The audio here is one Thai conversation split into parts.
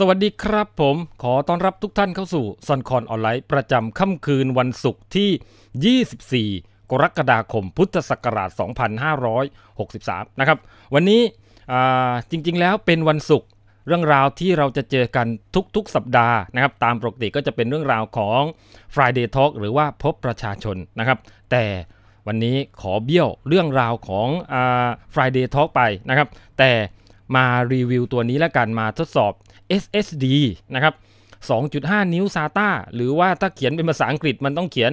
สวัสดีครับผม ขอต้อนรับทุกท่านเข้าสู่ซอนคอนออนไลน์ประจำค่ำคืนวันศุกร์ที่ 24 กรกฎาคมพุทธศักราช 2563นะครับวันนี้จริงๆแล้วเป็นวันศุกร์เรื่องราวที่เราจะเจอกันทุกๆสัปดาห์นะครับตามปกติก็จะเป็นเรื่องราวของ Friday Talk หรือว่าพบประชาชนนะครับแต่วันนี้ขอเบี้ยวเรื่องราวของอ Friday Talk ไปนะครับแต่มารีวิวตัวนี้แล้วกันมาทดสอบ SSD นะครับ2.5 นิ้ว SATA หรือว่าถ้าเขียนเป็นภาษาอังกฤษมันต้องเขียน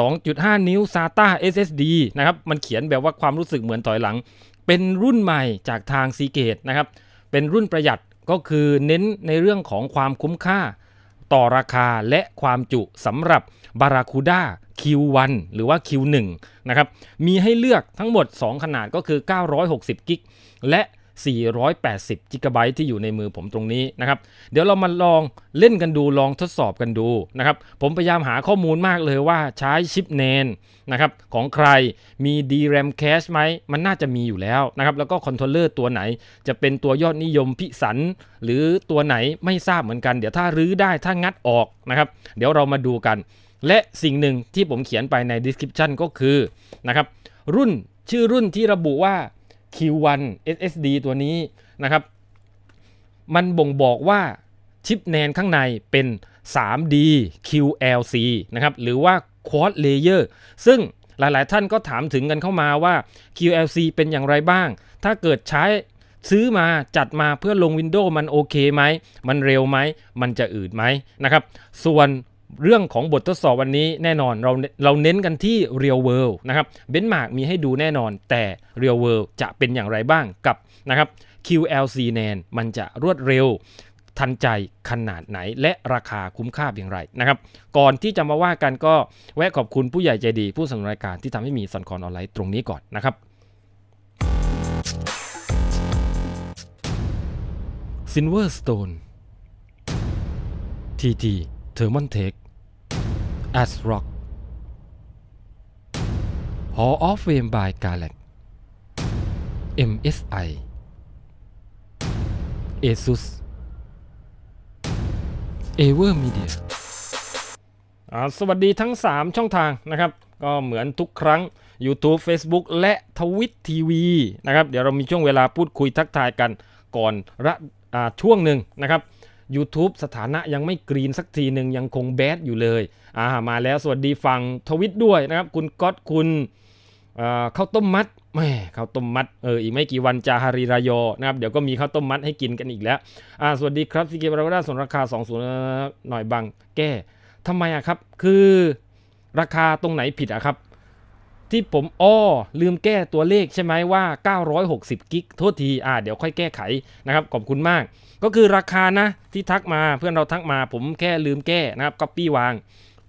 2.5 นิ้ว SATA SSD นะครับ มันเขียนแบบว่าความรู้สึกเหมือนถอยหลัง เป็นรุ่นใหม่จากทางซีเกตนะครับ เป็นรุ่นประหยัดก็คือเน้นในเรื่องของความคุ้มค่า ต่อราคาและความจุสำหรับบาราคูด้า Q1 หรือว่า Q1 นะครับ มีให้เลือกทั้งหมด 2 ขนาดก็คือ960กิกและ480 g b ที่อยู่ในมือผมตรงนี้นะครับ เดี๋ยวเรามาลองเล่นกันดู ลองทดสอบกันดูนะครับ ผมพยายามหาข้อมูลมากเลยว่าใช้ชิปเนนนะครับของใครมี DRAM cache ไหมมันน่าจะมีอยู่แล้วนะครับ แล้วก็คอนโทรลเลอร์ตัวไหนจะเป็นตัวยอดนิยมพิสัน หรือตัวไหนไม่ทราบเหมือนกัน เดี๋ยวถ้ารื้อได้ถ้างัดออกนะครับ เดี๋ยวเรามาดูกัน และสิ่งหนึ่งที่ผมเขียนไปใน description ก็คือนะครับรุ่นชื่อรุ่นที่ระบุว่า Q1 SSD ตัวนี้นะครับ มันบ่งบอกว่าชิปแนนข้างในเป็น 3D QLC นะครับ หรือว่า Quad Layer ซึ่งหลายๆท่านก็ถามถึงกันเข้ามาว่า QLC เป็นอย่างไรบ้าง ถ้าเกิดใช้ซื้อมาจัดมาเพื่อลง Windows มันโอเคไหม มันเร็วไหม มันจะอืดไหมนะครับส่วนเรื่องของบททดสอบวันนี้แน่นอนเราเราเน้นกันที่ Real World นะครับเบนมาร์กมีให้ดูแน่นอน แต่ Real World จะเป็นอย่างไรบ้างกับนะครับ QLC NAN มันจะรวดเร็ว ทันใจขนาดไหน และราคาคุ้มค่าอย่างไรนะครับ ก่อนที่จะมาว่ากันก็แวะขอบคุณผู้ใหญ่ใจดี ผู้สนับสนุนรายการที่ทำให้มีสันคอนออนไลน์ตรงนี้ก่อนนะครับ Silverstone TT เทอร์มอนเทคแอสร็อกฮอออฟเวมบายกาแล็ก MSI ASUS Ever Media สวัสดีทั้ง 3 ช่องทางนะครับ ก็เหมือนทุกครั้ง YouTube Facebook และทวิตทีวีนะครับ เดี๋ยวเรามีช่วงเวลาพูดคุยทักทายกันก่อนระช่วงหนึ่งนะครับ YouTube สถานะยังไม่กรีนสักทีหนึ่งยังคงแบดอยู่เลยอ่ามาแล้ว สวัสดีฟังทวิตด้วยนะครับ คุณก๊อตคุณข้าวต้มมัดแม่ข้าวต้มมัดเอออีกไม่กี่วัน จาฮาริรายอนะครับเดี๋ยวก็มีข้าวต้มมัดให้กินกันอีกแล้วอ่าสวัสดีครับซีเกบราดาส่วนราคา 20หน่อยบางแก้ทำไมอะครับ คือราคาตรงไหนผิดอะครับ ที่ผมอ้อ ลืมแก้ตัวเลขใช่ไหมว่า 960กิกโทษทีอ่าเดี๋ยวค่อยแก้ไขนะครับขอบคุณมากก็คือราคานะที่ทักมาเพื่อนเราทักมา ผมแค่ลืมแก้นะครับก๊อปปี้วาง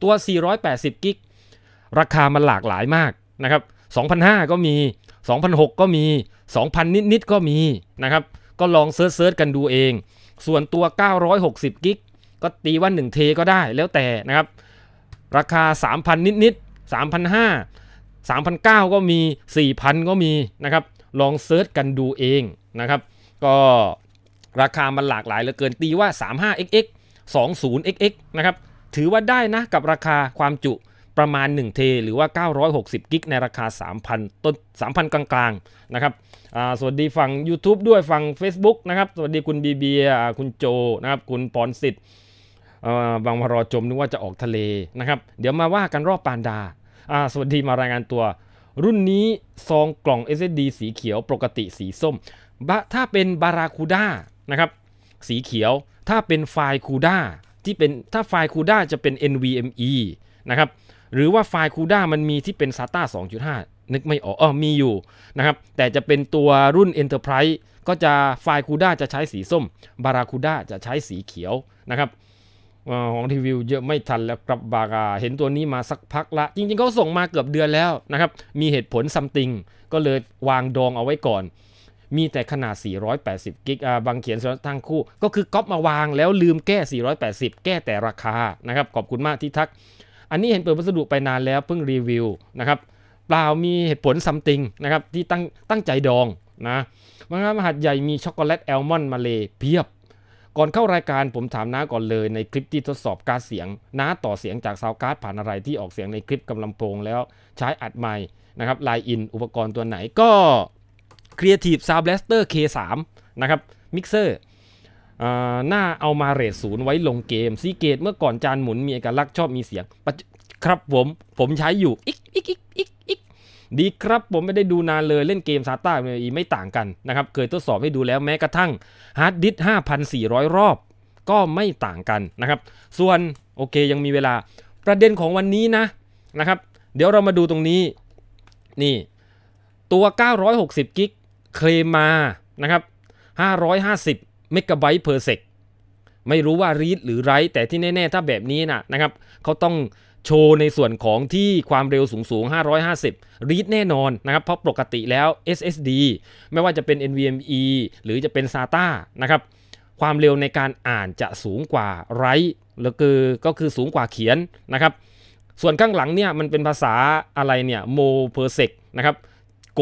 ตัว 480 กิกราคา มันหลากหลายมากนะครับ 2,005 ก็มี 2,006ก็มี 2,000 นิดๆ ก็มีนะครับ ก็ลองเซิร์ชกันดูเอง ส่วนตัว 960 กิกก็ตีว่า1เทก็ได้แล้วแต่นะครับ ราคา 3,000 นิดๆ3,005 3,009ก็มี 4,000 ก็มีนะครับ ลองเซิร์ชกันดูเองนะครับ ก็ราคามันหลากหลายเหลือเกินตีว่า 35xx 20xx นะครับถือว่าได้นะกับราคาความจุประมาณ1เทหรือว่า960กิกในราคา 3,000ต้น3,000กลางๆนะครับสวัสดีฝั่ง YouTube ด้วยฝั่ง Facebook นะครับ สวัสดีคุณบีเบียคุณโจ นะครับ คุณปอนสิทธิ์บางวรอจมนึกว่าจะออกทะเลนะครับ เดี๋ยวมาว่ากันรอบปานดา สวัสดีมารายงานตัว รุ่นนี้ซองกล่อง SSD สีเขียวปกติสีส้มถ้าเป็นบาราคูด้านะครับสีเขียวถ้าเป็นไฟล์ CUDA ที่เป็นถ้าไฟล์ CUDA จะเป็น NVMe นะครับหรือว่าไฟล์ CUDA มันมีที่เป็น SATA 2.5 นึกไม่ออกเออมีอยู่นะครับแต่จะเป็นตัวรุ่น Enterprise ก็จะไฟล์ CUDA จะใช้สีส้ม Barracuda จะใช้สีเขียวนะครับของรีวิวเยอะไม่ทันแล้วครับบากา เห็นตัวนี้มาสักพักละ จริงๆเขาส่งมาเกือบเดือนแล้วนะครับมีเหตุผลซัมติงก็เลยวางดองเอาไว้ก่อนมีแต่ขนาด 480กิกบางเขียนสำหรับทั้งคู่ ก็คือก๊อปมาวางแล้วลืมแก้ 480 แก้แต่ราคา นะครับ ขอบคุณมากที่ทัก อันนี้เห็นเปิดวัสดุไปนานแล้วเพิ่งรีวิว นะครับเปล่ามีเหตุผลซัมติง นะครับ ที่ตั้งตั้งใจดองนะบางร้ามหัดใหญ่มีช็อกโกแลตแอลมอนด์มาเล เพียบ ก่อนเข้ารายการผมถามน้าก่อนเลยในคลิปที่ทดสอบการเสียงน้าต่อเสียงจากซาวการ์ดผ่านอะไรที่ออกเสียงในคลิปกำลังโพงแล้วใช้อัดไม้นะครับไลน์อินอุปกรณ์ตัวไหนก็ Creative Sound Blaster K3 นะครับมิกเซอร์หน้าเอามาเรทศูนย์ไว้ลงเกมซีเกตเมื่อก่อนจานหมุนมีเอกลักษณ์ชอบมีเสียงครับผม ผมใช้อยู่อิกอิกอิกอิกอกดีครับผมไม่ได้ดูนานเลยเล่นเกมซาต้าไม่ต่างกันนะครับ เคยทดสอบให้ดูแล้วแม้กระทั่งฮาร์ดดิส5,400 รอบก็ไม่ต่างกันนะครับ ส่วนโอเคยังมีเวลาประเด็นของวันนี้นะนะครับ เดี๋ยวเรามาดูตรงนี้ นี่ ตัว 960กิกเคลมมานะครับ 550เมกะไบต์เพอร์เซกไม่รู้ว่ารีดหรือไรแต่ที่แน่ๆ ถ้าแบบนี้นะนะครับเขาต้องโชว์ในส่วนของที่ความเร็วสูงสูง550รีดแน่นอนนะครับ เพราะปกติแล้ว SSD ไม่ว่าจะเป็น NVMe หรือจะเป็น SATA นะครับ ความเร็วในการอ่านจะสูงกว่าไรแล้วก็ก็คือสูงกว่าเขียนนะครับ ส่วนข้างหลังเนี่ยมันเป็นภาษาอะไรเนี่ยโมเพอร์เซกนะครับโก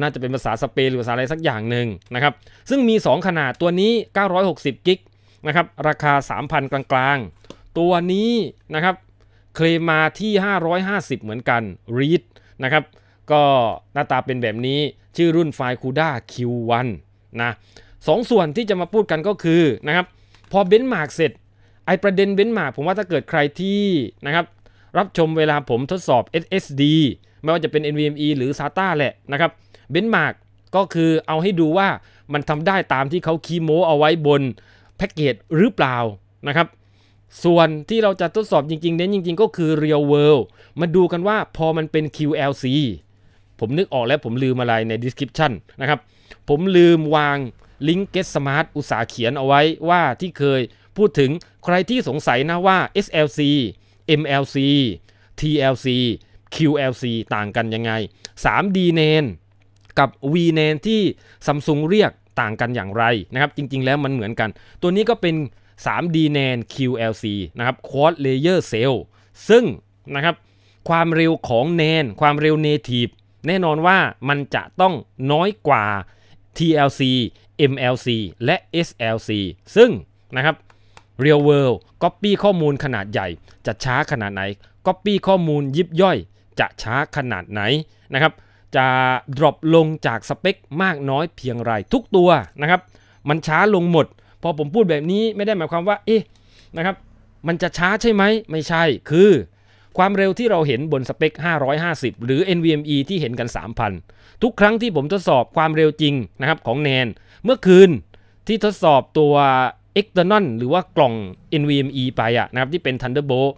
น่าจะเป็นภาษาสเปนหรือภาษาอะไรสักอย่างหนึ่งนะครับ ซึ่งมี 2 ขนาดตัวนี้ 960 กิกนะครับ ราคา 3,000 กลางๆ ตัวนี้นะครับ เคลมมาที่ 550 เหมือนกัน Read นะครับ ก็หน้าตาเป็นแบบนี้ ชื่อรุ่นไฟล์ด้า Q1 นะสองส่วนที่จะมาพูดกันก็คือนะครับ พอเบนช์มาร์กเสร็จ ไอประเด็นเบนช์มาร์กผมว่าถ้าเกิดใครที่นะครับ รับชมเวลาผมทดสอบ SSD ไม่ว่าจะเป็น NVMe หรือ SATA แหละนะครับเบนมาร์กก็คือเอาให้ดูว่ามันทำได้ตามที่เขาคีโมเอาไว้บน แพ็กเกจหรือเปล่านะครับ ส่วนที่เราจะทดสอบจริงๆ เน้นจริงๆก็คือ Real World มาดูกันว่าพอมันเป็น QLC ผมนึกออกแล้วผมลืมอะไรใน description นะครับ ผมลืมวางลิงก์ Get Smart อุตสาหเขียนเอาไว้ว่าที่เคยพูดถึงใครที่สงสัยนะว่า SLC MLC TLC QLC ต่างกันยังไง 3D เนนกับ v n a n ที่ซ a m s u n เรียกต่างกันอย่างไรนะครับ จริงๆ แล้วมันเหมือนกัน ตัวนี้ก็เป็น 3D NAND QLC นะครับ Quad Layer Cell ซึ่งนะครับ ความเร็วของ NAND ความเร็ว Native แน่นอนว่ามันจะต้องน้อยกว่า TLC MLC และ SLC ซึ่งนะครับ Real World Copy ข้อมูลขนาดใหญ่ จะช้าขนาดไหน Copy ข้อมูลยิบย่อย จะช้าขนาดไหนนะครับจะดรอปลงจากสเปคมากน้อยเพียงไรทุกตัวนะครับมันช้าลงหมด พอผมพูดแบบนี้ไม่ได้หมายความว่าเอ๊ะนะครับมันจะช้าใช่ไหม ไม่ใช่คือ ความเร็วที่เราเห็นบนสเปค 550 หรือ NVMe ที่เห็นกัน 3,000 ทุกครั้งที่ผมทดสอบความเร็วจริงนะครับของแนนเมื่อคืนที่ทดสอบตัว external หรือว่ากล่อง NVMe ไปอะนะครับที่เป็น Thunderbolt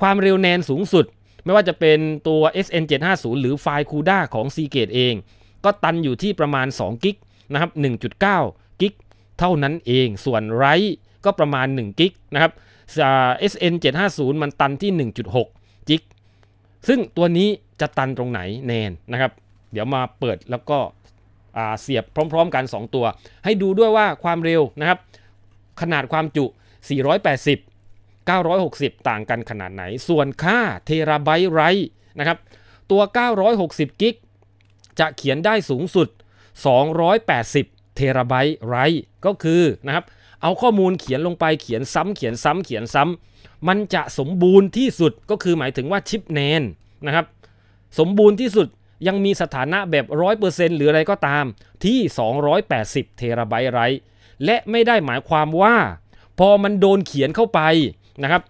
ความเร็วแนนสูงสุดไม่ว่าจะเป็นตัว SN750 หรือไฟล์ CUDA ของ a g a t e เอง ก็ตันอยู่ที่ประมาณ 2 กิก นะครับ 1.9 กิก เท่านั้นเอง ส่วนไรก็ประมาณ 1 กิกนะครับ SN750 มันตันที่ 1.6กิก ซึ่งตัวนี้จะตันตรงไหนแนนนะครับ เดี๋ยวมาเปิดแล้วก็เสียบพร้อมๆกัน 2 ตัว ให้ดูด้วยว่าความเร็วนะครับ ขนาดความจุ 480 960ต่างกันขนาดไหน ส่วนค่าเทราไบต์ไรนะครับ ตัว960กิกจะเขียนได้สูงสุด280เทราไบต์ไรก็คือนะครับเอาข้อมูลเขียนลงไปเขียนซ้ำเขียนซ้ำเขียนซ้ำมันจะสมบูรณ์ที่สุดก็คือหมายถึงว่าชิปแนนนะครับสมบูรณ์ที่สุดยังมีสถานะแบบ100%หรืออะไรก็ตามที่ 280เทราไบต์ไรและไม่ได้หมายความว่าพอมันโดนเขียนเข้าไปนะครับ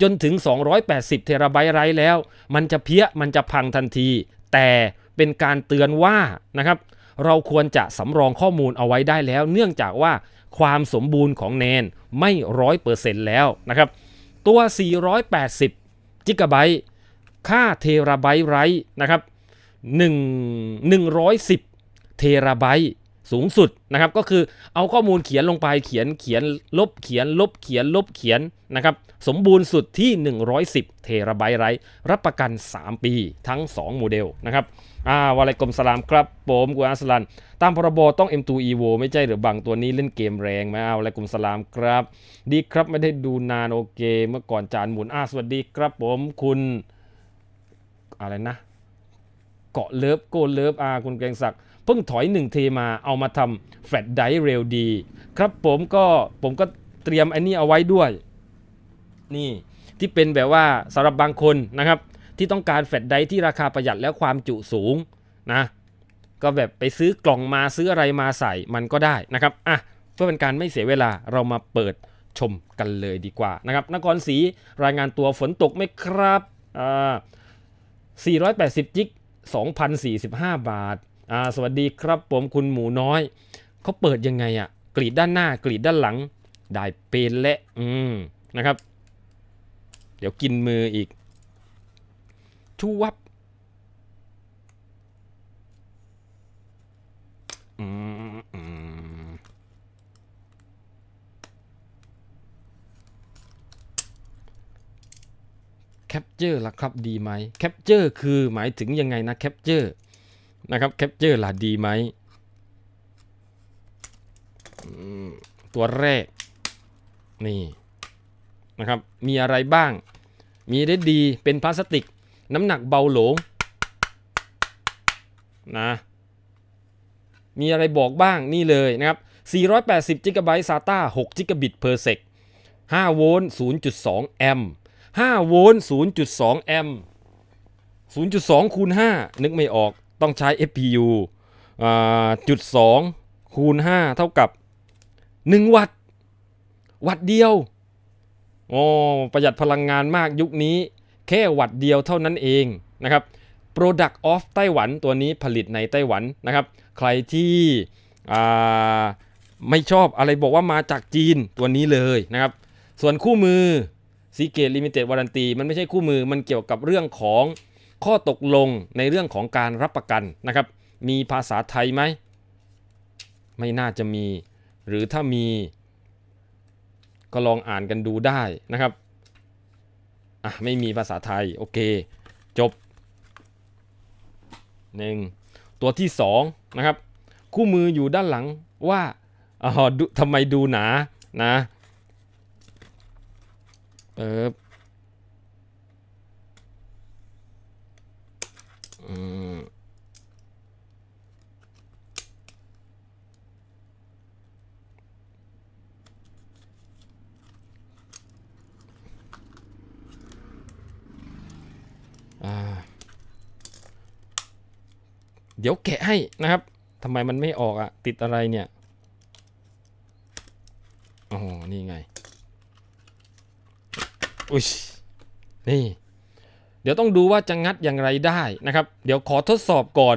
จนถึง 280 เทราไบต์ไรแล้ว มันจะเพี้ยมันจะพังทันที แต่เป็นการเตือนว่านะครับเราควรจะสำรองข้อมูลเอาไว้ได้แล้ว เนื่องจากว่าความสมบูรณ์ของแนนไม่ร้อยเปอร์เซ็นต์แล้วนะครับตัว 480จิกะไบต์ค่าเทราไบต์ไรนะครับ 1 110 เทราไบต์สูงสุดนะครับก็คือเอาข้อมูลเขียนลงไปเขียนเขียนลบเขียนลบเขียนลบเขียนนะครับสมบูรณ์สุดที่ 110 เทราไบต์ไรรับประกัน 3 ปีทั้ง 2 โมเดลนะครับอ่าวาลรกลมสลามครับผมกุอาสลันตามพรบต้อง M2 EVO ไม่ใช่หรือบางตัวนี้เล่นเกมแรงไหมอ้าววาลกลมสลามครับ ดีครับไม่ได้ดูนานโอเค เมื่อก่อนจานหมุนอ้าสวัสดีครับผมคุณ อะไรนะเกาะเลิฟโกเลิฟอาคุณเกรงศักดิ์เพิ่งถอย1เทมาเอามาทำแฟลตไดร์เรลดี ครับผมก็ผมก็เตรียมอันนี้เอาไว้ด้วย นี่ ที่เป็นแบบว่าสำหรับบางคนนะครับ ที่ต้องการแฟลตไดร์ที่ราคาประหยัดและความจุสูง นะ ก็แบบไปซื้อกล่องมาซื้ออะไรมาใส่มันก็ได้นะครับอ่ะเพื่อเป็นการไม่เสียเวลาเรามาเปิดชมกันเลยดีกว่า นะครับนครศรีรายงานตัวฝนตกไหมครับอ่า480จิก2,045 บาทสวัสดีครับผมคุณหมูน้อยเขาเปิดยังไงอะกรีดด้านหน้ากรีดด้านหลัง ได้เป็นและ อืม นะครับ เดี๋ยวกินมืออีกชูวับอืมอืมแคปเจอร์ล่ะครับดีไหมแคปเจอร์คือหมายถึงยังไงนะแคปเจอร์นะครับแคปเจอร์ล่ะดีไหม ตัวแรกนี่นะครับมีอะไรบ้าง มีได้ดีเป็นพลาสติกน้ำหนักเบาโหลงนะมีอะไรบอกบ้าง นี่เลยนะครับ 480 g b SATA 6 g b per sec 5โวลต์0.2แอมป์5โวลต์0.2แอมป์0.2คูณ5นึกไม่ออกต้องใช้ FPU จุดสองคูณ 5 เท่ากับ 1 วัตต์ วัตต์เดียว โอ้ประหยัดพลังงานมากยุคนี้แค่วัตต์เดียวเท่านั้นเองนะครับ Product of ไต้หวัน ตัวนี้ผลิตในไต้หวันนะครับ ใครที่ไม่ชอบอะไรบอกว่ามาจากจีนตัวนี้เลยนะครับ ส่วนคู่มือซีเกตลิมิเต็ดวารันตีมันไม่ใช่คู่มือ มันเกี่ยวกับเรื่องของข้อตกลงในเรื่องของการรับประกันนะครับ มีภาษาไทยไหม ไม่น่าจะมี หรือถ้ามี ก็ลองอ่านกันดูได้นะครับ อ่ะไม่มีภาษาไทยโอเค จบ 1. ตัวที่2นะครับคู่มืออยู่ด้านหลังว่าอ๋อทำไมดูหนา นะ เออเดี๋ยวแกะให้นะครับทำไมมันไม่ออกอะติดอะไรเนี่ย โอ้โห นี่ไง อุ้ยนี่ดี๋ยวต้องดูว่าจะงัดอย่างไรได้นะครับ เดี๋ยวขอทดสอบก่อน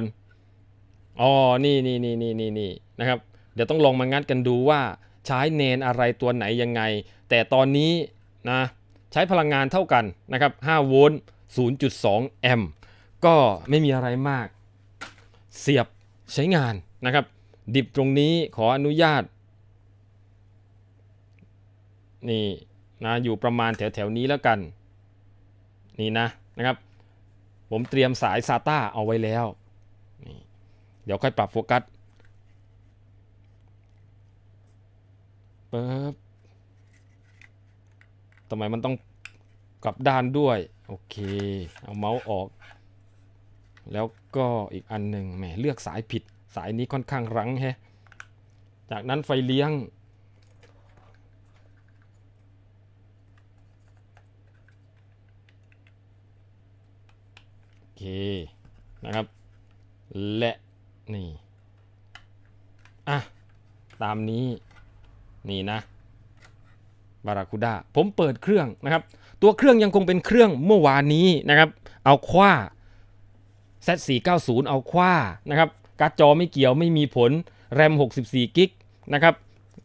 อ๋อนี่นี่นี่นี่นี่นี่นะครับ เดี๋ยวต้องลองมางัดกันดูว่าใช้เนนอะไรตัวไหนยังไงแต่ตอนนี้นะ ใช้พลังงานเท่ากันนะครับ5โวลต์0.2แอมป์ก็ไม่มีอะไรมาก เสียบใช้งานนะครับ ดิบตรงนี้ขออนุญาต นี่นะอยู่ประมาณแถวๆนี้แล้วกัน นี่นะนะครับ ผมเตรียมสายาต้าเอาไว้แล้วนี่เดี๋ยวค่อยปรับโฟกัสปึ๊บทำไมมันต้องกลับด้านด้วย โอเค เอาเมาส์ออก แล้วก็อีกอันหนึ่งแหมเลือกสายผิดสายนี้ค่อนข้างรั้งแฮะ จากนั้นไฟเลี้ยงเคนะครับ และนี่ อ่ะ ตามนี้ นี่นะบาราคูด้าผมเปิดเครื่องนะครับ ตัวเครื่องยังคงเป็นเครื่องเมื่อวานนี้นะครับ เอาคว้า Z490 เอาคว้านะครับการ์ดจอไม่เกี่ยวไม่มีผลแรม64กิกนะครับ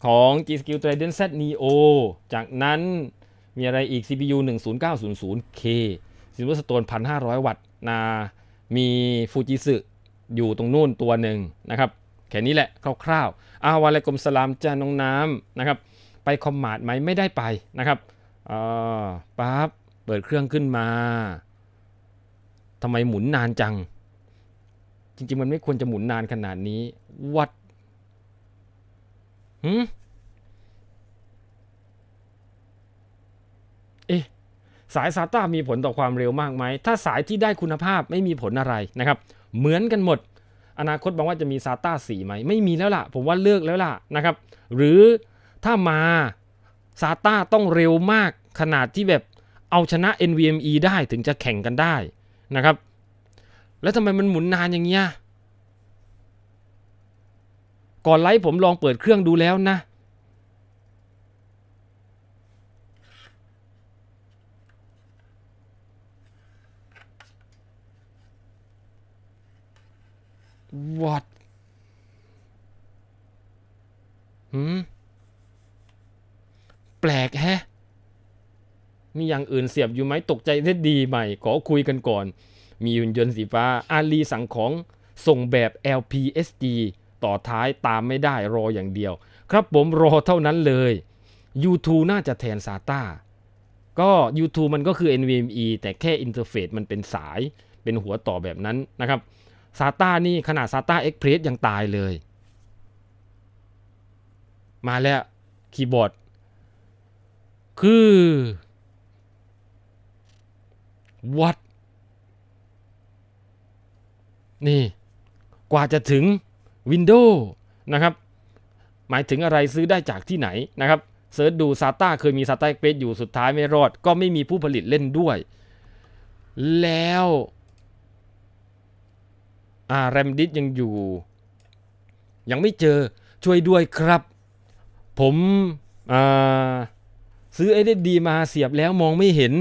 ของ G Skill Trident Z Neo จากนั้นมีอะไรอีก CPU 10900K ซิลเวอร์สโตน1,500วัตต์นะมีฟูจิสึอยู่ตรงนู่นตัวหนึ่งนะครับแค่นี้แหละคร่าวๆอาวาเลกุมสลามจ้าน้องน้ำนะครับ ไปคอมมาดไหมไม่ได้ไปนะครับอ่าปั๊บเปิดเครื่องขึ้นมาทำไมหมุนนานจัง จริงๆมันไม่ควรจะหมุนนานขนาดนี้ วัดหเอ๊ะสายซาต้ามีผลต่อความเร็วมากไหม ถ้าสายที่ได้คุณภาพไม่มีผลอะไรนะครับ เหมือนกันหมด อนาคตบอกว่าจะมีซาต้าสีไหม ไม่มีแล้วล่ะ ผมว่าเลือกแล้วล่ะนะครับหรือถ้ามาซาต้าต้องเร็วมากขนาดที่แบบเอาชนะ NVMe ได้ถึงจะแข่งกันได้นะครับแล้วทำไมมันหมุนนานอย่างเงี้ย ก่อนไลฟ์ผมลองเปิดเครื่องดูแล้วนะ what หืม แปลกแฮะ มีอย่างอื่นเสียบอยู่ไหมตกใจได้ดีใหม่ ขอคุยกันก่อน มีหุ่นยนต์สีฟ้า อาลีสั่งของส่งแบบ LPSD ต่อท้ายตามไม่ได้รออย่างเดียว ครับผมรอเท่านั้นเลย U2 น่าจะแทน SATA ก็ U2 มันก็คือ NVMe แต่แค่อินเทอร์เฟซมันเป็นสายเป็นหัวต่อแบบนั้นนะครับ s า t านี่ ขนาดา a าเอ็กเพรสยังตายเลย มาแล้ว คีย์บอร์ด คือวัดนี่ กว่าจะถึง Windows นะครับ หมายถึงอะไรซื้อได้จากที่ไหน นะครับเซิร์ชดู s า t าเคยมีา a าเอ็กเพรสอยู่สุดท้ายไม่รอด ก็ไม่มีผู้ผลิตเล่นด้วย แล้วอ่าแรมดิสยังอยู่ ยังไม่เจอช่วยด้วยครับ ผมอ่า ซื้อไอเดดีมาเสียบแล้วมองไม่เห็น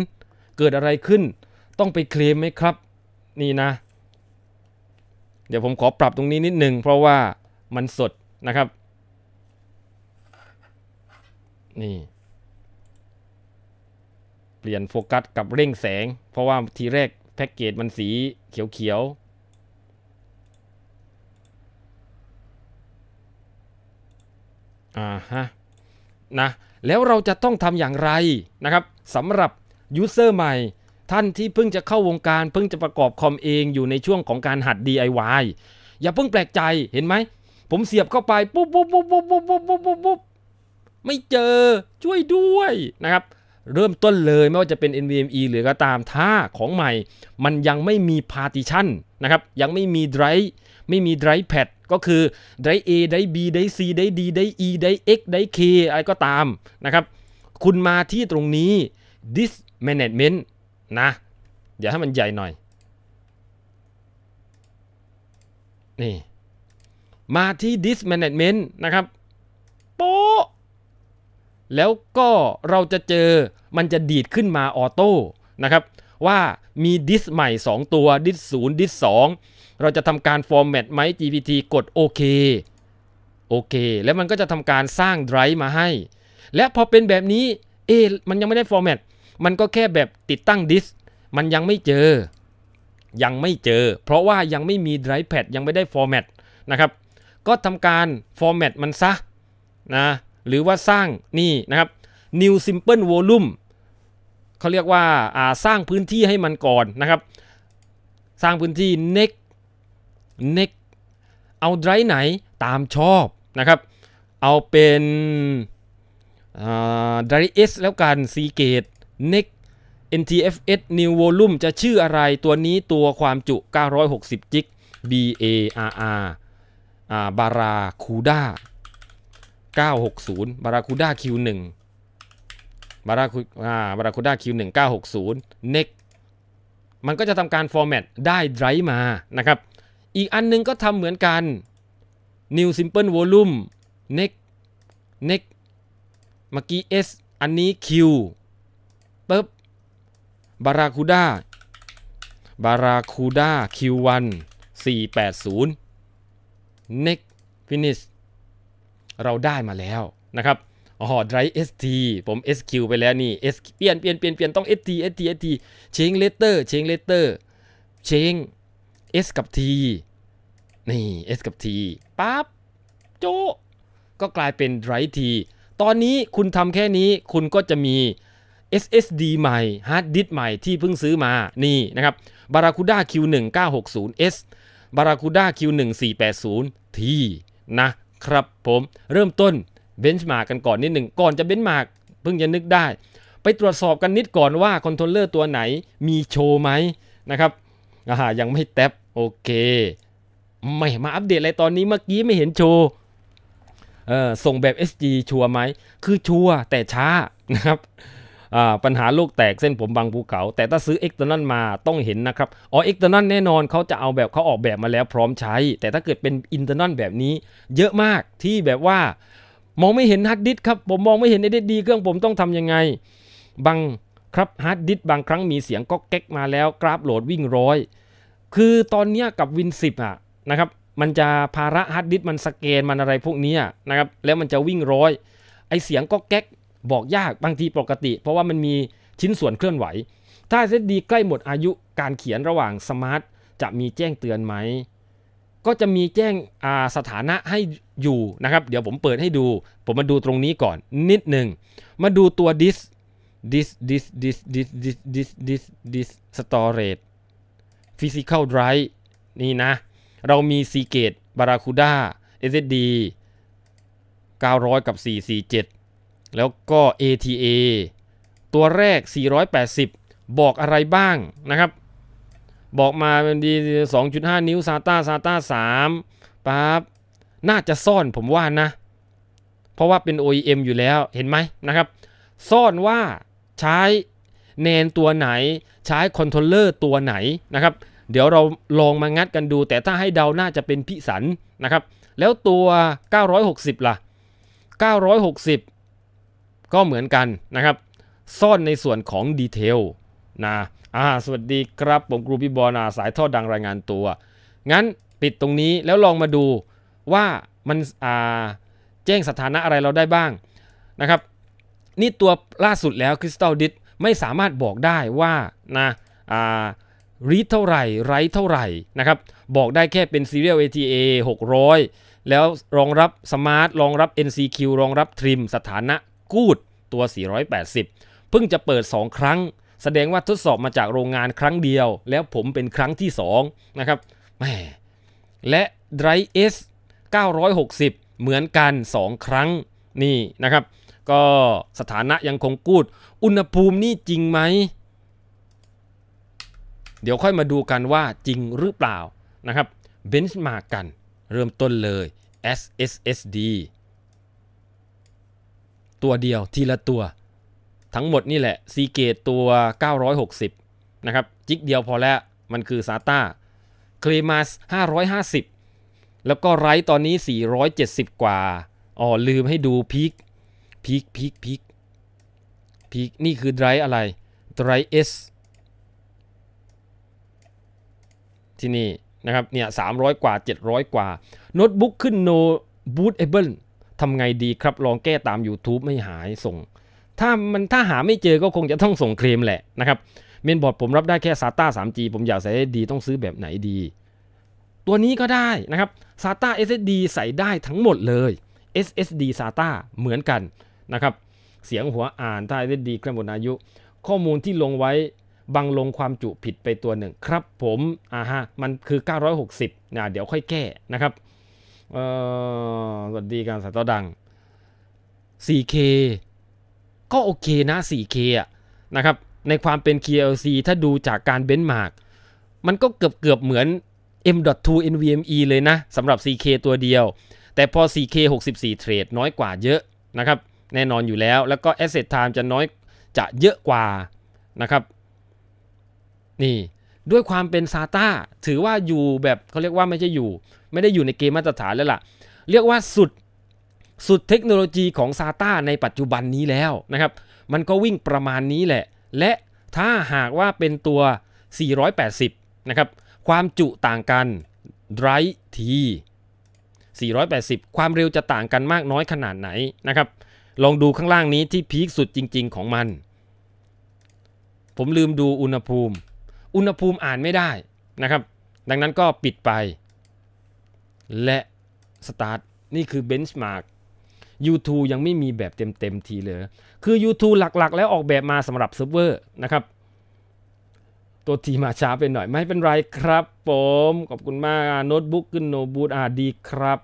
เกิดอะไรขึ้นต้องไปเคลมไหมครับนี่นะ เดี๋ยวผมขอปรับตรงนี้นิดนึงเพราะว่ามันสดนะครับนี่ เปลี่ยนโฟกัสกับเร่งแสง เพราะว่าทีแรกแพ็กเกจมันสีเขียวอ่าฮะนะแล้วเราจะต้องทำอย่างไรนะครับสำหรับยูเซอร์ใหม่ท่านที่เพิ่งจะเข้าวงการ เพิ่งจะประกอบคอมเองอยู่ในช่วงของการหัด DIY อย่าเพิ่งแปลกใจเห็นไหม ผมเสียบเข้าไปปุ๊บปุ๊บปุ๊บปุ๊บปุ๊บปุ๊บปุ๊บปุ๊บไม่เจอช่วยด้วยนะครับเริ่มต้นเลยไม่ว่าจะเป็น NVMe หรือก็ตาม ถ้าของใหม่มันยังไม่มีพาร์ติชันนะครับยังไม่มีไดรฟ์ไม่มีไดรฟ์แพดก็คือได้ A ได้ B ได้ C ได้ D ได้ E ได้ X ได้ K อะไรก็ตามนะครับ คุณมาที่ตรงนี้ this management นะ เดี๋ยวให้มันใหญ่หน่อย นี่ มาที่ this management นะครับ โป๊ะแล้วก็เราจะเจอ มันจะดีดขึ้นมาออโต้ นะครับ ว่ามีดิสใหม่ 2 ตัวดิสศูนย์ดิสสองเราจะทำการฟอร์แมตไหม GPT กดโอเคโอเคแล้วมันก็จะทำการสร้างไดรฟ์มาให้ และพอเป็นแบบนี้เอมันยังไม่ได้ฟอร์แมตมันก็แค่แบบติดตั้งดิสมันยังไม่เจอ ยังไม่เจอ เพราะว่ายังไม่มีไดรฟ์แพดยังไม่ได้ฟอร์แมตนะครับก็ทำการฟอร์แมตมันซะนะหรือว่าสร้างนี่นะครับ new simple volume เขาเรียกว่าาสร้างพื้นที่ให้มันก่อนนะครับ สร้างพื้นที่ next เน็ก เอาไดร์ไหนตามชอบนะครับ เอาเป็นไดร์เอสแล้วกัน ซีเกตเน็ก NTFS New Volume จะชื่ออะไรตัวนี้ตัวความจุ 960จิก BARR บาราคูด้า960บาราคูด้า Q1 บาราคูอ่าบาราคูด้า Q1 960 Next มันก็จะทำการฟอร์แมตได้ไดรฟ์มานะครับอีกอันนึงก็ทำเหมือนกัน new simple volume next next เมื่อกี้ s อันนี้ q ปึ๊บ b a r r a c u d a Barracuda q1 480 next finish เราได้มาแล้วนะครับอ๋อ drive st ผม sq ไปแล้วนี่ s เปลี่ยนเปลี่ยนเปลี่ยนเปลี่ยนต้อง st st st change letter change letter change S กับ T นี่ S กับ T ปั๊บโจก็กลายเป็น Drive T ตอนนี้คุณทำแค่นี้คุณก็จะมี SSD ใหม่ฮาร์ดดิสใหม่ที่เพิ่งซื้อมานี่นะครับ Barracuda Q1960S Barracuda Q1480T นะครับผมเริ่มต้นเบนช์มากันก่อนนิดหนึ่งก่อนจะเบนช์มากเพิ่งจะนึกได้ ไปตรวจสอบกันนิดก่อนว่า คอนโทรลเลอร์ตัวไหนมีโชว์ไหมนะครับอายังไม่แท็บโอเค ไม่มาอัปเดตอะไรตอนนี้เมื่อกี้ไม่เห็นโชว์เออส่งแบบ SG ชัวร์ไหมคือชัวร์แต่ช้านะครับปัญหาลูกแตกเส้นผมบางภูเขา แต่ถ้าซื้อเอ t e r นันมาต้องเห็นนะครับอ๋อเอ t e r นันแน่นอนเขาจะเอาแบบเขาออกแบบมาแล้วพร้อมใช้ แต่ถ้าเกิดเป็นอินเตอร์นันแบบนี้เยอะมากที่แบบว่า มองไม่เห็นฮาร์ดดิสครับ ผมมองไม่เห็นเอดดีเครื่องผมต้องทำยังไง บางครับฮาร์ดดิสบางครั้งมีเสียงก็แก๊กมาแล้วกราฟโหลดวิ่งร้อยคือตอนนี้กับ Win 10อ่ะนะครับมันจะภาระฮาร์ดดิสมันสเกนมันอะไรพวกนี้นะครับแล้วมันจะวิ่งร้อย ไอเสียงก็แก๊กบอกยากบางทีปกติ เพราะว่ามันมีชิ้นส่วนเคลื่อนไหว ถ้า SSD ใกล้หมดอายุการเขียนระหว่างสมาร์ท จะมีแจ้งเตือนไหม ก็จะมีแจ้งสถานะให้อยู่นะครับ เดี๋ยวผมเปิดให้ดูผมมาดูตรงนี้ก่อนนิดหนึ่ง มาดูตัวดิสดิสดิสดิสดิสดิสดิสดิสดิส k disk s เร r ฟิสิก c a ไดรฟ์นี่นะ เรามีซีเกตบาราคูด้า SSD 900 กับ 447 แล้วก็ ATA ตัวแรก 480 บอกอะไรบ้างนะครับ บอกมาเป็นดี 2.5 นิ้ว SATA SATA 3ปั๊บ น่าจะซ่อนผมว่านะ เพราะว่าเป็น OEM อยู่แล้ว เห็นไหมนะครับ ซ่อนว่าใช้แนนตัวไหนใช้คอนโทรลเลอร์ตัวไหนนะครับเดี๋ยวเราลองมางัดกันดู แต่ถ้าให้เดาน่าจะเป็นพิสันนะครับแล้วตัว 960ล่ะ960 ก็เหมือนกันนะครับ ซ่อนในส่วนของดีเทลนะอ่าสวัสดีครับผมครูพี่บอนาสายทอดดังรายงานตัว งั้นปิดตรงนี้แล้วลองมาดูว่ามันอ่าแจ้งสถานะอะไรเราได้บ้างนะครับนี่ตัวล่าสุดแล้วคริสตัลดิสไม่สามารถบอกได้ว่านะอ่ารีดเท่าไหร่ไรเท่าไหร่นะครับบอกได้แค่เป็น Serial ATA 600 แล้วรองรับ Smart รองรับ NCQ รองรับ Trim สถานะกูดตัว 480 เพิ่งจะเปิด 2 ครั้ง แสดงว่าทดสอบมาจากโรงงานครั้งเดียว แล้วผมเป็นครั้งที่2นะครับแมและ Drive S 960 เหมือนกัน 2 ครั้งนี่นะครับก็สถานะยังคงกูด อุณหภูมินี่จริงไหม เดี๋ยวค่อยมาดูกันว่าจริงหรือเปล่า นะครับเบนช์มากันเริ่มต้นเลย SSSD ตัวเดียวทีละตัว ทั้งหมดนี่แหละซีเกตตัว 960 นะครับ จิกเดียวพอแล้วมันคือ s a ตาเคลมาส550 แล้วก็ไรตอนนี้ 470 กว่าอ๋อลืมให้ดูพีคพีคพีคพีคพีคนี่คือไดร v ์อะไรไดร v ์เอสที่นี่นะครับ เนี่ยสามร้อยกว่า 700 กว่าโน้ตบุ๊กขึ้นโนบูตเอเบิลทำไงดีครับ ลองแก้ตาม YouTube ไม่หายส่ง ถ้ามันถ้าหาไม่เจอก็คงจะต้องส่งเคลมแหละนะครับเมนบอร์ดผมรับได้แค่ SATA 3G ผมอยากใส่ s ดีต้องซื้อแบบไหนดี ตัวนี้ก็ได้นะครับ SATA SSD ใส่ได้ทั้งหมดเลย SSD SATA เหมือนกันนะครับ เสียงหัวอ่านถ้าได้ดีครับหมดอายุ ข้อมูลที่ลงไว้บังลงความจุผิดไปตัวหนึ่งครับผมอ่าฮะ มันคือ 960นะเดี๋ยวค่อยแก้นะครับ เออสวัสดีการสัตวอดัง 4K ก็โอเคนะ 4K อ่ะนะครับ ในความเป็น KLC ถ้าดูจากการเบนช์มาร์กมันก็เกือบเกือบเหมือน M.2 NVMe เลยนะ สำหรับ 4K ตัวเดียว แต่พอ 4K 64เทรดน้อยกว่าเยอะ นะครับแน่นอนอยู่แล้ว แล้วก็ Asset Time จะน้อยจะเยอะกว่านะครับ นี่ด้วยความเป็นซาตาถือว่าอยู่แบบเขาเรียกว่าไม่ใช่อยู่ ไม่ได้อยู่ในเกมมาตรฐานแล้วล่ะ เรียกว่าสุดสุดเทคโนโลยีของซาตาในปัจจุบันนี้แล้วนะครับ มันก็วิ่งประมาณนี้แหละ และถ้าหากว่าเป็นตัว 480 นะครับ ความจุต่างกันไรที480 ความเร็วจะต่างกันมากน้อยขนาดไหนนะครับลองดูข้างล่างนี้ที่พีคสุดจริง ๆของมัน ผมลืมดูอุณหภูมิ อุณหภูมิอ่านไม่ได้นะครับ ดังนั้นก็ปิดไป และ สตาร์ท นี่คือเบนช์มาร์ก u ูยังไม่มีแบบเต็ม ๆ ทีเลยคือ u e หลักๆ แล้วออกแบบมาสำหรับเซิร์ฟเวอร์นะครับ ตัวทีมาช้าไปหน่อย ไม่เป็นไรครับผม ขอบคุณมากโน้ตบุ๊กขึ้นโนบูตอาดีครับ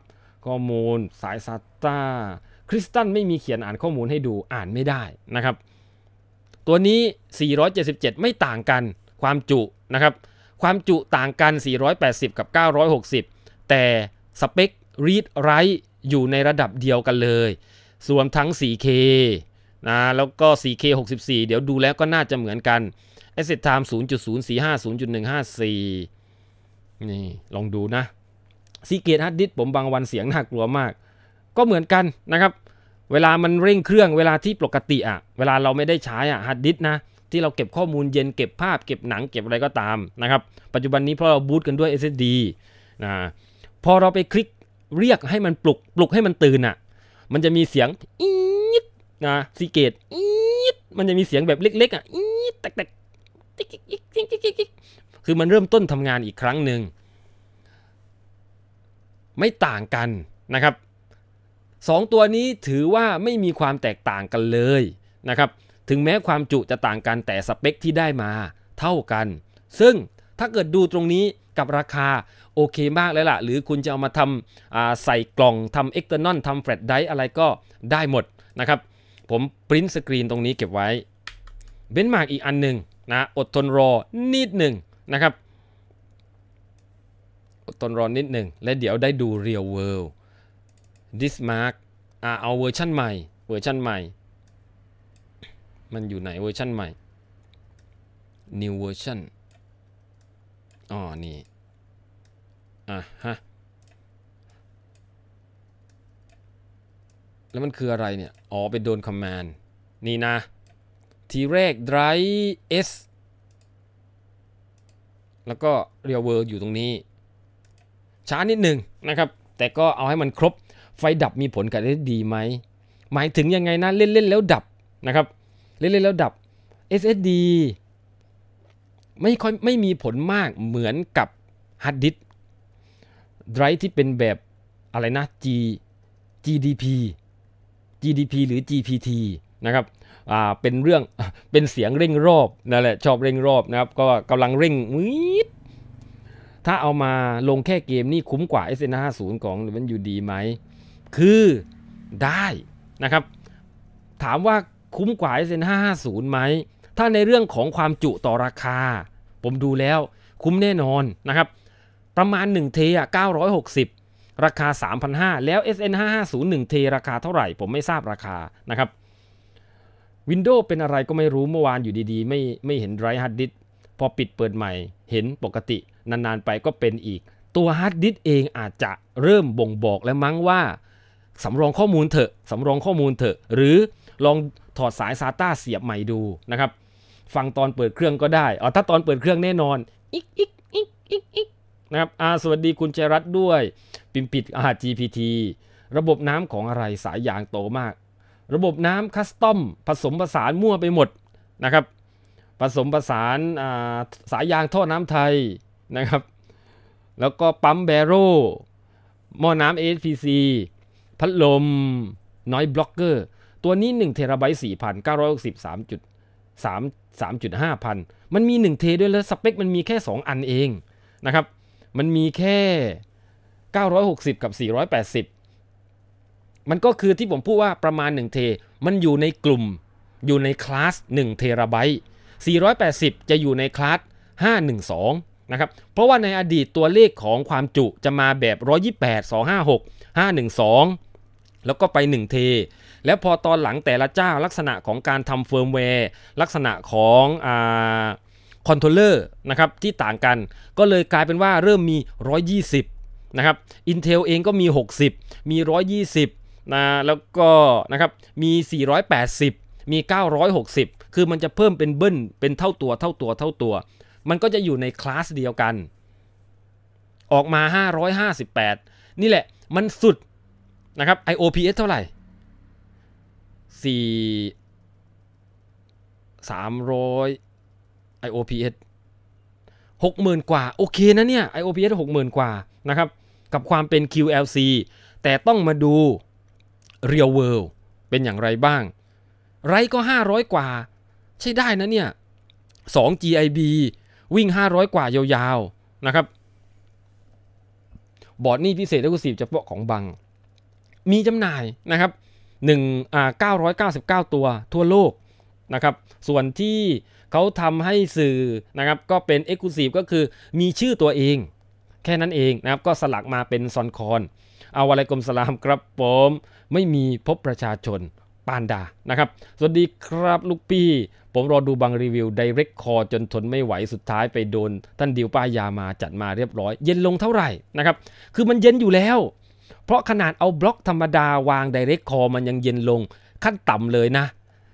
ข้อมูล สายซัตตาคริสตันไม่มีเขียนอ่านข้อมูลให้ดูอ่านไม่ได้นะครับ ตัวนี้ 477 ไม่ต่างกันความจุนะครับ ความจุต่างกัน 480 กับ 960 แต่สเปค read write อยู่ในระดับเดียวกันเลยส่วนทั้ง 4K นะแล้วก็ 4K 64 เดี๋ยวดูแล้วก็น่าจะเหมือนกัน Asset Time 0.045 0.154 นี่ลองดูนะซีเกตฮาร์ดดิสผมบางวันเสียงน่ากลัวมากก็เหมือนกันนะครับ เวลามันเร่งเครื่องเวลาที่ปกติอะเวลาเราไม่ได้ใช้อะฮัดดิสนะ ที่เราเก็บข้อมูลเย็นเก็บภาพเก็บหนังเก็บอะไรก็ตามนะครับ ปัจจุบันนี้เพราะเราบูตกันด้วย SSD นะพอเราไปคลิกเรียกให้มันปลุกปลุกให้มันตื่นอะ่ะมันจะมีเสียงอีดนะซีเกตอีดมันจะมีเสียงแบบเล็กๆอ่ะอีดแตกๆติ๊กกคือมันเริ่มต้นทำงานอีกครั้งหนึ่งไม่ต่างกันนะครับ2ตัวนี้ถือว่าไม่มีความแตกต่างกันเลยนะครับถึงแม้ความจุจะต่างกันแต่สเปคที่ได้มาเท่ากัน ซึ่งถ้าเกิดดูตรงนี้กับราคา โอเคมากเลยล่ะ หรือคุณจะเอามาทำใส่กล่องทำเอ็กเตอร์นอนทำแฟลชไดอะไรก็ได้หมดนะครับผมปริ้นสกรีนตรงนี้เก็บไว้ เบนมาร์กอีกอันหนึ่งนะอดทนรอนิดหนึ่งนะครับอดทนรอนิดหนึ่งและเดี๋ยวได้ดูเรียลเวิลด์ this mark อ่าเอาเวอร์ชันใหม่เวอร์ชันใหม่ มันอยู่ไหนเวอร์ชันใหม่ new version อ๋อนี่ อ่ะฮะ แล้วมันคืออะไรเนี่ย อ๋อไปโดนคอมมานด์ นี่นะ ทีแรก drive s แล้วก็ real world อยู่ตรงนี้ช้านิดหนึ่งนะครับ แต่ก็เอาให้มันครบไฟดับมีผลกับ SSD ไหม หมายถึงยังไงนะ เล่นๆแล้วดับนะครับเล่นๆแล้วดับ SSD ไม่ค่อยไม่มีผลมากเหมือนกับฮาร์ดดิส์ไดรฟ์ที่เป็นแบบอะไรนะ G GDP GDP หรือ GPT นะครับ อ่า เป็นเรื่องเป็นเสียงเร่งรอบนั่นแหละชอบเร่งรอบนะครับก็กำลังเร่งมืดถ้าเอามาลงแค่เกมนี่ คุ้มกว่า SN50 ของมันอยู่ดีไหมคือได้นะครับถามว่าคุ้มกว่า SN 550ไหม ถ้าในเรื่องของความจุต่อราคา ผมดูแล้วคุ้มแน่นอนนะครับ ประมาณ1เทอ่ะ960 ราคา 3,500 แล้ว SN 550 1เทราคาเท่าไหร่ ผมไม่ทราบราคานะครับ Windows เป็นอะไรก็ไม่รู้เมื่อวานอยู่ดี ๆ ไม่ไม่เห็นไรฮาร์ดดิสพอปิดเปิดใหม่เห็นปกตินานๆไปก็เป็นอีก ตัวฮาร์ดดิสเองอาจจะเริ่มบ่งบอกแล้วมั้งว่าสำรองข้อมูลเถอะ สำรองข้อมูลเถอะ หรือลองถอดสาย SATA เสียบใหม่ดูนะครับ ฟังตอนเปิดเครื่องก็ได้อ๋อถ้าตอนเปิดเครื่องแน่นอนอิกอิกอิกอิกอิกนะครับ อ่า สวัสดีคุณเจรัตด้วย ปิมปิด อ่า GPT ระบบน้ำของอะไรสายยางโตมาก ระบบน้ำคัสตอมผสมผสานมั่วไปหมดนะครับ ผสมผสานอาสายยางท่อน้ำไทยนะครับ แล้วก็ปั๊มแบโร่หม้อน้ำ HPC พัดลมน้อยบล็อกเกอร์ ตัวนี้1เทราไบต์4,963.3 3.5พันมันมี1เทด้วยแล้ว สเปคมันมีแค่ 2 อันเองนะครับมันมีแค่ 960 กับ 480 มันก็คือที่ผมพูดว่าประมาณ1เทมันอยู่ในกลุ่มอยู่ในคลาส1เทราไบต์480 จะอยู่ในคลาส 512นะครับเพราะว่าในอดีตตัวเลขของความจุจะมาแบบ 128 256 512แล้วก็ไป1เท แล้วพอตอนหลังแต่ละเจ้าลักษณะของการทำเฟิร์มแวร์ลักษณะของอ่าคอนโทรลเลอร์นะครับที่ต่างกัน ก็เลยกลายเป็นว่าเริ่มมี 120 นะครับ Intel เองก็มี 60 มี 120นะแล้วก็นะครับมี 480 มี 960 คือมันจะเพิ่มเป็นเบิ้ลเป็นเท่าตัวเท่าตัวเท่าตัว มันก็จะอยู่ในคลาสเดียวกัน ออกมา 558 นี่แหละมันสุดนะครับ IOPS เท่าไหร่ส300ามร้อย IOPS หกหมื่นกว่า โอเคนะเนี่ย IOPS หกหมื่นกว่า นะครับ กับความเป็น QLC แต่ต้องมาดู Real World เป็นอย่างไรบ้าง ไรก็ 500 กว่า ใช่ได้นะเนี่ย 2 GIB วิ่ง 500 กว่ายาวๆ นะครับ บอร์ดนี่พิเศษแล้วก็บจะเฉพาะของบังมีจำหน่ายนะครับ1อ่า999 ตัวทั่วโลกนะครับส่วนที่เขาทำให้สื่อนะครับก็เป็น e x c l u s i v e ก็คือมีชื่อตัวเองแค่นั้นเองนะครับ ก็สลักมาเป็นซอนคอนเอาอะไรกลมสลามครับผมไม่มีพบประชาชนปานดานะครับสวัสดีครับลูกพี่ผมรอดูบางรีวิวไดเรกคอจนทนไม่ไหวสุดท้ายไปโดน ท่านดิวป้ายามาจัดมาเรียบร้อยเย็นลงเท่าไหร่นะครับคือมันเย็นอยู่แล้วเพราะขนาดเอาบล็อกธรรมดาวางไดเรกคอมันยังเย็นลง ขั้นต่ำเลยนะ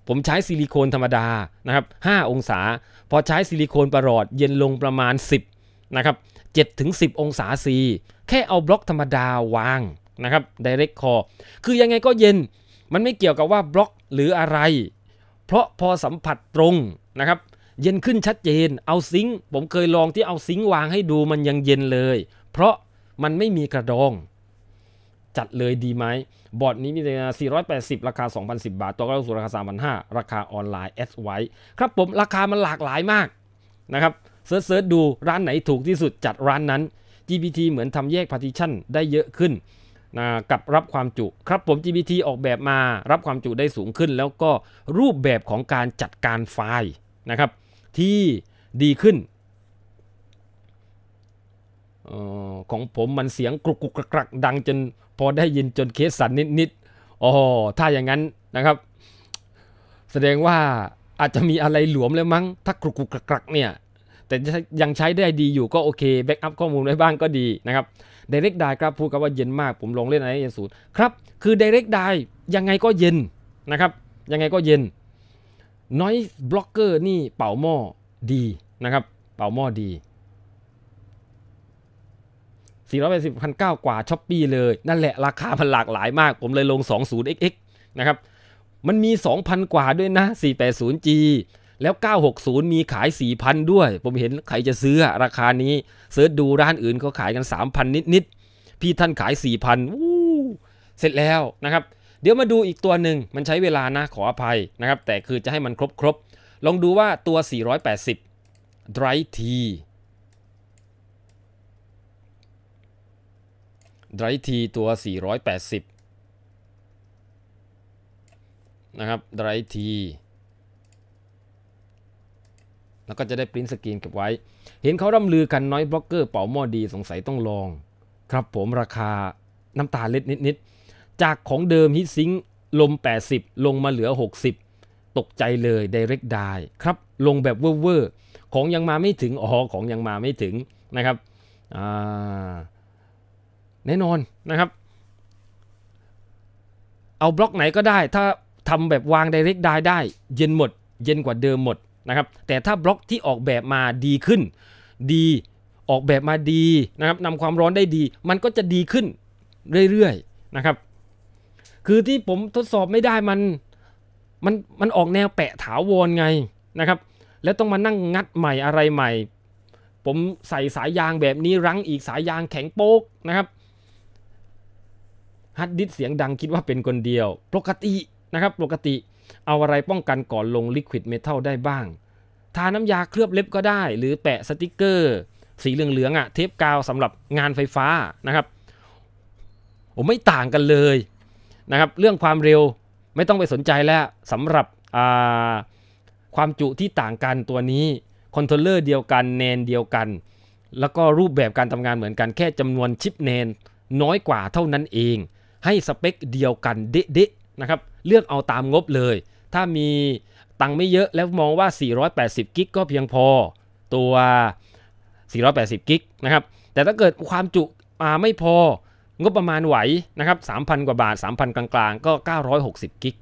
ผมใช้ซิลิโคนธรรมดานะครับ5องศา พอใช้ซิลิโคนประหลอดเย็นลงประมาณ 10นะครับ7ถึง10 องศาซีแค่เอาบล็อกธรรมดาวางนะครับไดเรกคอ a l คือยังไงก็เย็นมันไม่เกี่ยวกับว่าบล็อกหรืออะไร เพราะพอสัมผัสตรงนะครับเย็นขึ้นชัดเจนเอาซิงผมเคยลองที่เอาซิงวางให้ดูมันยังเย็นเลย เพราะมันไม่มีกระดองจัดเลยดีไหมบอร์ดนี้มีราคา480 ราคา 2,010 บาท ตัวก็ลงสู่ราคา 3,500 ราคาออนไลน์ S อไว้ครับผมราคามันหลากหลายมาก นะครับเซิร์ชดูร้านไหนถูกที่สุดจัดร้านนั้น GPT เหมือนทำแยกพาร์ติชันได้เยอะขึ้นนะกับรับความจุ ครับผม GPT ออกแบบมารับความจุได้สูงขึ้นแล้วก็รูปแบบของการจัดการไฟล์ นะครับที่ดีขึ้นออของผมมันเสียงกรุกกรักดังจนพอได้ยินจนเคสสั่นนิดๆอ๋อถ้าอย่างนั้นนะครับ แสดงว่าอาจจะมีอะไรหลวมแล้วมั้ง ถ้ากรุกกรักเนี่ย แต่ยังใช้ได้ดีอยู่ก็โอเค แบ็กอัพข้อมูลไว้บ้างก็ดีนะครับ d i เ e กได้ครับพูดกันว่าเย็นมาก ผมลงเล่นอะไรเย็นสุดครับ คือ d i เ e กได้ยังไงก็เย็นนะครับ ยังไงก็เย็น น้อยบล็อกเกอร์นี่เป่าหม้อดีนะครับ เป่าหม้อดี480 0 9กว่าช้อปปีเลยนั่นแหละราคามันหลากหลายมาก ผมเลยลง 20xx นะครับมันมี 2,000 กว่าด้วยนะ 480G แล้ว 960 มีขาย 4,000 ด้วย ผมเห็นใครจะซื้อราคานี้เซิร์ชดูร้านอื่นเขาขายกัน 3,000 นิดๆพี่ท่านขาย 4,000วู้เสร็จแล้วนะครับ เดี๋ยวมาดูอีกตัวหนึ่งมันใช้เวลานะขออภัยนะครับ แต่คือจะให้มันครบครบ ลองดูว่าตัว 480 Drive T ไดรทีตัว 480 นะครับไดรทีแล้วก็จะได้ปริ้นสกรีนเก็บไว้ เห็นเขาร่ำลือกันน้อยบล็อกเกอร์เป่าหม้อดีสงสัยต้องลอง ครับผมราคาน้ำตาเล็ดนิดๆจากของเดิมฮิตซิงลม 80 ลงมาเหลือ 60 ตกใจเลย ไดเรกได้ครับลงแบบเว่อร์ของยังมาไม่ถึง อ๋อของยังมาไม่ถึงนะครับ อ่าแน่นอนนะครับ เอาบล็อกไหนก็ได้ถ้าทำแบบวางไดเรกได้ได้เย็นหมด เย็นกว่าเดิมหมดนะครับ แต่ถ้าบล็อกที่ออกแบบมาดีขึ้น ดีออกแบบมาดีนะครับนำความร้อนได้ดี มันก็จะดีขึ้นเรื่อยๆนะครับ คือที่ผมทดสอบไม่ได้มันมันมันออกแนวแปะถาวรไงนะครับ แล้วต้องมานั่งงัดใหม่อะไรใหม่ ผมใส่สายยางแบบนี้รั้งอีกสายยางแข็งโป๊กนะครับฮัดดิสเสียงดังคิดว่าเป็นคนเดียว ปกตินะครับปกติเอาอะไรป้องกันก่อนลงลิควิดเมทัลได้บ้าง ทาน้ำยาเคลือบเล็บก็ได้ หรือแปะสติกเกอร์ สีเหลืองๆอะ่ะเทปกาวสำหรับงานไฟฟ้านะครับโอ้ไม่ต่างกันเลยนะครับ เรื่องความเร็วไม่ต้องไปสนใจแล้วสำหรับความจุที่ต่างกันตัวนี้ คอนโทรลเลอร์เดียวกันแนนเดียวกัน แล้วก็รูปแบบการทำงานเหมือนกันแค่จำนวนชิปแนน น้อยกว่าเท่านั้นเองให้สเปคเดียวกันเด๊ะๆนะครับ เลือกเอาตามงบเลย ถ้ามีตังไม่เยอะแล้วมองว่า 480 กิกก็เพียงพอตัว 480 กิกนะครับ แต่ถ้าเกิดความจุมาไม่พองบประมาณไหวนะครับ3,000 กว่าบาท 3,000 กลาง ๆ ก็ 960 กิก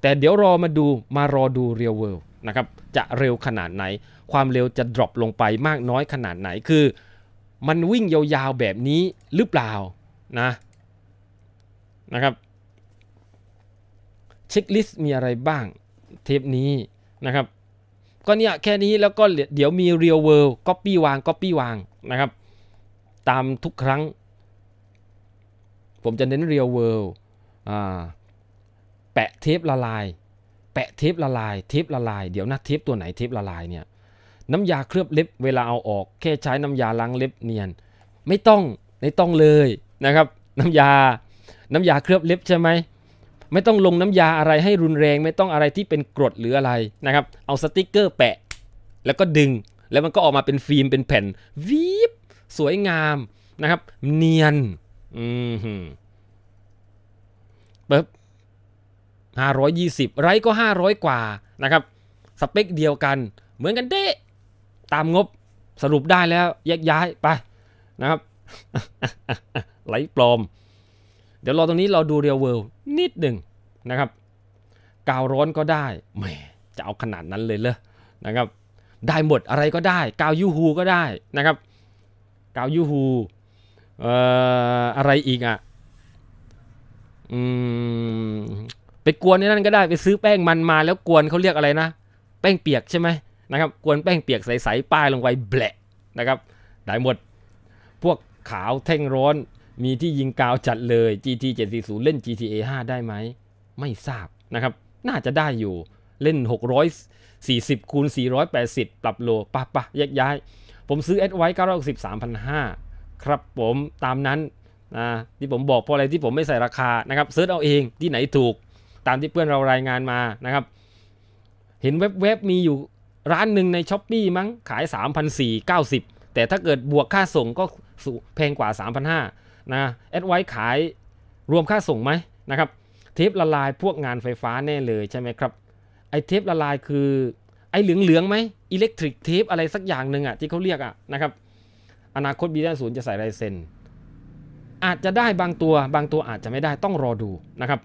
แต่เดี๋ยวรอมาดูมารอดูเรีย w เวิลนะครับ จะเร็วขนาดไหน ความเร็วจะดรอปลงไปมากน้อยขนาดไหนคือมันวิ่งยาว ๆ แบบนี้หรือเปล่านะนะครับเช็คลิสต์มีอะไรบ้างเทปนี้นะครับก็เนี่ยแค่นี้ แล้วก็ เดี๋ยวมี real world copy วาง copy วางนะครับ ตามทุกครั้ง ผมจะเน้น real world อ่าแปะเทปละลายแปะเทปละลายเทปละลายเดี๋ยวนะเทปตัวไหนเทปละลายเนี่ยน้ำยาเคลือบเล็บ เวลาเอาออก แค่ใช้น้ำยาล้างเล็บเนียน ไม่ต้อง ไม่ต้องเลยนะครับ น้ำยาน้ำยาเคลือบเล็บใช่ไหมไม่ต้องลงน้ำยาอะไรให้รุนแรงไม่ต้องอะไรที่เป็นกรดหรืออะไรนะครับ เอาสติกเกอร์แปะ แล้วก็ดึง แล้วมันก็ออกมาเป็นฟิล์มเป็นแผ่นวิบสวยงามนะครับ เนียนอืมปึ๊บห้าร้อยยี่สิบไรก็ห้าร้อยกว่านะครับ สเปคเดียวกัน เหมือนกันเด้ตามงบสรุปได้แล้ว แยกย้ายไปนะครับไหลปลอมเดี๋ยวรอตรงนี้เราดูเรียลเวิลด์นิดหนึ่งนะครับ กาวร้อนก็ได้แหมจะเอาขนาดนั้นเลยเลยนะครับ ได้หมดอะไรก็ได้กาวยูฮูก็ได้นะครับกาวยูฮูเอ่ออะไรอีกอ่ะอืมไปกวนในนั่นก็ได้ ไปซื้อแป้งมันมาแล้วกวนเขาเรียกอะไรนะ แป้งเปียกใช่ไหมนะครับกวนแป้งเปียกใสๆป้ายลงไปแบละนะครับ ได้หมด พวกขาวแท่งร้อนมีที่ยิงกาวจัดเลย GT 740เล่น GTA 5 ได้ไหม ไม่ทราบนะครับ น่าจะได้อยู่เล่น 640คูณ480 ปรับโลปะปะแยกย้าย ผมซื้อแอดไว้963,500 ครับผมตามนั้นนะที่ผมบอกเพราะอะไรที่ผมไม่ใส่ราคานะครับเซิร์ชเอาเองที่ไหนถูกตามที่เพื่อนเรารายงานมานะครับเห็นเว็บๆ มีอยู่ร้านหนึ่งในช้อปปีมั้งขาย 3,490 แต่ถ้าเกิดบวกค่าส่งก็แพงกว่า 3,500นะแอดไว้ขายรวมค่าส่งไหมนะครับเทปละลายพวกงานไฟฟ้าแน่เลยใช่ไหมครับไอเทปละลายคือ ไอเหลืองๆไหมอิเล็กทริกเทปอะไรสักอย่างหนึ่งอ่ะที่เขาเรียกอ่ะนะครับอนาคตบีด้าศูนย์จะใส่ลายเซ็นอาจจะได้บางตัวบางตัวอาจจะไม่ได้ต้องรอดูนะครับ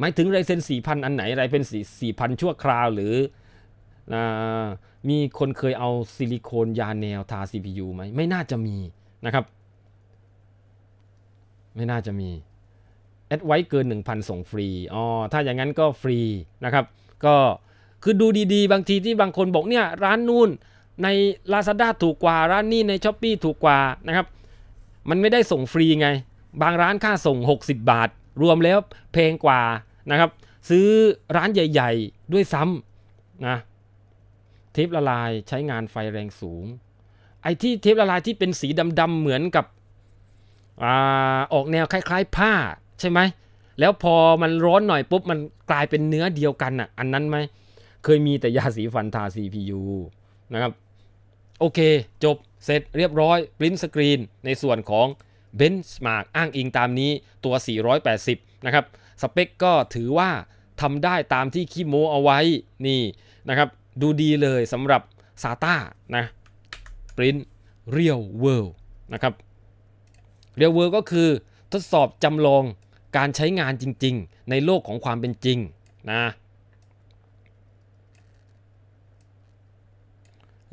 หมายถึงลายเซ็น่พันอันไหนอะไรเป็นสี่พันชั่วคราวหรือมีคนเคยเอาซิลิโคนยาแนวทา CPU ไหมไม่น่าจะมีนะครับไม่น่าจะมีแอดไว้เกิน 1,000 ส่งฟรีอ๋อถ้าอย่างนั้นก็ฟรีนะครับก็คือดูดีๆ บางทีที่บางคนบอกเนี่ยร้านนู่นใน Lazada ถูกกว่า ร้านนี้ใน s h อ p e e ถูกกว่านะครับมันไม่ได้ส่งฟรีไง บางร้านค่าส่ง 60 บาท รวมแล้วแพงกว่านะครับซื้อร้านใหญ่ๆ ด้วยซ้ำนะเทปละลายใช้งานไฟแรงสูงไอ้ที่เทปละลายที่เป็นสีดำๆเหมือนกับอออกแนวคล้ายๆผ้าใช่ไหมแล้วพอมันร้อนหน่อยปุ๊บ มันกลายเป็นเนื้อเดียวกันอ่ะอันนั้นไหม เคยมีแต่ยาสีฟันทา CPU นะครับโอเค จบเสร็จเรียบร้อย ปริ้นสกรีนในส่วนของเบนช์มาร์กอ้างอิงตามนี้ตัว 480 นะครับ สเปคก็ถือว่าทำได้ตามที่คีโมเอาไว้นี่นะครับ ดูดีเลยสำหรับ SATA นะ ปริ้นีย a เวิลด์นะครับเรียลเวิร์ก็คือทดสอบจำลองการใช้งานจริงๆ ในโลกของความเป็นจริงนะ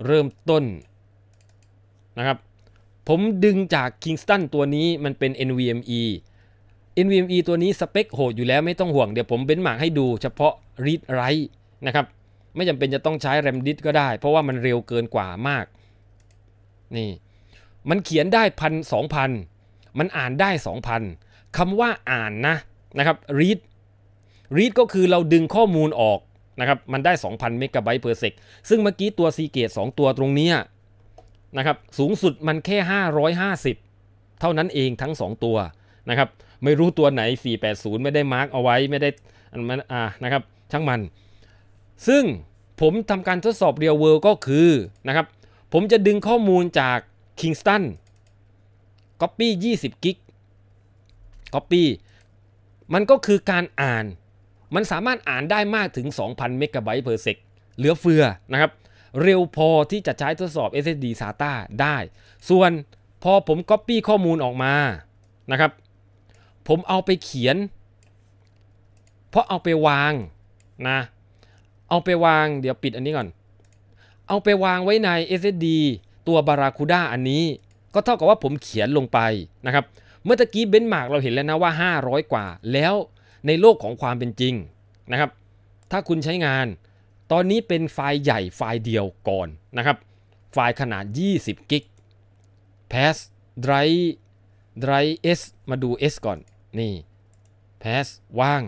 เริ่มต้นนะครับ ผมดึงจาก Kingston ตัวนี้มันเป็น NVMe NVMe ตัวนี้สเปคโหดอยู่แล้วไม่ต้องห่วง เดี๋ยวผมเบนหมากให้ดูเฉพาะ read write นะครับไม่จำเป็นจะต้องใช้ RAM d i s ก็ได้เพราะว่ามันเร็วเกินกว่ามากนี่มันเขียนได้พันสองพันมันอ่านได้ 2,000 คำว่าอ่านนะ นะครับ read read ก็คือเราดึงข้อมูลออกนะครับมันได้ 2,000เมกะไบต์เพอร์เซกซึ่งเมื่อกี้ตัวซีเกต2ตัวตรงนี้นะครับสูงสุดมันแค่ 550 เท่านั้นเองทั้ง 2 ตัวนะครับไม่รู้ตัวไหน 480 ไม่ได้มาร์กเอาไว้ไม่ได้มันอ่านะครับช่างมัน ซึ่งผมทำการทดสอบเรียลเวิร์ก็คือนะครับผมจะดึงข้อมูลจากคิงสตัน Copy 20กิก Copy มันก็คือการอ่านมันสามารถอ่านได้มากถึง 2,000เมกะไบต์เพอร์เซกเหลือเฟือนะครับ เร็วพอที่จะใช้ทดสอบ SSD SATA ได้ ส่วนพอผม Copy ข้อมูลออกมานะครับผมเอาไปเขียน เพราะเอาไปวางนะเอาไปวางเดี๋ยวปิดอันนี้ก่อน เอาไปวางไว้ใน SSD ตัวบาราคูด้าอันนี้ก็เท่ากับว่าผมเขียนลงไปนะครับเมื่อกี้เบน์มาร์กเราเห็นแล้วนะว่า 500 กว่า แล้วในโลกของความเป็นจริงนะครับถ้าคุณใช้งาน ตอนนี้เป็นไฟล์ใหญ่ไฟล์เดียวก่อนนะครับ ไฟล์ขนาด 20 กิกแพสไดร์ v drive s มาดู s ก่อนนี่แพสว่าง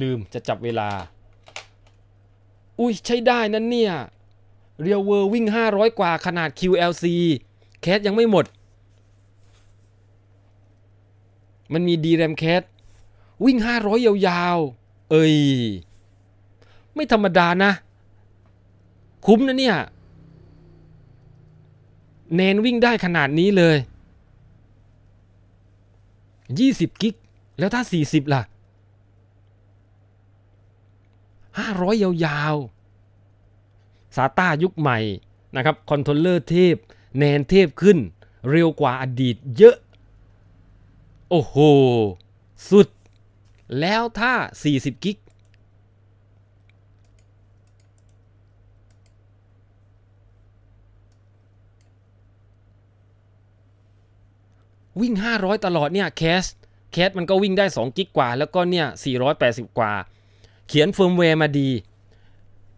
ลืมจะจับเวลาอุ้ยใช้ได้นั่นเนี่ยเรียวเวอร์วิ่ง 500 กว่าขนาด QLC แคสยังไม่หมด มันมี DRAM แคสวิ่ง 500 ยาวๆ เอ้ย ไม่ธรรมดานะ คุ้มนะเนี่ยเนนวิ่งได้ขนาดนี้เลย 20 กิก แล้วถ้า 40 ล่ะ 500 ยาวๆซาต้ายุคใหม่ นะครับ คอนโทรลเลอร์เทพแนนเทพขึ้นเร็วกว่าอดีตเยอะ โอ้โห สุด แล้วถ้า 40 กิก วิ่ง 500 ตลอดเนี่ย แคสแคสมันก็วิ่งได้ 2 กิกกว่าแล้วก็เนี่ย 480 กว่า เขียนเฟิร์มแวร์มาดี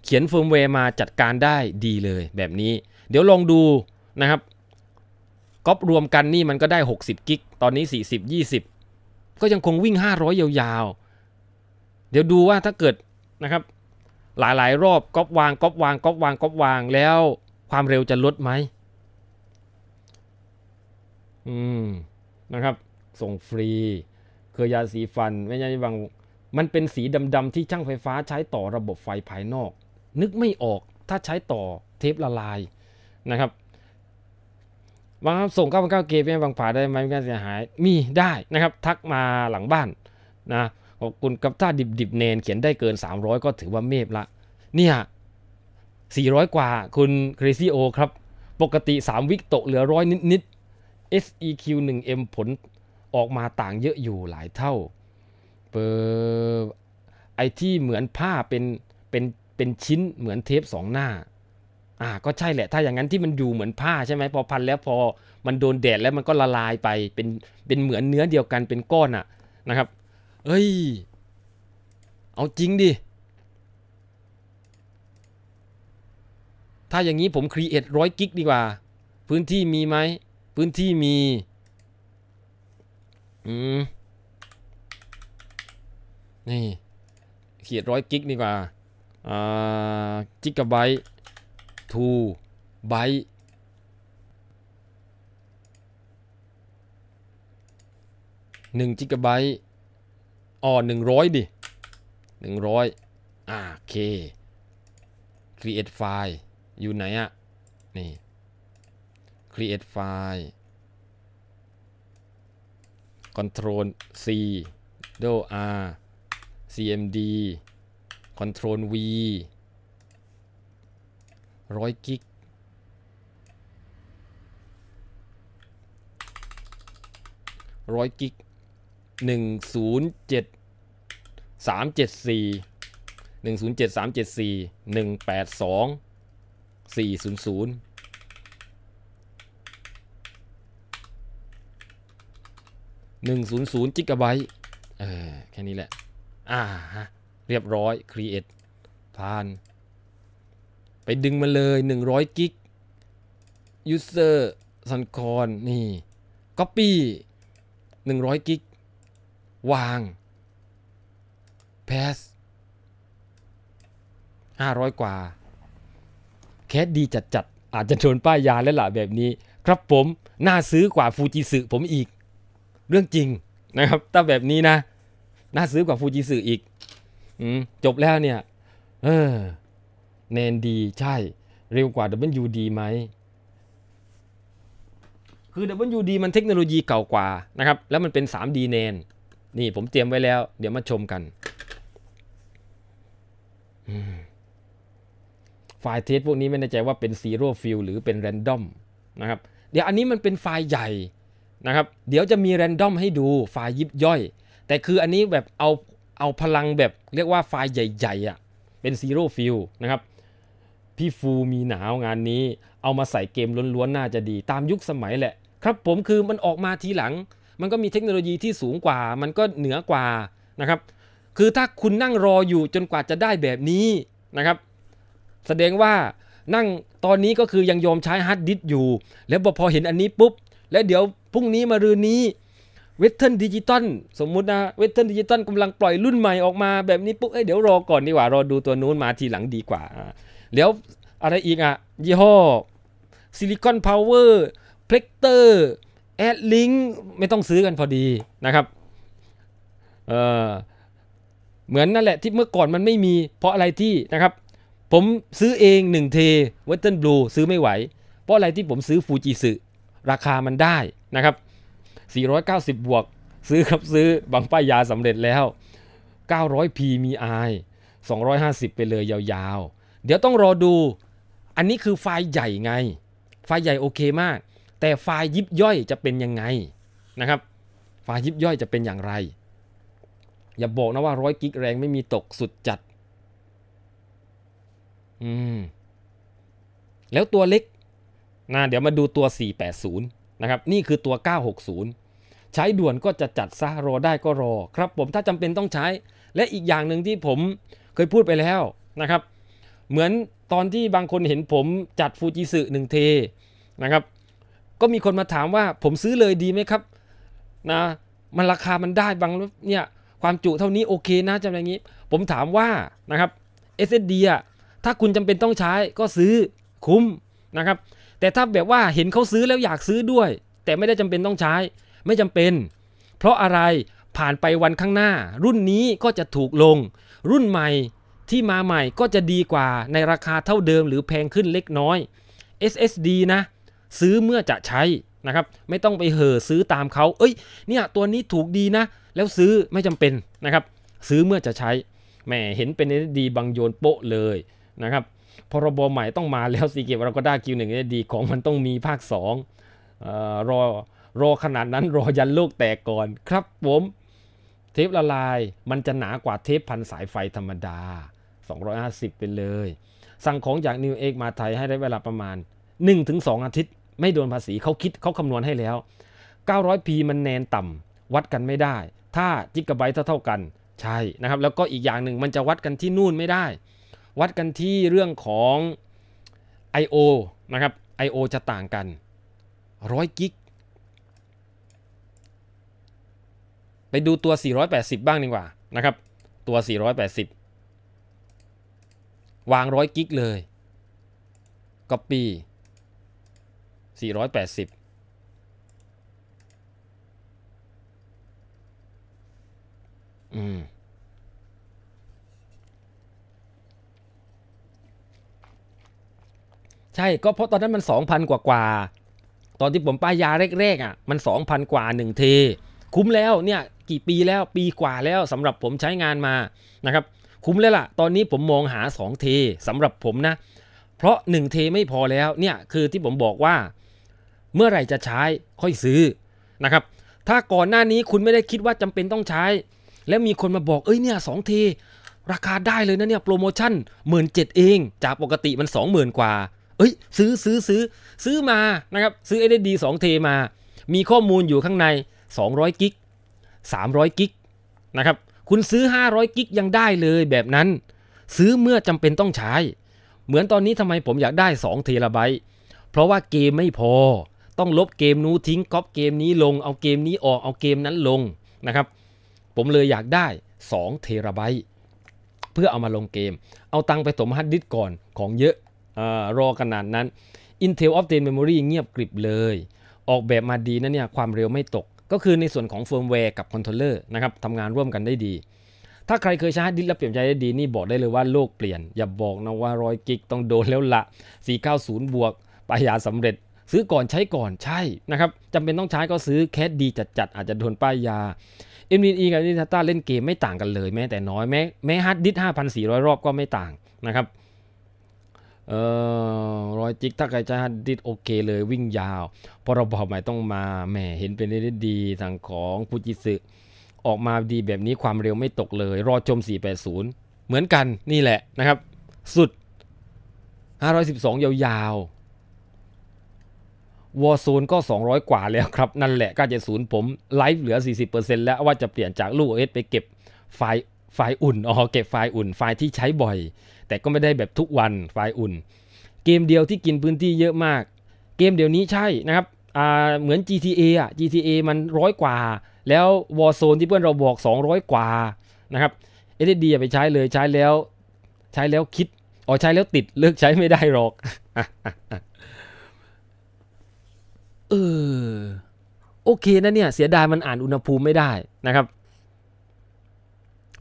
เขียนเฟิร์มแวร์มาจัดการได้ดีเลย แบบนี้ เดี๋ยวลองดูนะครับก๊อปรวมกันนี่มันก็ได้ 60 กิกตอนนี้ 40 20 ก็ยังคงวิ่ง 500ยาวๆ เดี๋ยวดูว่าถ้าเกิดนะครับ หลายๆรอบก๊อปวางก๊อปวางก๊อปวางก๊อปวางแล้วความเร็วจะลดไหม อืมนะครับ ส่งฟรี เคยยาสีฟันไม่ใช่บาง มันเป็นสีดำๆที่ช่างไฟฟ้าใช้ต่อระบบไฟภายนอกนึกไม่ออกถ้าใช้ต่อเทปละลายนะครับบางครับส่ง 99เกมไปี่บางผาได้ไหมมีการเสียหาย มีได้นะครับทักมาหลังบ้านนะ ขอบคุณกับท่าดิบดิบเนนเขียนได้เกิน 300 ก็ถือว่าเมฟละ เนี่ย 400 กว่าคุณคริซิโอครับ ปกติ 3 วิกตกเหลือร้อยนิดๆ SEQ 1M ผลออกมาต่างเยอะอยู่หลายเท่า เปอไอที่เหมือนผ้าเป็นเป็นเป็นชิ้นเหมือนเทปสองหน้า อ่า ก็ใช่แหละ ถ้าอย่างนั้นที่มันอยู่เหมือนผ้าใช่ไหมพอพันแล้วพอมันโดนแดด แล้วมันก็ละลายไปเป็นเป็นเหมือนเนื้อเดียวกันเป็นก้อนอะนะครับ เอ้ย เอาจริงดิ ถ้าอย่างนี้ผมครีเอทร้อยกิกดีกว่า พื้นที่มีไหม พื้นที่มี อืม นี่เขียนร้อยกิกดีกว่าจิกะไบต์ทูไบต์หนึ่งจิกะไบต์อ๋อหนึ่งร้อยดิหนึ่งร้อยอ่าโอเค create file อยู่ไหนอะนี่ create file control c do r cmd คอนโ V ร้อยกิกร้อยกิกหนึ่งศูนย์เจ็ดสามเจ็ดสี่หนึ่งศูนย์เจ็ดสามเจ็ดสี่หนึ่งแปดสองสี่ศูนย์ศูนย์หนึ่งศูนย์ศูนย์จิกะไบต์เออแค่นี้แหละอ่าฮะเรียบร้อย create ผ่าน ไปดึงมาเลย 100 กิก user สันคอนนี่ copy 100 กิก วาง pass 500 กว่า แคสดีจัดจัด อาจจะโดนป้ายยาแล้วล่ะแบบนี้ ครับผม น่าซื้อกว่าฟูจิสึผมอีก เรื่องจริง นะครับ ถ้าแบบนี้นะ น่าซื้อกว่าฟูจิสึอีกจบแล้วเนี่ยเออแนนดี ใช่ เร็วกว่า WD ไหม คือ WD มันเทคโนโลยีเก่ากว่านะครับ แล้วมันเป็น 3D แนน นี่ผมเตรียมไว้แล้ว เดี๋ยวมาชมกันไฟล์เทสพวกนี้ไม่แน่ใจว่าเป็นซีโร่ฟิลหรือเป็นแรนดอมนะครับเดี๋ยวอันนี้มันเป็นไฟล์ใหญ่นะครับ เดี๋ยวจะมีแรนดอมให้ดูไฟล์ยิบย่อย แต่คืออันนี้แบบเอาเอาพลังแบบ เรียกว่าไฟล์ใหญ่ๆอะ่ะเป็นซีโร่ฟิลนะครับพี่ฟูมีหนาวงานนี้ เอามาใส่เกมล้วนๆน่าจะดีตามยุคสมัยแหละครับผมคือมันออกมาทีหลัง มันก็มีเทคโนโลยีที่สูงกว่า มันก็เหนือกว่านะครับ คือถ้าคุณนั่งรออยู่จนกว่าจะได้แบบนี้นะครับ แสดงว่านั่งตอนนี้ก็คือยังยอมใช้ฮาร์ดดิสอยู่ แล้วพอเห็นอันนี้ปุ๊บแล้วเดี๋ยวพรุ่งนี้มารืนนี้เวทเทิลดิจิตอลสมมุตินะเวทเทิลดิจิตอลกำลังปล่อยรุ่นใหม่ออกมาแบบ นี้ปุ๊บเอ้ยเดี๋ยวรอก่อนดีกว่า รอดูตัวนู้นมาทีหลังดีกว่า แล้วอะไรอีกอ่ะยี่ห้อซิลิคอนพาวเวอร์เพล็กเตอร์แอดลิงไม่ต้องซื้อกันพอดีนะครับเออเหมือนนั่นแหละที่เมื่อก่อนมันไม่มี เพราะอะไรที่นะครับ ผมซื้อเอง1เทเวทเทิลบลูซื้อไม่ไหว เพราะอะไรที่ผมซื้อฟูจิสึราคามันได้นะครับ490 บวก ซื้อครับซื้อ บางป้ายยาสำเร็จแล้ว 900p มีไอ250 ไปเลยยาวๆ เดี๋ยวต้องรอดูอันนี้คือไฟล์ใหญ่ไง ไฟล์ใหญ่โอเคมาก แต่ไฟล์ยิบย่อยจะเป็นยังไงนะครับ ไฟล์ยิบย่อยจะเป็นอย่างไร อย่าบอกนะว่าร้อยกิกแรงไม่มีตกสุดจัดอืมแล้วตัวเล็กนะเดี๋ยวมาดูตัว 480นะครับนี่คือตัว 960 ใช้ด่วนก็จะจัดซะ รอได้ก็รอครับ ผมถ้าจำเป็นต้องใช้และอีกอย่างหนึ่งที่ผมเคยพูดไปแล้วนะครับ เหมือนตอนที่บางคนเห็นผมจัดฟูจิสึหนึ่งเทนะครับก็มีคนมาถามว่าผมซื้อเลยดีไหมครับนะมันราคามันได้บางเนี่ยความจุเท่านี้โอเคนะจำอย่างนี้ ผมถามว่านะครับ SSD อ่ะถ้าคุณจำเป็นต้องใช้ก็ซื้อคุ้มนะครับแต่ถ้าแบบว่าเห็นเขาซื้อแล้วอยากซื้อด้วย แต่ไม่ได้จำเป็นต้องใช้ไม่จำเป็น เพราะอะไรผ่านไปวันข้างหน้า รุ่นนี้ก็จะถูกลง รุ่นใหม่ที่มาใหม่ก็จะดีกว่าในราคาเท่าเดิม หรือแพงขึ้นเล็กน้อย SSD นะซื้อเมื่อจะใช้นะครับ ไม่ต้องไปเห่อซื้อตามเขาเอ้ยเนี่ย ตัวนี้ถูกดีนะ แล้วซื้อไม่จำเป็นนะครับ ซื้อเมื่อจะใช้แหมเห็นเป็น SSD บางโยนโปะเลยนะครับพรบใหม่ต้องมาแล้วสีเกมเราก็ได้คิวหนึ่งดี ของมันต้องมีภาคสองรอรอขนาดนั้นรอยันลูกแตกก่อนครับผม เทปละลายมันจะหนากว่าเทปพันสายไฟธรรมดา 250ไปเลย สั่งของจากนิวเอ็กมาไทยให้ได้เวลาประมาณ 1-2 อาทิตย์ ไม่โดนภาษีเขาคิดเขาคำนวณให้แล้ว 900p มันแนนต่ำวัดกันไม่ได้ ถ้าจิกะไบต์เท่าากันใช่นะครับแล้วก็อีกอย่างหนึ่งมันจะวัดกันที่นู่นไม่ได้วัดกันที่เรื่องของ I.O. นะครับ I.O. จะต่างกัน 100 กิก ไปดูตัว 480 บ้างดีกว่านะครับ ตัว 480 วาง 100 กิกเลย Copy 480 อืมใช่ ก็เพราะตอนนั้นมันงพันกว่ากว่า ตอนที่ผมป้ายยาแรกๆอ่ะ มันสองพันกว่าหนึ่งเท คุ้มแล้วเนี่ย กี่ปีแล้ว ปีกว่าแล้วสำหรับผมใช้งานมา นะครับ คุ้มแล้วล่ะ ตอนนี้ผมมองหา2ทสำหรับผมนะ เพราะ1ทไม่พอแล้ว เนี่ยคือที่ผมบอกว่า เมื่อไหร่จะใช้ค่อยซื้อนะครับ ถ้าก่อนหน้านี้คุณไม่ได้คิดว่าจำเป็นต้องใช้ แล้วมีคนมาบอก เอ้ยเนี่ยสองทราคาได้เลยนะเนี่ยโปรโมชั่นหมื่นเจ็ดเอง จากปกติมัน 20,000 กว่าเอ้ยซื้อซื้อซื้อซื้อมานะครับซื้อ SSD 2T มา มีข้อมูลอยู่ข้างใน 200 กิก 300 กิกนะครับคุณซื้อ 500 กิกยังได้เลยแบบนั้น ซื้อเมื่อจำเป็นต้องใช้ เหมือนตอนนี้ทำไมผมอยากได้ 2 เทราไบต์เพราะว่าเกมไม่พอต้องลบเกมนู้ทิ้งก๊อปเกมนี้ลงเอาเกมนี้ออกเอาเกมนั้นลงนะครับผมเลยอยากได้ 2 เทราไบต์เพื่อเอามาลงเกมเอาตังไปถมฮัดดิสก่อนของเยอะรอขนาดนั้น Intel Optane Memory เงียบกริบเลย ออกแบบมาดีนะเนี่ยความเร็วไม่ตก ก็คือในส่วนของเฟิร์มแวร์กับคอนโทรลเลอร์นะครับทำงานร่วมกันได้ดี ถ้าใครเคยใช้ฮาร์ดดิสก์แล้วเปลี่ยนใจได้ดีนี่บอกได้เลยว่าโลกเปลี่ยน อย่าบอกนะว่าร้อยกิกต้องโดนแล้วละ 490 บวกปายาสำเร็จ ซื้อก่อนใช้ก่อนใช่นะครับจำเป็นต้องใช้ก็ซื้อแคสดีจัดๆอาจจะโดนป้ายยา m อ็มกับนิทาต้าเล่นเกมไม่ต่างกันเลย แม้แต่น้อยแม้แม้ฮาร์ดดิสก์ 5400 รอบก็ไม่ต่างนะครับเออรอยจิก ถ้าใครใช้ฮัดดิสโอเคเลยวิ่งยาวพอราบอกใหม่ต้องมาแหมเห็นเป็นได้ดีทางของฟูจิสึออกมาดีแบบนี้ ความเร็วไม่ตกเลย รอจม 480 เหมือนกัน นี่แหละนะครับ สุด 512ยาวๆวอร์ซูนก็ 200 กว่าแล้วครับ นั่นแหละ970ผม ไลฟ์เหลือ 40%แล้วว่าจะเปลี่ยนจากลูกเอสไปเก็บไฟล์ไฟล์อุ่น อ๋อ เก็บไฟล์อุ่น ไฟล์ที่ใช้บ่อยแต่ก็ไม่ได้แบบทุกวันไฟอุ่น เกมเดียวที่กินพื้นที่เยอะมาก เกมเดี๋ยวนี้ใช่นะครับ เหมือน GTA อ่ะ GTA มันร้อยกว่า แล้ว Warzone ที่เพื่อนเราบอก 200 กว่านะครับ SSD อย่าไปใช้เลยใช้แล้ว ใช้แล้วคิดอ๋อใช้แล้วติดเลิกใช้ไม่ได้หรอกเออ โอเคนะเนี่ย เสียดายมันอ่านอุณหภูมิไม่ได้นะครับ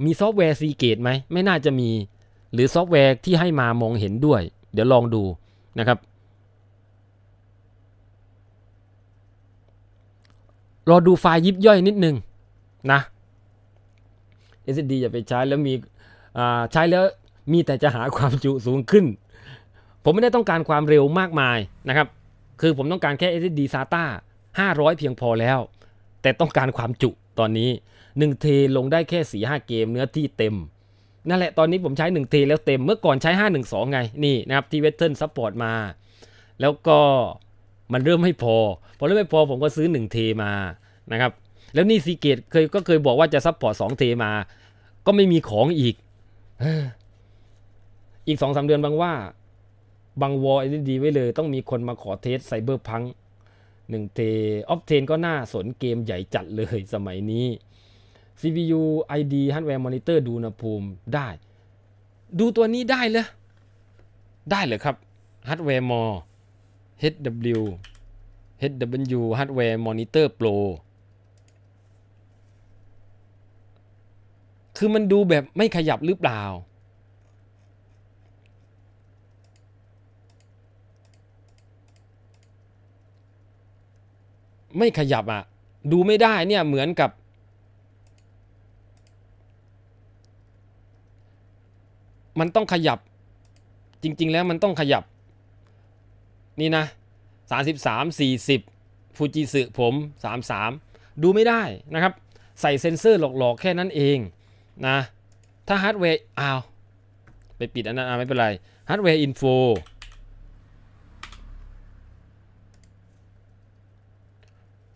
มีซอฟต์แวร์ซีเกตไหม ไม่น่าจะมีหรือซอฟต์แวร์ที่ให้มามองเห็นด้วย เดี๋ยวลองดูนะครับ รอดูไฟล์ยิบย่อยนิดนึงนะ SSD อย่าไปใช้แล้วมีใช้แล้วมีแต่จะหาความจุสูงขึ้น ผมไม่ได้ต้องการความเร็วมากมายนะครับ คือผมต้องการแค่ SSD SATA 500 เพียงพอแล้ว แต่ต้องการความจุตอนนี้1เทลงได้แค่4-5เกมเนื้อที่เต็มนั่นแหละตอนนี้ผมใช้1 t แล้วเต็มเมื่อก่อนใช้ 512 ไงนี่นะครับที่เวทเทิลซัพพอร์ตมา แล้วก็มันเริ่มไม่พอ พอเริ่มไม่พอผมก็ซื้อ1 t มานะครับ แล้วนี่ซีเกตเคยก็เคยบอกว่าจะซัพพอร์ต2 t มา ก็ไม่มีของอีกอีกสองสาเดือนบางว่าบางวอลดีไว้เลยต้องมีคนมาขอเทสไซเบอร์พังหนึ่งเทออฟเทนก็น่าสนเกมใหญ่จัดเลย สมัยนี้ CPU ID Hardware Monitor ดูอุณหภูมิได้ ดูตัวนี้ได้เลย ได้เลยครับ Hardware More HW HW Hardware Monitor Pro คือมันดูแบบไม่ขยับหรือเปล่า ไม่ขยับอะ่ะ ดูไม่ได้เนี่ย เหมือนกับมันต้องขยับ จริงๆ แล้วมันต้องขยับ นี่นะ 33 40ฟูจิสึผม33 ดูไม่ได้นะครับ ใส่เซ็นเซอร์หลอกๆแค่นั้นเองนะ ถ้าฮาร์ดแวร์ อ้าว ไปปิดอันนั้นไม่เป็นไร ฮาร์ดแวร์อินโฟ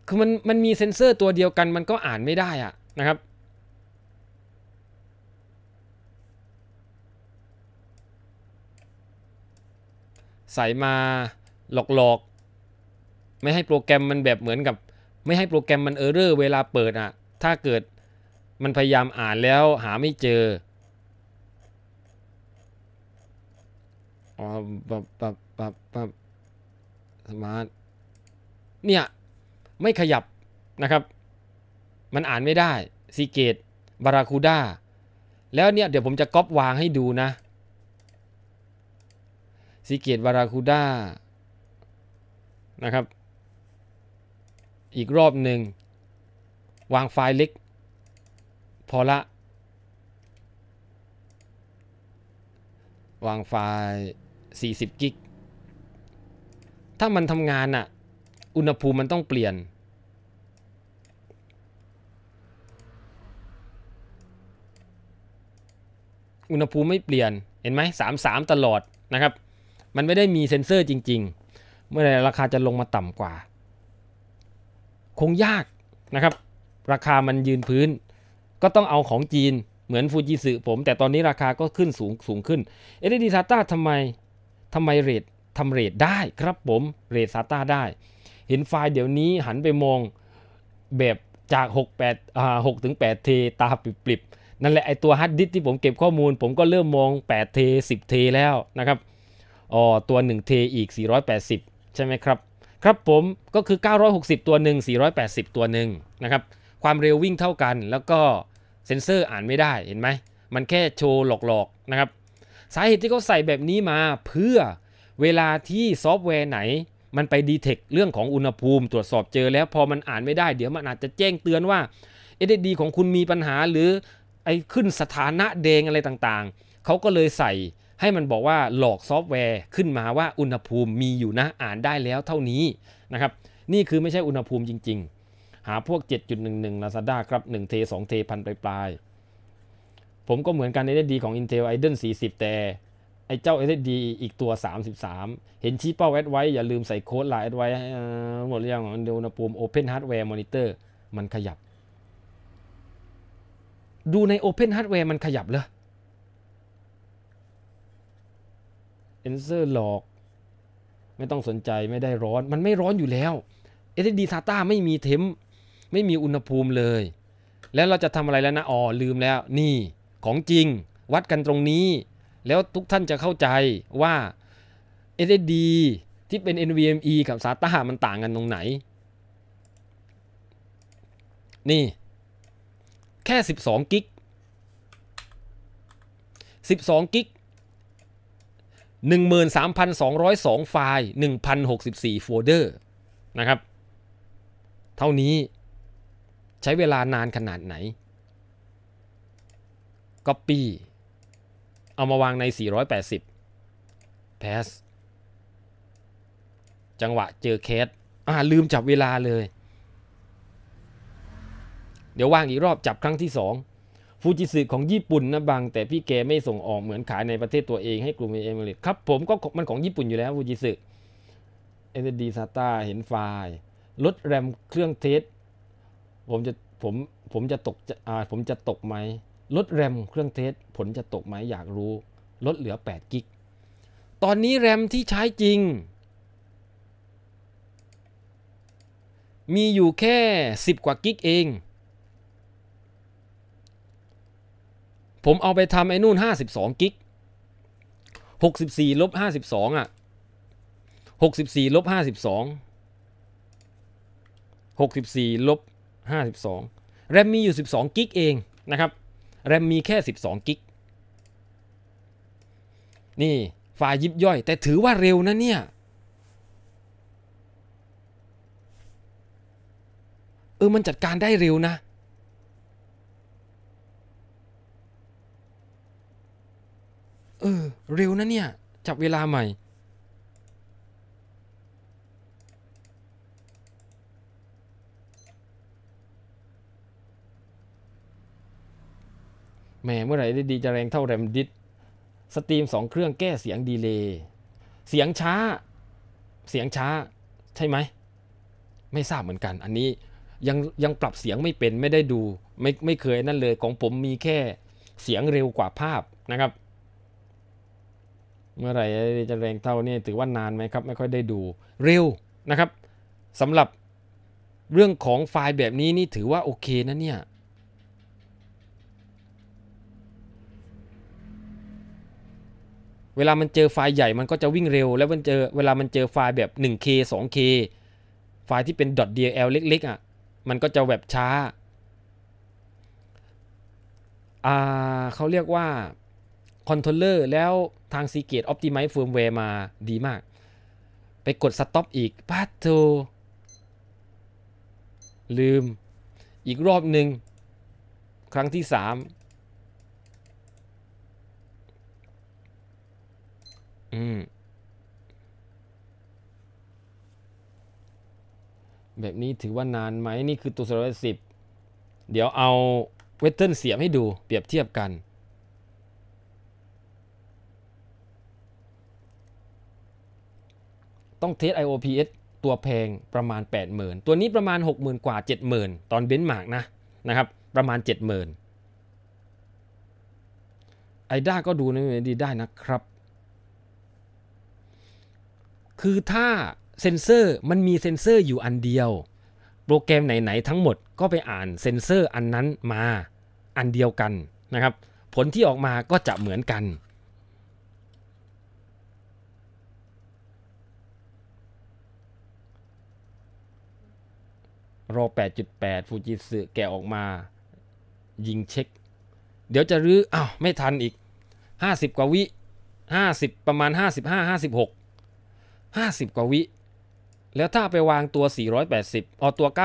คือมันมันมีเซ็นเซอร์ตัวเดียวกันมันก็อ่านไม่ได้อะนะครับใส่มาหลอกๆ ไม่ให้โปรแกรมมันแบบเหมือนกับ ไม่ให้โปรแกรมมันเออร์เรอร์เวลาเปิดอะถ้าเกิดมันพยายามอ่านแล้วหาไม่เจออ๋อแบบแบบแบบแบบสมาร์ทเนี่ย ไม่ขยับนะครับ มันอ่านไม่ได้ซีเกตบาราคูด้าแล้วเนี่ยเดี๋ยวผมจะก๊อปวางให้ดูนะซีเกตบาราคูด้านะครับอีกรอบหนึ่ง วางไฟล์เล็ก พอละ วางไฟล์40 กิก ถ้ามันทำงานอะอุณหภูมิมันต้องเปลี่ยน อุณหภูมิไม่เปลี่ยน เห็นไหมสามสามตลอดนะครับมันไม่ได้มีเซ็นเซอร์จริง ๆ เมื่อไรราคาจะลงมาต่ำกว่า คงยากนะครับ ราคามันยืนพื้น ก็ต้องเอาของจีน เหมือนฟูจิสึผม แต่ตอนนี้ราคาก็ขึ้นสูงสูงขึ้น เอเดดีซาต้าทำไมทำไมเรททำเรทได้ครับผม เรทซาต้าได้ เห็นไฟล์เดี๋ยวนี้หันไปมองแบบจาก6 8อ่า6ถึง 8 เทตาปริบๆ นั่นแหละไอตัวฮัตดดิสที่ผมเก็บข้อมูล ผมก็เริ่มมอง8เท10เทแล้วนะครับอ๋อตัว 1T อีก 480 ใช่ไหมครับ ครับผมก็คือ 960 ตัวหนึ่ง480 ตัวหนึ่งนะครับความเร็ววิ่งเท่ากันแล้วก็เซ็นเซอร์อ่านไม่ได้เห็นไหม มันแค่โชว์หลอก ๆ นะครับ สาเหตุที่เขาใส่แบบนี้มาเพื่อเวลาที่ซอฟต์แวร์ไหน มันไปดีเทคเรื่องของอุณหภูมิตรวจสอบเจอแล้วพอมันอ่านไม่ได้ เดี๋ยวมันอาจจะแจ้งเตือนว่า SSD ของคุณมีปัญหาหรือไอ้ขึ้นสถานะแดงอะไรต่างๆเขาก็เลยใส่ให้มันบอกว่าหลอกซอฟต์แวร์ขึ้นมาว่าอุณหภูมิมีอยู่นะอ่านได้แล้วเท่านี้นะครับนี่คือไม่ใช่อุณหภูมิจริงๆ หาพวก 7.11 Lazada ครับ1เท2เทพันปลายๆผมก็เหมือนกันใน s ด d ดีของ Intel Iden 40 แต่ ไอ้เจ้า SSD อีกตัว 33 เห็นชี้เป้าแอดไว้ อย่าลืมใส่โค้ดลายแอดไว้หมดเรื่องของอุณหภูมิ Open Hardware Monitor มันขยับ ดูใน Open Hardware มันขยับเหรเอนเซอร์หลอกไม่ต้องสนใจไม่ได้ร้อนมันไม่ร้อนอยู่แล้ว SSD SATA ไม่มีเทมไม่มีอุณหภูมิเลย แล้วเราจะทำอะไรแล้วนะ อ๋อลืมแล้วนี่ของจริงวัดกันตรงนี้ แล้วทุกท่านจะเข้าใจว่า SSD ที่เป็น NVMe กับ SATA มันต่างกันตรงไหน นี่ แค่12กิก12กิก13,202 ไฟล์1,064โฟลเดอร์นะครับเท่านี้ใช้เวลานานขนาดไหน Copy เอามาวางใน 480 Pass จังหวะเจอเคสอ่าลืมจับเวลาเลย เดี๋ยววางอีกรอบจับครั้งที่ 2ฟูจิสึของญี่ปุ่นนะบาง แต่พี่แกไม่ส่งออกเหมือนขายในประเทศตัวเองให้กลุ่มเอเมริกครับผมก็มันของญี่ปุ่นอยู่แล้วฟูจิสึเอสดีซาตาเห็นไฟล์ ลดแรมเครื่องเทสผมจะผมผมจะตกจะผมจะตกไหม ลดแรมเครื่องเทสผลจะตกไหมอยากรู้ ลดเหลือ 8 กิก ตอนนี้แรมที่ใช้จริง มีอยู่แค่ 10 กว่ากิกเองผมเอาไปทำไอ้นู่น 52 กิก 64ลบ52 อ่ะ 64ลบ52 64ลบ52 แรมมีอยู่ 12 กิกเองนะครับ แรมมีแค่ 12 กิก นี่ไฟายยิบย่อย แต่ถือว่าเร็วนะเนี่ย เออ มันจัดการได้เร็วนะเออเร็วนะเนี่ยจับเวลาใหม่แหมเมื่อไหร่ได้ดีจะแรงเท่าแรมดิสสตรีมสองเครื่องแก้เสียงดีเลยเสียงช้า เสียงช้า ใช่ไหม ไม่ทราบเหมือนกัน อันนี้ยังยังปรับเสียงไม่เป็นไม่ได้ดู ไม่ไม่เคยนั่นเลยของผมมีแค่เสียงเร็วกว่าภาพนะครับเมื่อไหร่จะแรงเท่านี่ถือว่านานไหมครับ ไม่ค่อยได้ดูเร็วนะครับสำหรับเรื่องของไฟล์แบบนี้นี่ถือว่าโอเคนะเนี่ยเวลามันเจอไฟล์ใหญ่มันก็จะวิ่งเร็ว แล้วมันเจอเวลามันเจอไฟล์แบบ 1K 2K ไฟล์ที่เป็น .dll เล็กๆอ่ะมันก็จะแบบช้า อ่าเขาเรียกว่าคอนโทรลเลอร์แล้วทางีเกตออ e ติไม m ์เฟิร์มแวร์มาดีมาก ไปกดสต็อปอีกปัตโตลืม อีกรอบหนึ่ง ครั้งที่สามอืมแบบนี้ถือว่านานไหมนี่คือตัวสรสิบเดี๋ยวเอาเวทเทิลเสียมให้ดูเปรียบเทียบกันต้องเทส IOPS ตัวแพงประมาณ 80,000 ตัวนี้ประมาณ 60,000 กว่า 70,000 ตอนเบนช์มาร์กนะ นะครับประมาณ 70,000ไอด้าก็ดูนะดีได้นะครับ คือถ้าเซนเซอร์มันมีเซนเซอร์อยู่อันเดียว โปรแกรมไหน ๆ ทั้งหมดก็ไปอ่านเซนเซอร์อันนั้นมาอันเดียวกันนะครับ ผลที่ออกมาก็จะเหมือนกันรอ8.8ฟูจิสึแกะออกมา ยิงเช็ค เดี๋ยวจะรื้อ อ้าว ไม่ทันอีก 50 กว่าวิ 50 ประมาณ 55 56 50 กว่าวิ แล้วถ้าไปวางตัว 480เอาตัว 960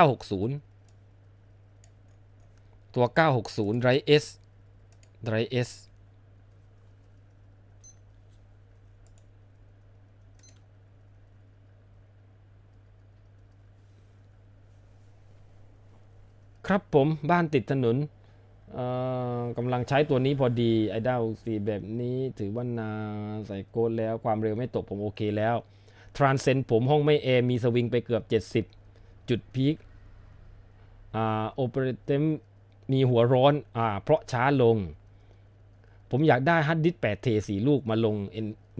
ตัว 960 ไรเอสไรเอสครับผมบ้านติดถนนกำลังใช้ตัวนี้พอดีไอดาสีแบบนี้ถือว่านาใส่โกดแล้วความเร็วไม่ตกผมโอเคแล้วทรานเซนผมห้องไม่แอร์มีสวิงไปเกือบ 70 จุดพีคโอเปอเรเตมมีหัวร้อนอเพราะช้าลง ผมอยากได้ฮัดดิส8เทสีลูกมาลง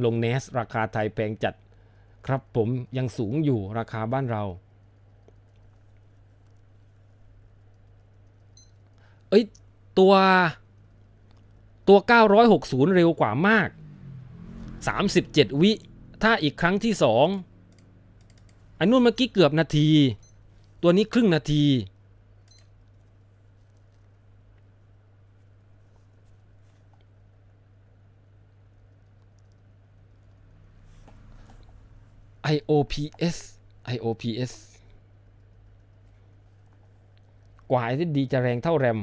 ลงเนส ราคาไทยแพงจัด ครับผมยังสูงอยู่ราคาบ้านเราอ้ยตัวตัว 960 เร็วกว่ามาก 37 วิถ้าอีกครั้งที่2อันนู้นเมื่อกี้เกือบนาที ตัวนี้ครึ่งนาที IOPS IOPS กว่า่ดีจะแรงเท่าแรม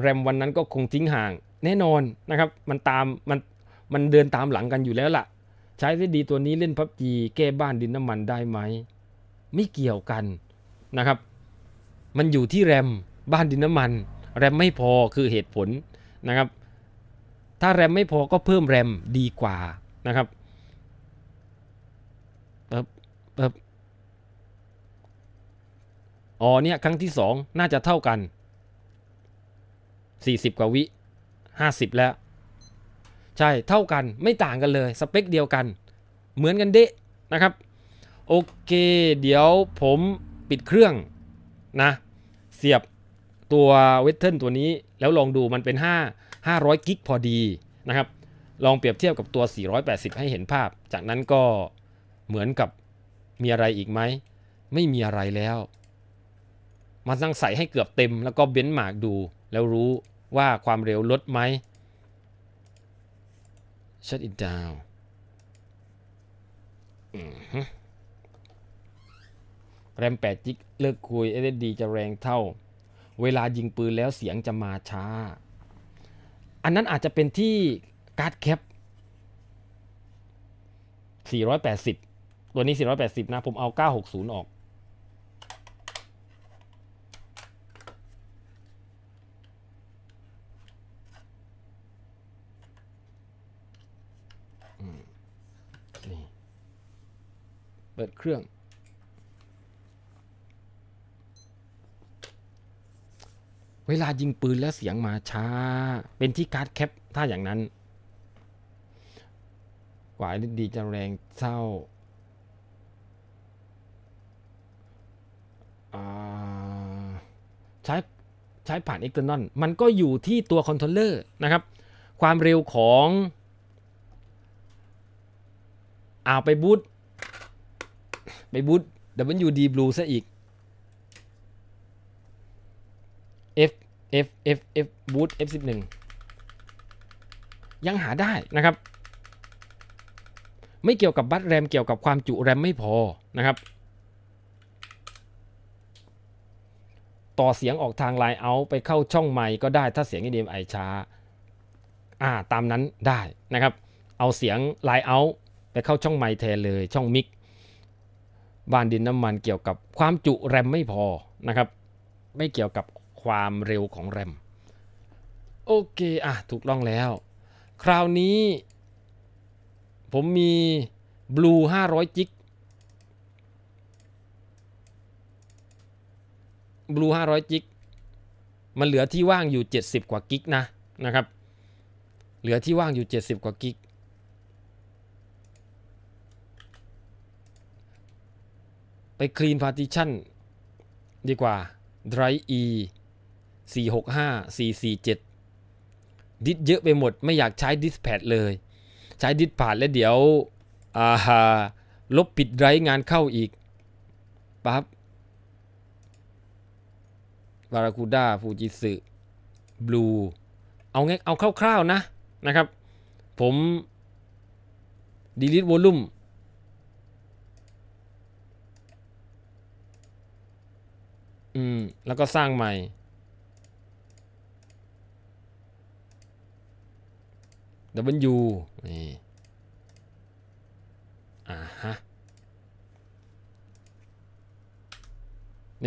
แรมวันนั้นก็คงทิ้งห่าง แน่นอนนะครับ มันตามมันมันเดินตามหลังกันอยู่แล้วละ่ะ ใช้ซีดีตัวนี้เล่นพับจีแก้บ้านดินน้ำมันได้ไหม ไม่เกี่ยวกันนะครับ มันอยู่ที่แรมบ้านดินน้ำมัน แรมไม่พอคือเหตุผลนะครับ ถ้าแรมไม่พอก็เพิ่มแรมดีกว่านะครับเออเออ๋อเนี่ย ครั้งที่สองน่าจะเท่ากันสสี่ิบกว่าวิิบแล้ว ใช่เท่ากันไม่ต่างกันเลยสเปคเดียวกัน เหมือนกันเดะนะครับโอเค เดี๋ยวผมปิดเครื่องนะ เสียบตัวเวทเทิลตัวนี้แล้วลองดูมันเป็น 5 500 กิกพอดีนะครับลองเปรียบเทียบกับตัว 480 ให้เห็นภาพ จากนั้นก็เหมือนกับมีอะไรอีกไหมไม่มีอะไรแล้วมาตั้งใส่ให้เกือบเต็มแล้วก็เบ้นหมากดูแล้วรู้ว่าความเร็วลดไหม shut it down แรม8จิก เลิกคุย SSD จะแรงเท่า เวลายิงปืนแล้วเสียงจะมาช้า อันนั้นอาจจะเป็นที่การ์ดแคป 480 ตัวนี้ 480นะผมเอา 960 ออกเปิดเครื่อง เวลายิงปืนแล้วเสียงมาช้า เป็นที่การ์ดแคปถ้าอย่างนั้นกว่าดีจะแรงเศร้า ใช้ใช้ผ่านอ e x t e r นอนมันก็อยู่ที่ตัวคอนโทรลเลอร์นะครับ ความเร็วของ เอาไปบูตไปบูท WD Blue ซะอีก F F F F Boot F 11ยังหาได้นะครับ ไม่เกี่ยวกับบัตรแรมเกี่ยวกับความจุแรมไม่พอนะครับ ต่อเสียงออกทางไลน์เอาไปเข้าช่องไมค์ก็ได้ถ้าเสียง HDMI ช้าอ่าตามนั้นได้นะครับ เอาเสียงไลน์เอาไปเข้าช่องไมค์แทนเลยช่องมิกบ้านดินน้ำมันเกี่ยวกับความจุแรมไม่พอนะครับ ไม่เกี่ยวกับความเร็วของแรมโอเคอ่ะถูกต้องแล้วคราวนี้ ผมมีห้าร500จิกห้าร500จิกมันเหลือที่ว่างอยู่ 70 กว่ากิกนะนะครับ เหลือที่ว่างอยู่ 70 กว่ากิกไปคลีนพาร์ติชันดีกว่า drive e 465 447ดิสเยอะไปหมดไม่อยากใช้ดิสแพดเลย ใช้ดิสผ่านแล้วเดี๋ยวอาาลบปิดไรงานเข้าอีก ปั๊บบาราคูด้าฟูจิสึบลู เอาเงเอาคร่าวๆนะ นะครับ ผมดีลิทวอลุ่มอืม แล้วก็สร้างใหม่ W นี่อ่าฮะ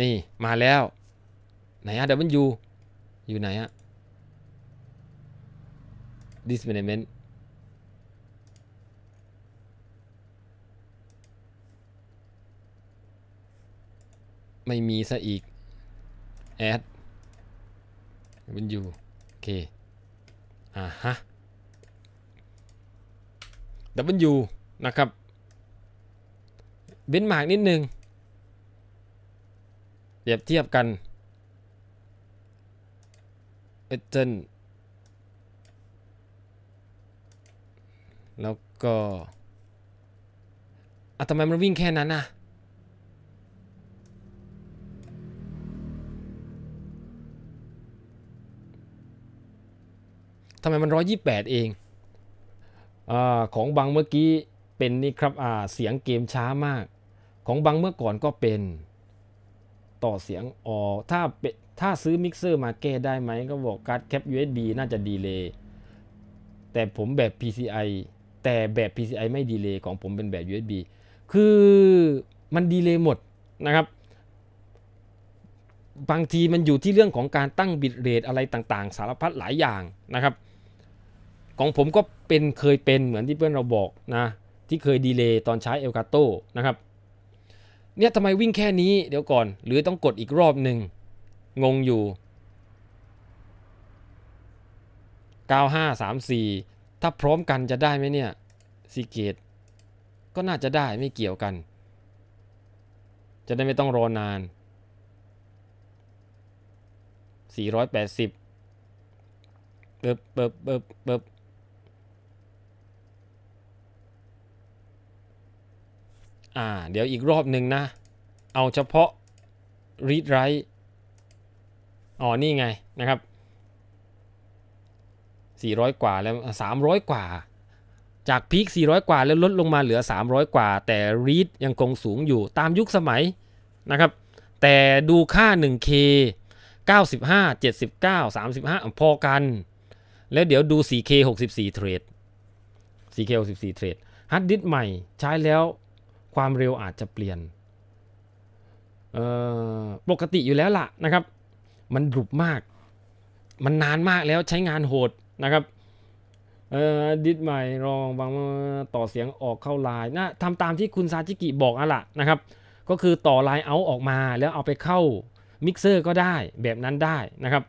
นี่มาแล้ว ไหนอะ W อยู่ไหนอะ Dismanagement ไม่มีซะอีก add เป็น u โอเค อ่าฮะิูนะครับ เบนมากนิดนึง เปรียบเทียบกัน เอเจนแล้วก็อ่ะทำไมมันวิ่งแค่นั้นนะทำไมมันร้อยี่แปดเองอของบางเมื่อกี้เป็นนี่ครับเสียงเกมช้ามาก ของบางเมื่อก่อนก็เป็น ต่อเสียงอ๋อถ้าถ้าซื้อมิกเซอร์มาแก้ได้ไหม ก็บอกการ์ดแคป USB น่าจะดีเลยแต่ผมแบบ PCI แต่แบบ PCI ไม่ดีเลย์ของผมเป็นแบบ USB คือมันดีเลย์หมดนะครับ บางทีมันอยู่ที่เรื่องของการตั้งบิตเรทอะไรต่างๆ สารพัดหลายอย่างนะครับของผมก็เป็นเคยเป็นเหมือนที่เพื่อนเราบอกนะ ที่เคยดีเลย์ตอนใช้เอลกาโตนะครับ เนี่ยทำไมวิ่งแค่นี้เดี๋ยวก่อน หรือต้องกดอีกรอบหนึ่ง งงอยู่ 9534 ถ้าพร้อมกันจะได้ไหมเนี่ยสีเกต ก็น่าจะได้ไม่เกี่ยวกัน จะได้ไม่ต้องรอนาน 480เบิบเบิบเบิบเบิบอ่าเดี๋ยวอีกรอบหนึ่งนะ เอาเฉพาะ read write อ๋อนี่ไงนะครับ 400 กว่าแล้ว 300 กว่า จากพีค400 กว่าแล้วลดลงมาเหลือ 300 กว่า แต่ read ยังคงสูงอยู่ตามยุคสมัยนะครับ แต่ดูค่า 1K 95 79 35 พอกัน แล้วเดี๋ยวดู 4K 64เทรด 4K 64เทรดฮัตดดิสใหม่ใช้แล้วความเร็วอาจจะเปลี่ยนปกติอยู่แล้วล่ะนะครับ มันหลุบมาก มันนานมากแล้วใช้งานโหดนะครับดิสใหม่ลองบางต่อเสียงออกเข้าไลน์นะทำตามที่คุณซาจิกิบอกอะล่ะนะครับ ก็คือต่อไลน์เอาออกมาแล้วเอาไปเข้า มิกเซอร์ก็ได้แบบนั้นได้นะครับ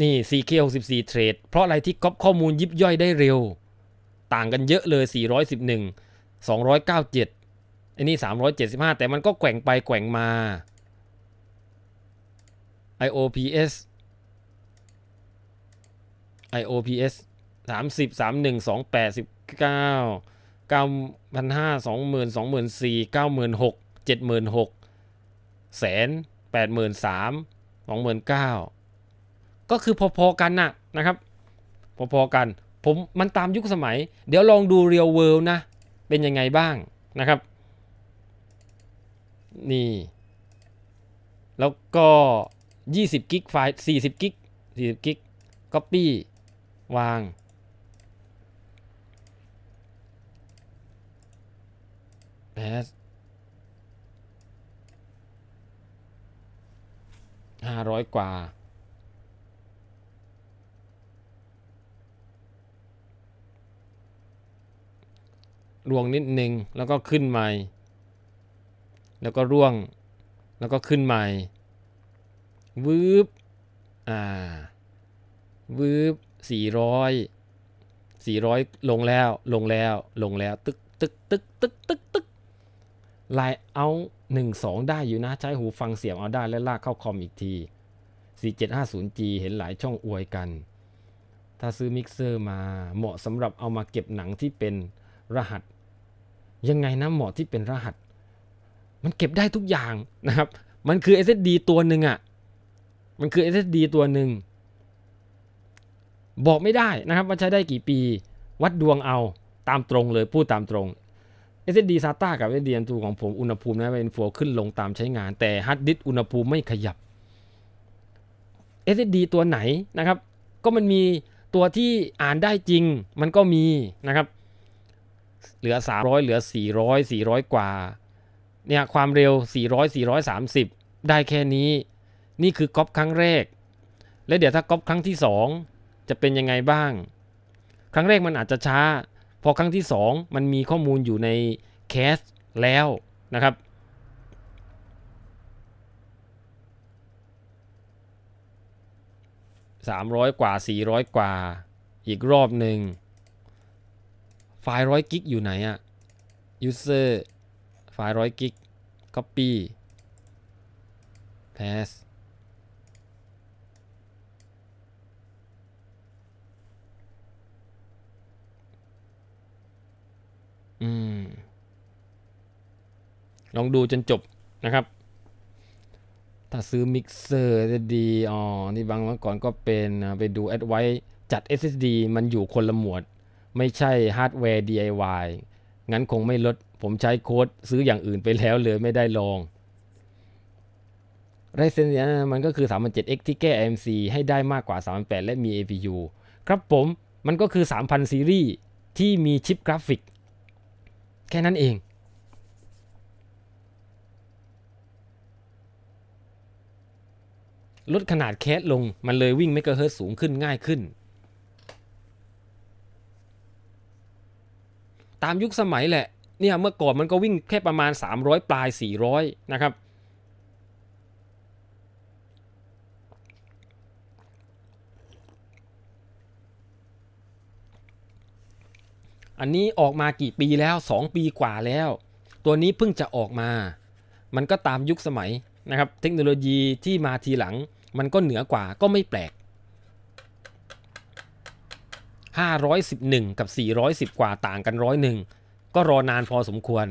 นี่ CK64 Trade เพราะอะไรที่ก๊อปข้อมูลยิบย่อยได้เร็วต่างกันเยอะเลย 411 297อันนี้375 แต่มันก็แกว่งไป แกว่งมา IOPS IOPS 30 31 28 19 9,500 20,000 24,000 96,000 76,000แสน83,000 29,000ก็คือพอๆกันนะนะครับ พอๆกันผมมันตามยุคสมัย เดี๋ยวลองดูเรียลเวิลด์นะ เป็นยังไงบ้างนะครับนี่ แล้วก็ 20 กิกไฟล์40 กิก 40 กิก Copy วางแ a ส500 กว่า่วงนิดนึงแล้วก็ขึ้นใหม่ แล้วก็ร่วงแล้วก็ขึ้นใหม่วืบ อ่า วืบสี่ร้อยสี่ร้อยลงแล้วลงแล้วลงแล้วตึกตึกตึกตึกตึกตึกไลายเอาหนึ่งสองได้อยู่นะใช้หูฟังเสียงเอาได้และลากเข้าคอมอีกที 4750G เห็นหลายช่องอวยกัน ถ้าซื้อมิกเซอร์มาเหมาะสำหรับเอามาเก็บหนังที่เป็นรหัส ยังไงนะเหมาะที่เป็นรหัส มันเก็บได้ทุกอย่างนะครับ มันคือ SSD ตัวหนึ่งอะ่ะมันคือ SSD ตัวหนึ่ง บอกไม่ได้นะครับว่าใช้ได้กี่ปี วัดดวงเอาตามตรงเลย พูดตามตรง SSD SATA กับ SSD M2 ของผมอุณหภูมินะเป็นฟัวขึ้นลงตามใช้งาน แต่ฮาร์ดดิสอุณหภูมิไม่ขยับ SSD ตัวไหนนะครับ ก็มันมีตัวที่อ่านได้จริง มันก็มีนะครับเหลือ 300 เหลือ 400 400 กว่าเนี่ยความเร็ว 400 430 ได้แค่นี้ นี่คือก๊อปครั้งแรก และเดี๋ยวถ้าก๊อปครั้งที่ 2 จะเป็นยังไงบ้าง ครั้งแรกมันอาจจะช้า พอครั้งที่ 2 มันมีข้อมูลอยู่ในแคสแล้วนะครับสามร้อยกว่าสี่ร้อยกว่า อีกรอบหนึ่งไฟล์ร้อยกิกอยู่ไหนอะ user ไฟล์ร้อยกิก copy pass อืม ลองดูจนจบนะครับ ถ้าซื้อมิกเซอร์จะดีอ๋อนี่บางวันก่อนก็เป็นไปดูแอดไว้จัด SSD มันอยู่คนละหมวดไม่ใช่ฮาร์ดแวร์ DIY งั้นคงไม่ลด ผมใช้โค้ดซื้ออย่างอื่นไปแล้วเลยไม่ได้ลองไรเซนเนี่ยมันก็คือ 3.7x ที่แก้ AMC ให้ได้มากกว่า 3.8 และมี APU ครับผมมันก็คือ 3,000 ซีรีส์ที่มีชิปกราฟิก แค่นั้นเอง ลดขนาดแคสลง มันเลยวิ่งเมกะเฮิร์สูงขึ้นง่ายขึ้นตามยุคสมัยแหละเนี่ยเมื่อก่อนมันก็วิ่งแค่ประมาณ 300 ปลาย 400 นะครับ อันนี้ออกมากี่ปีแล้ว 2 ปีกว่าแล้ว ตัวนี้เพิ่งจะออกมามันก็ตามยุคสมัยนะครับ เทคโนโลยีที่มาทีหลังมันก็เหนือกว่าก็ไม่แปลก511 กับ 410 กว่าต่างกันร้อยหนึ่งก็รอนานพอสมควร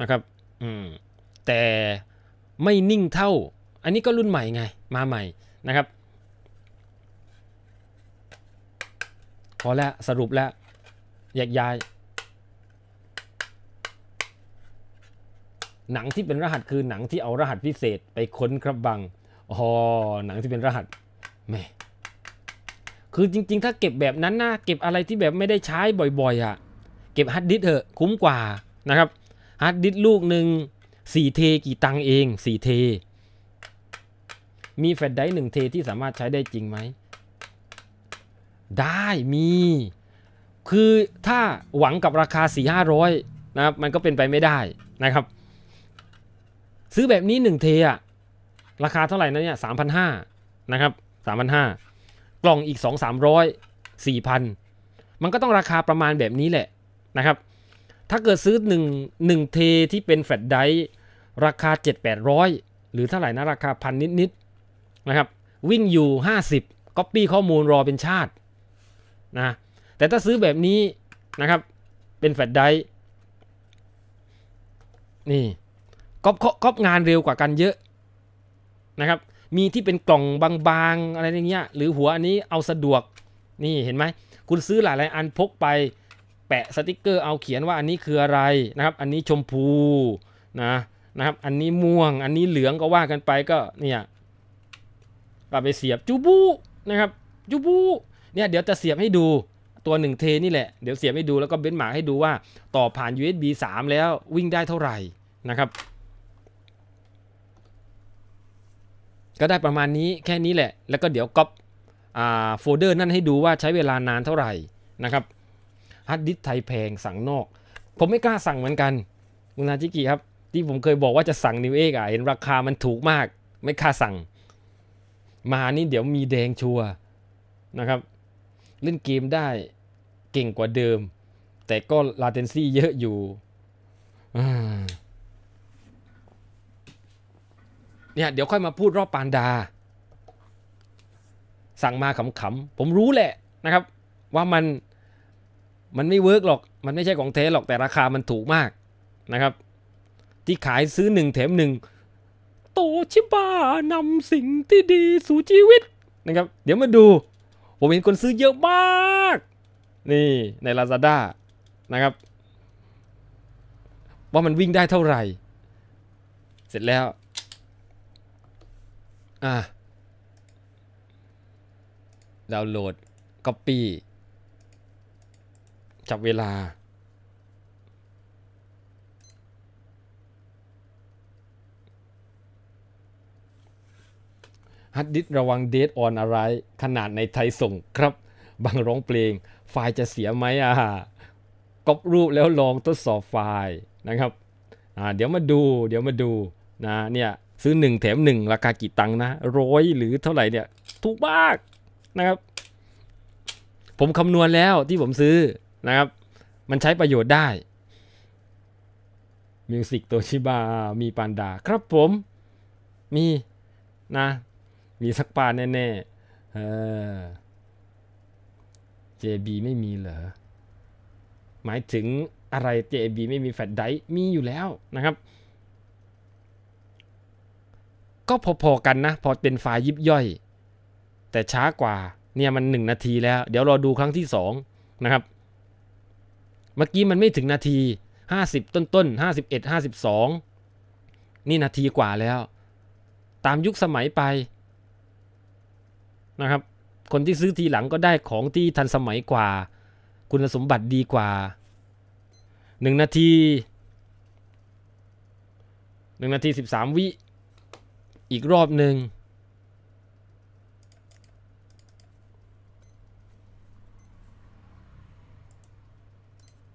นะครับ อืม แต่ไม่นิ่งเท่า อันนี้ก็รุ่นใหม่ไง มาใหม่นะครับ พอแล้วสรุปแล้วยกย้าย หนังที่เป็นรหัสคือหนังที่เอารหัสพิเศษไปค้นครับบังอ๋อ หนังที่เป็นรหัสแม่คือจริงๆ ถ้าเก็บแบบนั้นนะเก็บอะไรที่แบบไม่ได้ใช้บ่อย ๆ อ่ะ เก็บฮาร์ดดิสเถอะคุ้มกว่านะครับฮาร์ดดิสลูกหนึ่ง4เทกี่ตังเอง4เทมีแฟลชไดร์หนึ่งเทที่สามารถใช้ได้จริงไหม ได้มี คือถ้าหวังกับราคา 4 500 นะครับ มันก็เป็นไปไม่ได้นะครับ ซื้อแบบนี้1เทอะราคาเท่าไหร่นะเนี่ย 3,500 นะครับ 3,500ล่องอีก 2 3 0 0 4,000 มันก็ต้องราคาประมาณแบบนี้แหละนะครับ ถ้าเกิดซื้อ1 1เทที่เป็นแฟลชไดร์ราคา 7-800 หรือเท่าไหร่นะราคาพันนิดๆนนะครับ วิ่งอยู่ 50ปปี้ข้อมูลรอเป็นชาตินะแต่ถ้าซื้อแบบนี้นะครับเป็นแฟลชไดร์นี่ก๊อปก๊อปงานเร็วกว่ากันเยอะนะครับมีที่เป็นกล่องบางๆ อะไรอย่างเงี้ย หรือหัวอันนี้เอาสะดวกนี่เห็นไหมคุณซื้อหลายๆอันพกไป แปะสติกเกอร์เอาเขียนว่าอันนี้คืออะไรนะครับ อันนี้ชมพูนะนะครับ อันนี้ม่วงอันนี้เหลืองก็ว่ากันไปก็เนี่ยก็ไปเสียบจูบูนะครับจูบูเนี่ยเดี๋ยวจะเสียบให้ดูตัวหนึ่งเทนี่แหละเดี๋ยวเสียบให้ดูแล้วก็เบนหมาให้ดูว่าต่อผ่าน USB 3 แล้ววิ่งได้เท่าไหร่นะครับก็ได้ประมาณนี้แค่นี้แหละ แล้วก็เดี๋ยวก๊อปโฟลเดอร์นั่นให้ดูว่าใช้เวลานานเท่าไหร่นะครับฮาร์ดดิสไทยแพงสั่งนอก ผมไม่กล้าสั่งเหมือนกันมุนาจิกิครับที่ผมเคยบอกว่าจะสั่งนิวเอ็กอะเห็นราคามันถูกมาก ไม่กล้าสั่ง มานี่เดี๋ยวมีแดงชัวนะครับ เล่นเกมได้เก่งกว่าเดิม แต่ก็ลาเทนซี่เยอะอยู่เนี่ยเดี๋ยวค่อยมาพูดรอบปานดา สั่งมาขำๆ ผมรู้แหละนะครับ ว่ามันมันไม่เวิร์กหรอก มันไม่ใช่ของเทสหรอกแต่ราคามันถูกมากนะครับ ที่ขายซื้อหนึ่งแถมหนึ่ง โตชิบานำสิ่งที่ดีสู่ชีวิตนะครับ เดี๋ยวมาดู ผมเห็นคนซื้อเยอะมาก นี่ใน Lazada นะครับ ว่ามันวิ่งได้เท่าไหร่เสร็จแล้วอ่ะดาวน์โหลด Copy จับเวลาฮัดดิสระวังเดทออนอะไร ขนาดในไทยส่งครับ บางร้องเพลงไฟล์จะเสียไหมอ่ะก๊อปรูปแล้วลองทดสอบไฟล์นะครับอ่าเดี๋ยวมาดู เดี๋ยวมาดูนะเนี่ยซื้อ1แถม1ราคากี่ตังค์นะ ร้อยหรือเท่าไหร่เนี่ย ถูกมากนะครับ ผมคำนวณแล้วที่ผมซื้อนะครับ มันใช้ประโยชน์ได้ มิวสิกโตชิบามีปานดา ครับผม มีนะ มีสักปานแน่ๆ เออ JB ไม่มีเหรอ หมายถึงอะไรเจ JB ไม่มีแฟลไดมีอยู่แล้วนะครับก็พอๆกันนะ พอเป็นไฟล์ยิบย่อย แต่ช้ากว่าเนี่ยมันหนึ่งนาทีแล้วเดี๋ยวรอดูครั้งที่สองนะครับ เมื่อกี้มันไม่ถึงนาทีห้าสิบต้นต้นบสองนี่นาทีกว่าแล้ว ตามยุคสมัยไปนะครับ คนที่ซื้อทีหลังก็ได้ของที่ทันสมัยกว่า คุณสมบัติดีกว่าหนึ่งนาทีหนึ่งนาทีสสิบามวิอีกรอบหนึ่ง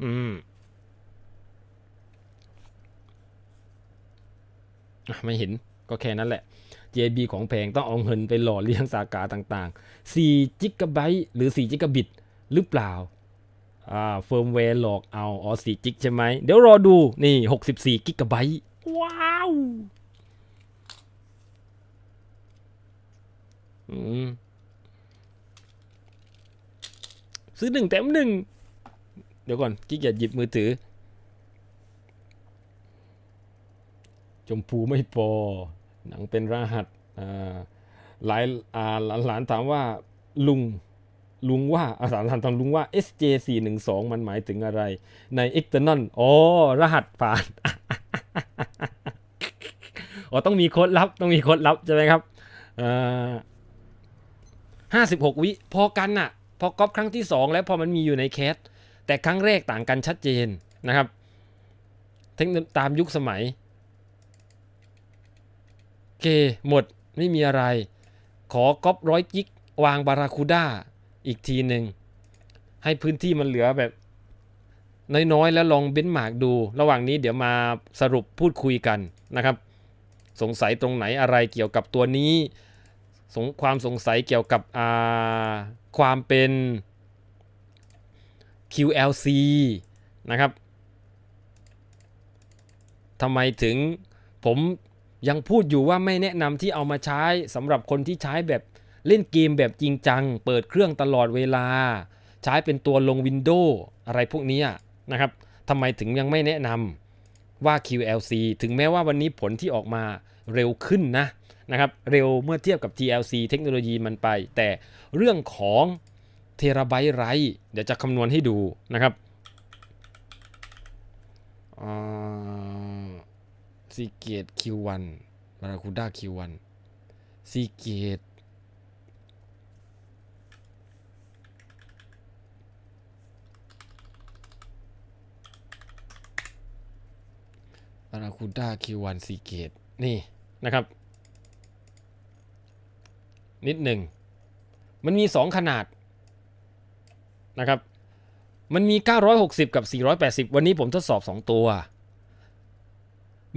อืมไม่เห็นก็แค่นั้นแหละ JB ของแพงต้องเอาเงินไปหล่อเลี้ยงสาขาต่างๆ4จิกะไบต์หรือ4จิกะบิตหรือเปล่า อ่าเฟิร์มแวร์หลอกเอาอ๋อ4จิกใช่ไหมเดี๋ยวรอดู นี่ 64กิกะไบต์ว้าวซื้อหนึ่งแต้มหนึ่ง เดี๋ยวก่อนกิ๊กอย่าหยิบมือถือ ชมพูไม่พอ หนังเป็นรหัส หลายหลานถามว่าลุง ลุงว่าอาสาหานถามลุงว่า SJ412 มันหมายถึงอะไร ใน external อ๋อ รหัสผ่านอ๋อต้องมีโค้ดลับ ต้องมีโค้ดลับ ใช่ไหมครับอ่า56 วิพอกันน่ะพอก๊อปครั้งที่ 2 แล้วพอมันมีอยู่ในแคสแต่ครั้งแรกต่างกันชัดเจน นะครับทคตามยุคสมัย โอเค หมดไม่มีอะไร ขอก๊อปร้อยกิกวางบาราคูด้า อีกทีหนึ่งให้พื้นที่มันเหลือแบบ น้อยๆ แล้วลองเบนหมากดู ระหว่างนี้เดี๋ยวมาสรุปพูดคุยกันนะครับ สงสัยตรงไหนอะไรเกี่ยวกับตัวนี้สงความสงสัยเกี่ยวกับความเป็น QLC นะครับทำไมถึงผมยังพูดอยู่ว่าไม่แนะนำที่เอามาใช้สำหรับคนที่ใช้แบบเล่นเกมแบบจริงจัง เปิดเครื่องตลอดเวลา ใช้เป็นตัวลงวินโดว์อะไรพวกนี้นะครับทำไมถึงยังไม่แนะนำว่า QLC ถึงแม้ว่าวันนี้ผลที่ออกมาเร็วขึ้นนะนะครับเร็วเมื่อเทียบกับ TLC เทคโนโลยีมันไป แต่เรื่องของเทราไบต์ไรเดี๋ยวจะคำนวณให้ดูนะครับซีเกตคิวันบาราคูด้าคิวันซีเกตบาราคูด้าคิววันซีเกตนี่นะครับนิดหนึ่งมันมี 2 ขนาดนะครับมันมี 960 กับ 480 วันนี้ผมทดสอบ 2 ตัว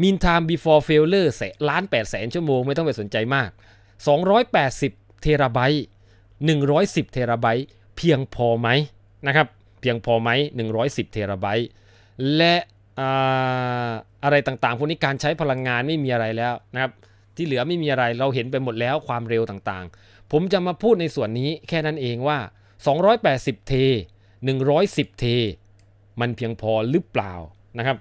Mean time before failure แสล้าน8แสนชั่วโมง ไม่ต้องไปสนใจมาก280เทราไบต์110เทราไบต์เพียงพอไหมนะครับเพียงพอไหม110เทราไบต์และอะไรต่างๆพวกนี้การใช้พลังงานไม่มีอะไรแล้วนะครับ ที่เหลือไม่มีอะไรเราเห็นไปหมดแล้วความเร็วต่างๆ ผมจะมาพูดในส่วนนี้แค่นั้นเองว่า280เท110เทมันเพียงพอหรือเปล่านะครับ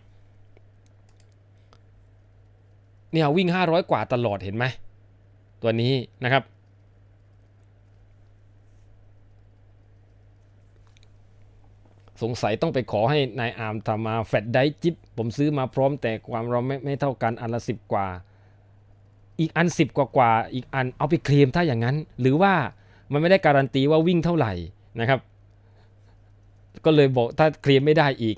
เนี่ยวิ่ง 500 กว่าตลอดเห็นไหม ตัวนี้นะครับสงสัยต้องไปขอให้นายอาร์มทำมาแฟดไดจิบผมซื้อมาพร้อมแต่ความเราไม่ไม่เท่ากันอันละสิบกว่า อีกอันสิบกว่ากว่าอีกอันเอาไปเคลมถ้าอย่างนั้น หรือว่ามันไม่ได้การันตีว่าวิ่งเท่าไหร่นะครับ ก็เลยบอกถ้าเคลมไม่ได้อีก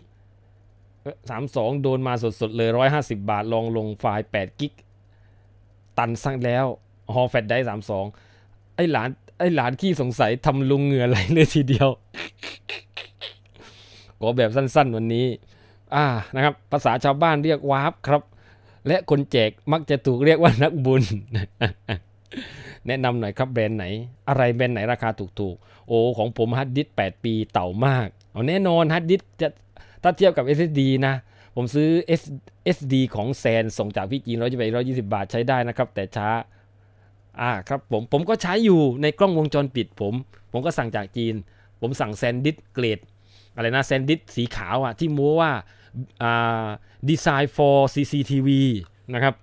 32 โดนมาสดๆเลย 150 บาทลองลงไฟล์8กิก ตันสั่งแล้วฮอแฟดได้32ไอ้หลานไอ้หลานขี้สงสัยทำลุงเหงื่อไหลเลยทีเดียวแบบสั้นๆ วันนี้ อ่านะครับ ภาษาชาวบ้านเรียกวาร์ปครับ และคนแจกมักจะถูกเรียกว่านักบุญ แนะนำหน่อยครับแบรนด์ไหน อะไรแบรนด์ไหนราคาถูกๆโอ้ของผมฮัตดิส8ปีเต่ามากเอาแน่นอนฮัตดิสจะถ้าเทียบกับ SSD นะ ผมซื้อ SSD ของแซนส่งจากพี่จีนร้อยยี่สิบร้อยบาทใช้ได้นะครับ แต่ช้า อ่าครับผมผมก็ใช้อยู่ในกล้องวงจรปิด ผม ผมก็สั่งจากจีน ผมสั่งแซนดิสเกรดอะไรนะแซนดิส สีขาวอะที่มัวว่าดีไซน์ for CCTV นะครับ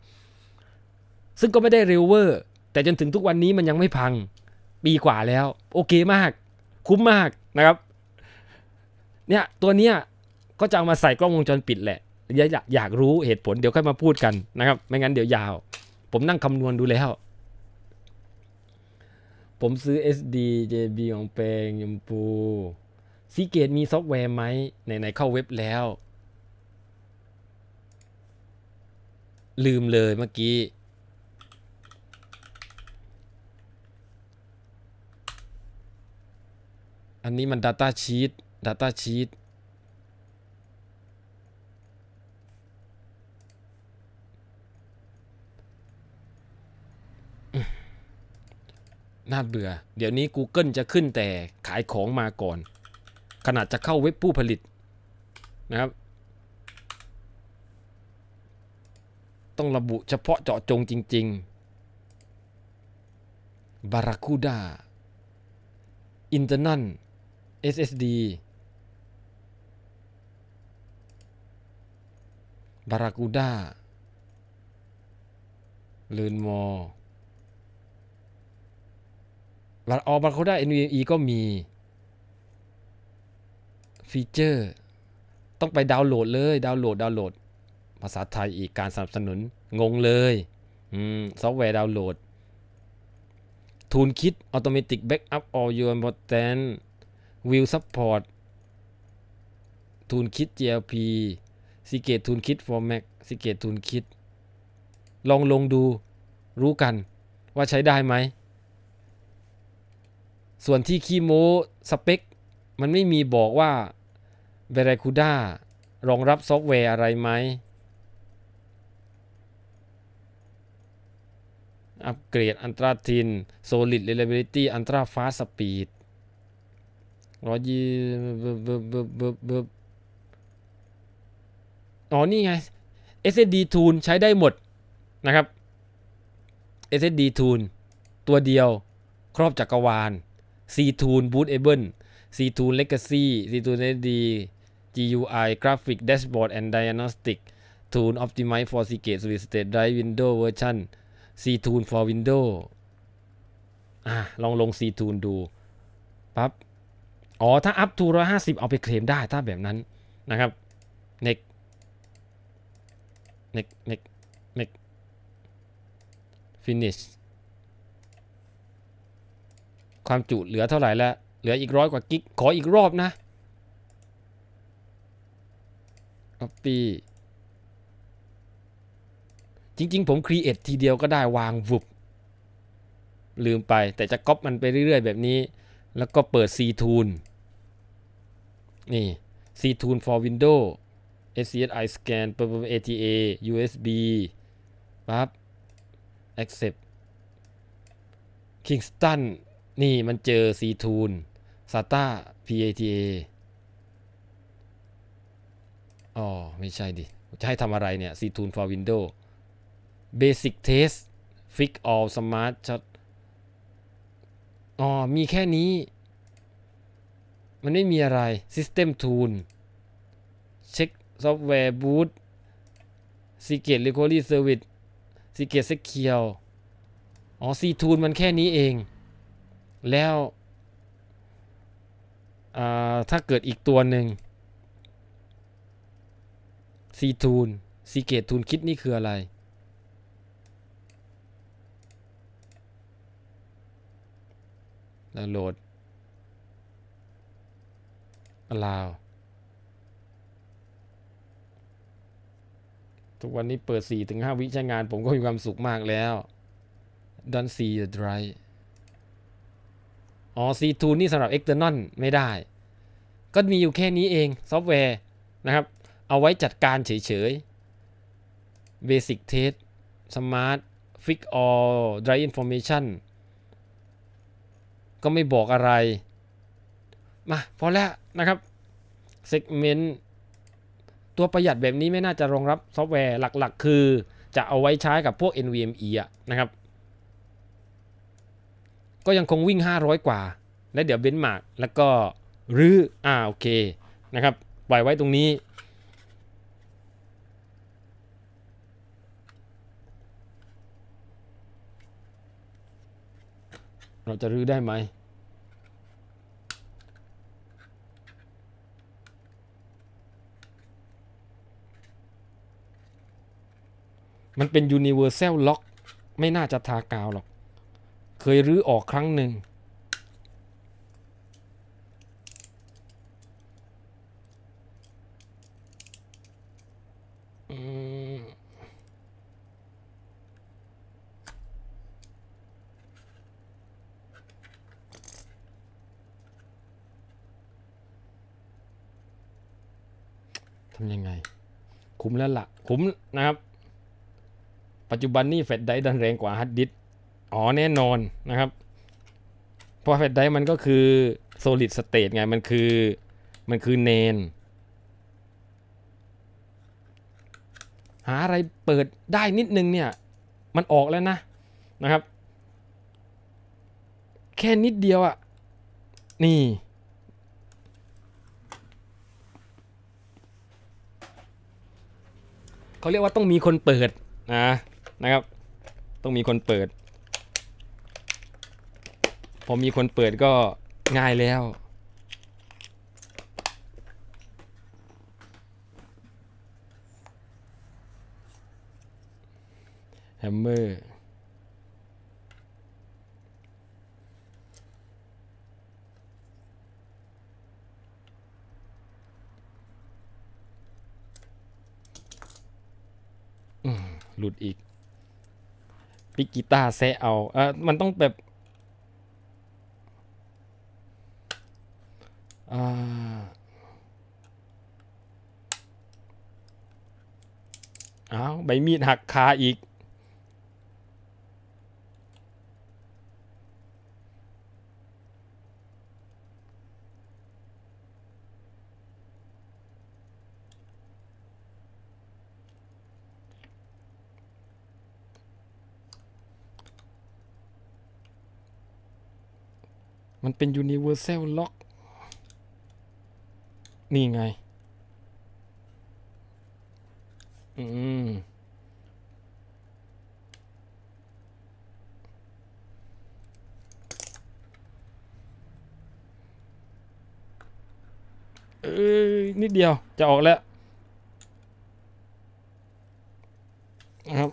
ซึ่งก็ไม่ได้เร็วเวอร์ แต่จนถึงทุกวันนี้มันยังไม่พังปีกว่าแล้วโอเคมากคุ้มมากนะครับ เนี่ย ตัวเนี้ยก็จะเอามาใส่กล้องวงจรปิดแหละอยากอยากรู้เหตุผล เดี๋ยวค่อยมาพูดกันนะครับ ไม่งั้นเดี๋ยวยาว ผมนั่งคำนวณดูแล้วผมซื้อ SD JB ของแปลงยมปูซีเกตมีซอฟต์แวร์ไหมไหนๆเข้าเว็บแล้ว ลืมเลยเมื่อกี้ อันนี้มัน Data Sheet Data Sheet น่าเบื่อ เดี๋ยวนี้ Google จะขึ้นแต่ขายของมาก่อนขนาดจะเข้าเว็บผู้ผลิตนะครับต้องระบุเฉพาะเจาะจงจริงๆ b a r ด a c u d a i n t e r n a น SSD b a r า a ู u d a ลืนมอบาร์ออบาราคูด้า NVMe ก็มีฟีเจอร์ต้องไปดาวน์โหลดเลยดาวน์โหลดดาวน์โหลด ภาษาไทยอีกการสนับสนุนงงเลยซอฟต์แวร์ดาวน์โหลดทูลคิดอัตโนมัติแบ็กอัพออ l your important ว i l l s u p p o ทูลคิด GLP ซิเกตทูลคิด for Mac ซิเกตทูลคิดลองลงดู รู้กันว่าใช้ได้ไหม ส่วนที่คีโมสเปค มันไม่มีบอกว่า b บ r r a c u d a รองรับซอฟต์แวร์อะไรไหม อัปเกรดอันตราทิน Solid Reliability อันตราฟ้าสปีดร้อยี่อ๋อนี่ไง SSD Tool ใช้ได้หมดนะครับ SSD Tool ตัวเดียวครอบจักกรวาล C Tool Bootable C Tool Legacy C Tool SD GUI Graphic Dashboard and Diagnostic Tool Optimized for Seagate Solid State Drive Windows Version C Tool for Windows อ่ะลองลง C Tool ดู ปั๊บ อ๋อ ถ้าอัพทู150 เอาไปเคลมได้ถ้าแบบนั้นนะครับ next next next เน็ก finish ความจุเหลือเท่าไหร่แล้ว เหลืออีกร้อยกว่ากิก ขออีกรอบนะ copy จริงๆ ผม create ทีเดียวก็ได้วางวุบลืมไปแต่จะก๊อปมันไปเรื่อยๆ แบบนี้ แล้วก็เปิด c tool นี่ c tool for windows SCSI scan ป ATA USB ปั๊บ accept Kingston นี่มันเจอ c tool SATA PATA อ๋อ ไม่ใช่ดิ จะให้ทำอะไรเนี่ยซีทู l for Windows Basic Test Fix All Smart Shot อ๋อ มีแค่นี้ มันไม่มีอะไร System Tool h e c k software boot Secret Recovery Service Secret Secure อ๋อ C Tool มันแค่นี้เอง แล้วถ้าเกิดอีกตัวหนึ่งซีทูนซีเกตทูนคิดนี่คืออะไรแล้วโหลด allow ทุกวันนี้เปิด4ถึงวิใช้งานผมก็มีความสุขมากแล้ว don't see the drive อ๋อ C2 นี่สำหรับ external ไม่ได้ ก็มีอยู่แค่นี้เองซอฟต์แวร์นะครับเอาไว้จัดการเฉยๆ Basic Test Smart Fix All Dry Information ก็ไม่บอกอะไร มาพอแล้วนะครับ Segment ตัวประหยัดแบบนี้ไม่น่าจะรองรับซอฟต์แวร์หลัก ๆคือ จะเอาไว้ใช้กับพวก NVMe อะนะครับ ก็ยังคงวิ่ง 500 กว่า และเดี๋ยวเบนมาร์กแล้วก็รื้อ อ่าโอเคนะครับปล่อยไว้ตรงนี้เราจะรื้อได้ไหม มันเป็น universal lock ไม่น่าจะทากาวหรอก เคยรื้อออกครั้งหนึ่งำยังไงคุ้มแล้วละ่ะคุ้มนะครับ ปัจจุบันนี่เฟดได้ดันแรงกว่าฮัดดิสอ๋อแน่นอนนะครับเพราะเฟดได้มันก็คือ โซลิดสเตตไงมันคือ มันคือเนน หาอะไรเปิดได้นิดนึงเนี่ย มันออกแล้วนะนะครับ แค่นิดเดียวอะ่ะ นี่เขาเรียกว่าต้องมีคนเปิดนะนะครับต้องมีคนเปิด พอมีคนเปิดก็ง่ายแล้ว แฮมเมอร์หลุดอีกปิกกีตาแซะเอา เอ่อ มันต้องแบบอ้าวใบมีดหักคาอีกมันเป็น universal lock นี่ไง อืมเอ้ยนิดเดียว จะออกแล้วนะครับ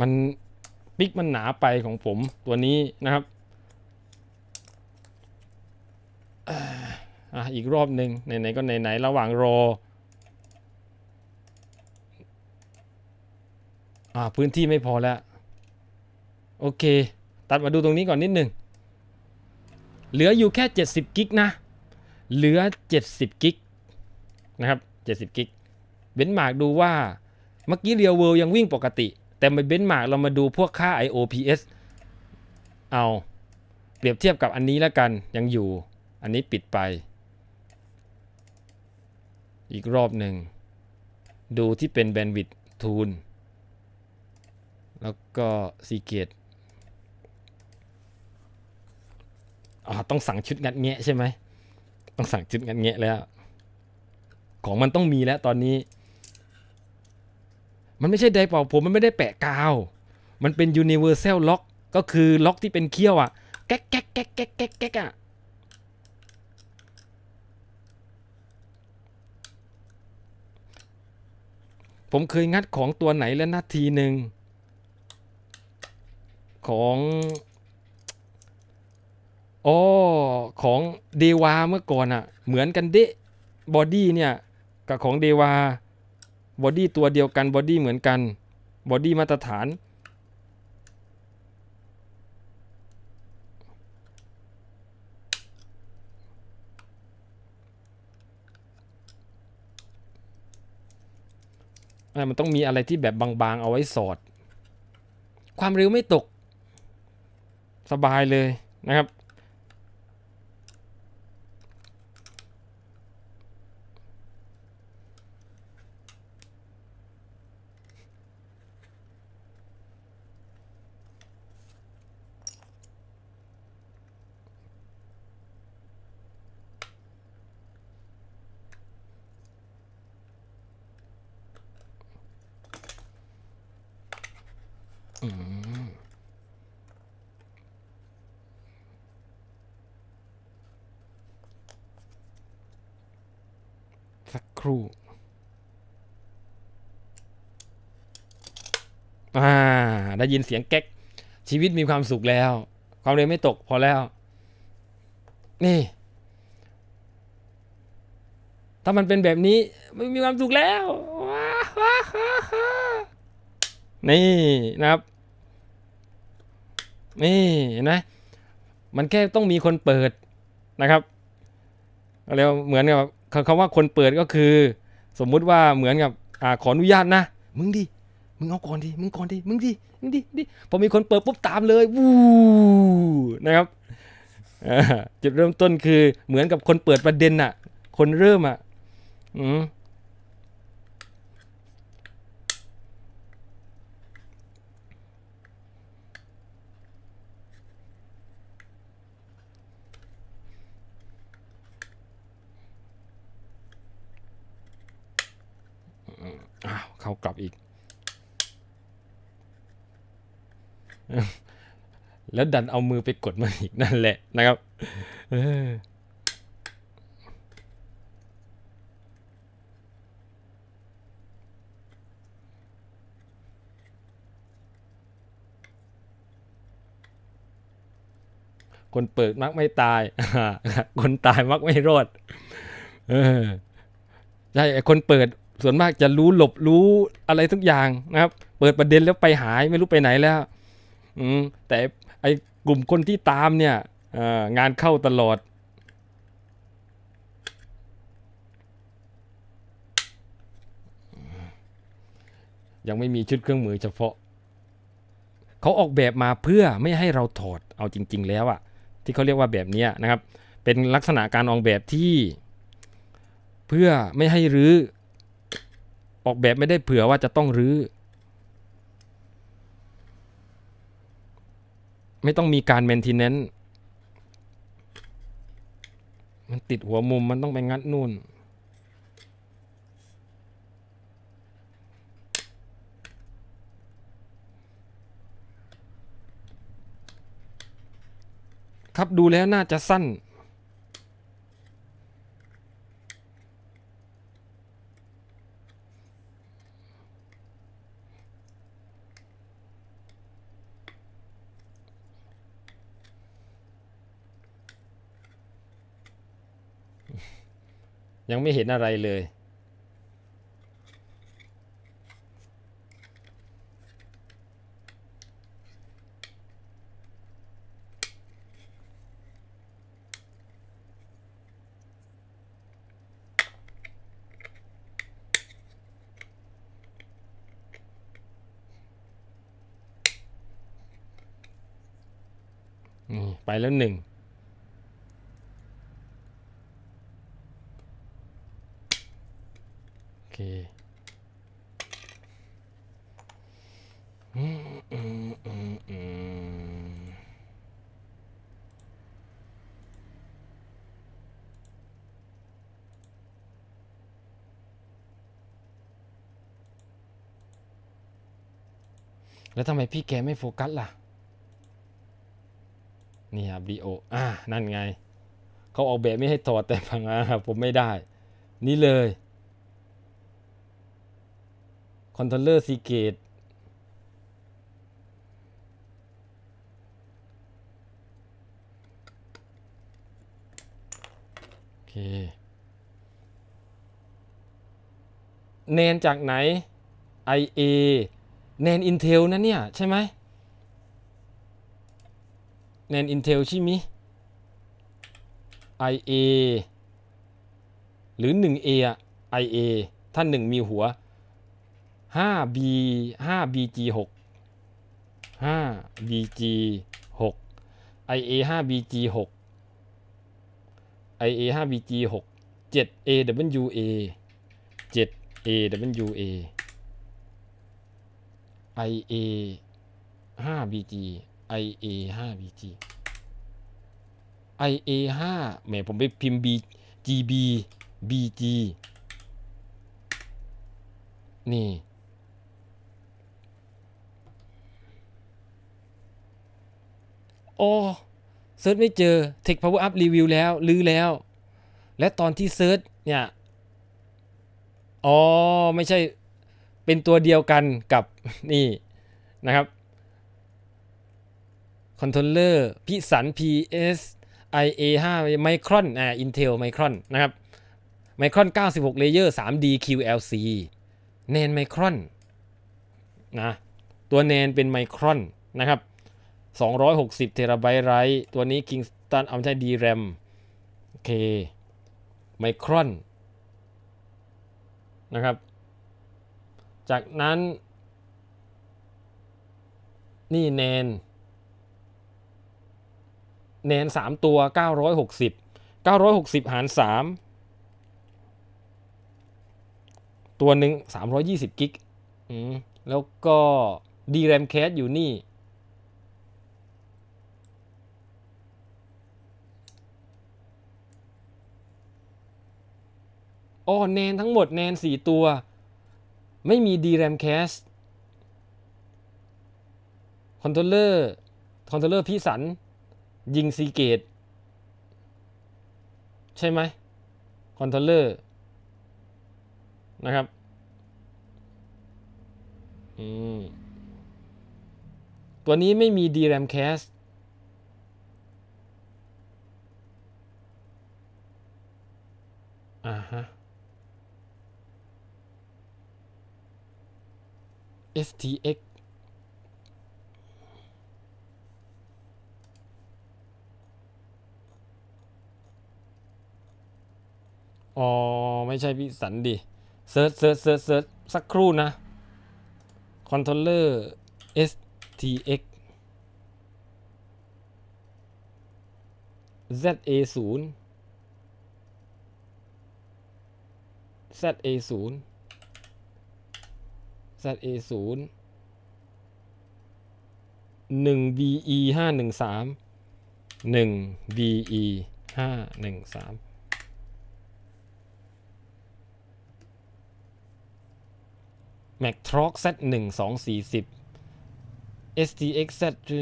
มันปิกมันหนาไปของผมตัวนี้นะครับอ่ะอีกรอบหนึ่งไหนๆก็ไหนๆ ระหว่างรอ อ่าพื้นที่ไม่พอแล้ว โอเค ตัดมาดูตรงนี้ก่อนนิดหนึ่ง เหลืออยู่แค่ 70 กิกนะ เหลือ 70 กิก นะครับ 70 กิกเวนมากดูว่าเมื่อกี้เรียวเวิลยังวิ่งปกติแต่มาเบนช์มาร์กเรามาดูพวกค่า IOPS เอา เปรียบเทียบกับอันนี้แล้วกันยังอยู่ อันนี้ปิดไป อีกรอบหนึ่ง ดูที่เป็นแบนด์วิดทูลแล้วก็ซีเกตต้องสั่งชุดงัดแงะใช่ไหมต้องสั่งชุดงัดแงะแล้ว ของมันต้องมีแล้วตอนนี้มันไม่ใช่ไดเป่าผมมันไม่ได้แปะกาว มันเป็น universal lock ก็คือล็อกที่เป็นเคี้ยวอ่ะ แก๊กแก๊กแก๊กแก๊กแก๊กแก๊กอ่ะ ผมเคยงัดของตัวไหนแล้วนาทีหนึ่งของโอ้ของเดวาเมื่อก่อนอ่ะ เหมือนกันเดะบอดี้เนี่ย กับของเดวาบอดี้ตัวเดียวกันบอดี้เหมือนกันบอดี้มาตรฐาน มันต้องมีอะไรที่แบบบาง ๆเอาไว้สอด ความเร็วไม่ตกสบายเลยนะครับได้ยินเสียงแก๊ก ชีวิตมีความสุขแล้ว ความเรียนไม่ตกพอแล้ว นี่ ถ้ามันเป็นแบบนี้ไม่มีความสุขแล้วนี่นะครับนี่นะ มันแค่ต้องมีคนเปิดนะครับแล้วเหมือนกับคำว่าคนเปิดก็คือ สมมุติว่าเหมือนกับอขออนุญาตนะ มึงดิมึงเอาก่อนดิมึงก่อนดิมึงดิมึงดิดิ พอมีคนเปิดปุ๊บตามเลย วูนะครับจุดเริ่มต้นคือเหมือนกับคนเปิดประเด็นอะ คนเริ่มอะ อืม อ้าว เขากลับอีกแล้วดันเอามือไปกดมันอีกนั่นแหละนะครับ คนเปิดมักไม่ตาย คนตายมักไม่รอดเออใช่คนเปิดส่วนมากจะรู้หลบรู้อะไรทุกอย่างนะครับ เปิดประเด็นแล้วไปหาย ไม่รู้ไปไหนแล้วอแต่ไอ้กลุ่มคนที่ตามเนี่ยงานเข้าตลอด ยังไม่มีชุดเครื่องมือเฉพาะ เขาออกแบบมาเพื่อไม่ให้เราถอด เอาจริงๆแล้วอะที่เขาเรียกว่าแบบนี้นะครับ เป็นลักษณะการออกแบบที่ เพื่อไม่ให้รื้อออกแบบไม่ได้เผื่อว่าจะต้องรื้อไม่ต้องมีการเมนเทนเนนต์มันติดหัวมุมมันต้องไปงัดนู่น ครับดูแล้วน่าจะสั้นยังไม่เห็นอะไรเลยไปแล้วหนึ่งแล้วทำไมพี่แกไม่โฟกัสล่ะ นี่ครับดีโอ อ่านั่นไงเขาออกแบบไม่ให้ถอด แต่พังอาผมไม่ได้ นี่เลย คอนโทรลเลอร์ซีเกตโอเคเนนจากไหน IA แนนอินเทลนะเนี่ย ใช่ไหมแนนอินเทลใช่ไหม IA หรือ 1A อ่ะ IA ถ้า1มีหัว 5B 5BG 6 5BG 6 IA 5BG 6 IA 5BG 6 7AWA 7AWA IA 5 BG IA 5 BG IA 5แหมผมไปพิมพ์ B GB BG นี่โอ้เซิร์ชไม่เจอ Tech Power Up Review แล้วลือแล้ว และตอนที่เซิร์ชเนี่ยอ๋อไม่ใช่เป็นตัวเดียวกันกับนี่ นะครับ คอนโทรลเลอร์พิสัน PS IA 5 Micron อ่า Intel Micron นะครับ Micron 96 Layer 3D QLC แนน Micron นะตัวแนนเป็น Micron นะครับ 260เทราไบต์ไรตัวนี้ Kingston เอาใช้ DRAM โอเค Micron นะครับ จากนั้นนี่แนน แนนสามตัวเก้าร้อยหกสิบเก้าร้อยหกสิบหารสามตัวหนึ่งสามร้อยยี่สิบกิกแล้วก็ดีแรมแคสอยู่นี่อ๋อแนนทั้งหมดแนนสี่ตัว ไม่มีดีแรมแคสอนโทรเลอร์คอนโทรเลอร์พี่สัน ยิงซีเกต ใช่ไหมคอนโทรเลอร์ นะครับตัวนี้ไม่มี DRAM c a s สอ่าฮะ S t x อ๋อไม่ใช่พี่สันดิ เซิร์ชเซิร์ชเซิร์ชเซิร์ชสักครู่นะ คอนโทรลเลอร์ STX ZA 0 ZA 0 ZA 0 1BE 513 1BE 513 Mac t r o x Z1 240 STX Z 2.56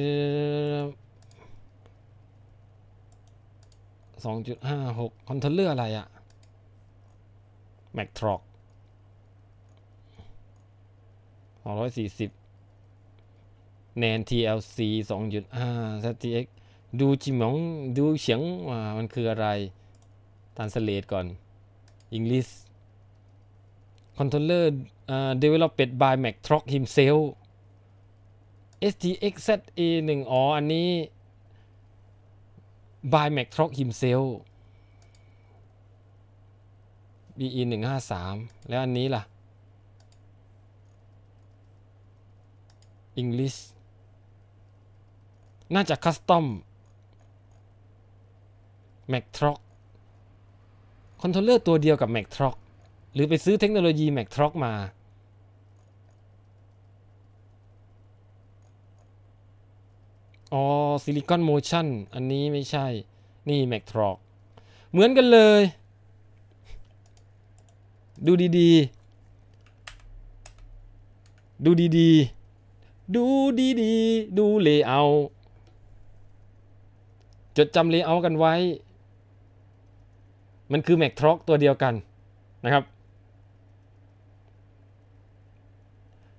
คอนเทนเนอร์อะไรอะ Mac t r o x 240 NAN TLC 2.5 s t x ดูจิมองดูเฉียงว่ามันคืออะไรตันสเลดก่อนอังกฤษคอนโทรลเลอร์ uh, developed by Mac t r o c himself STXZA 1อ๋ออันนี้ by Mac t r o c himself BE 1 5 3แล้วอันนี้ล่ะ English น่าจะ custom Mac t r o c คอนโทรลเลอร์ตัวเดียวกับ Mac t r o c หรือไปซื้อเทคโนโลยี Mac t r อ c มา อ๋อ ซิลิคอนโมชั่น อันนี้ไม่ใช่ นี่ Mac t r o c เหมือนกันเลย ดูดีๆ ดูดีๆ ดูดีๆ ดูเลเยอร์จดจำเลเยอร์กันไว้ มันคือ Mac t r อ c ตัวเดียวกันนะครับ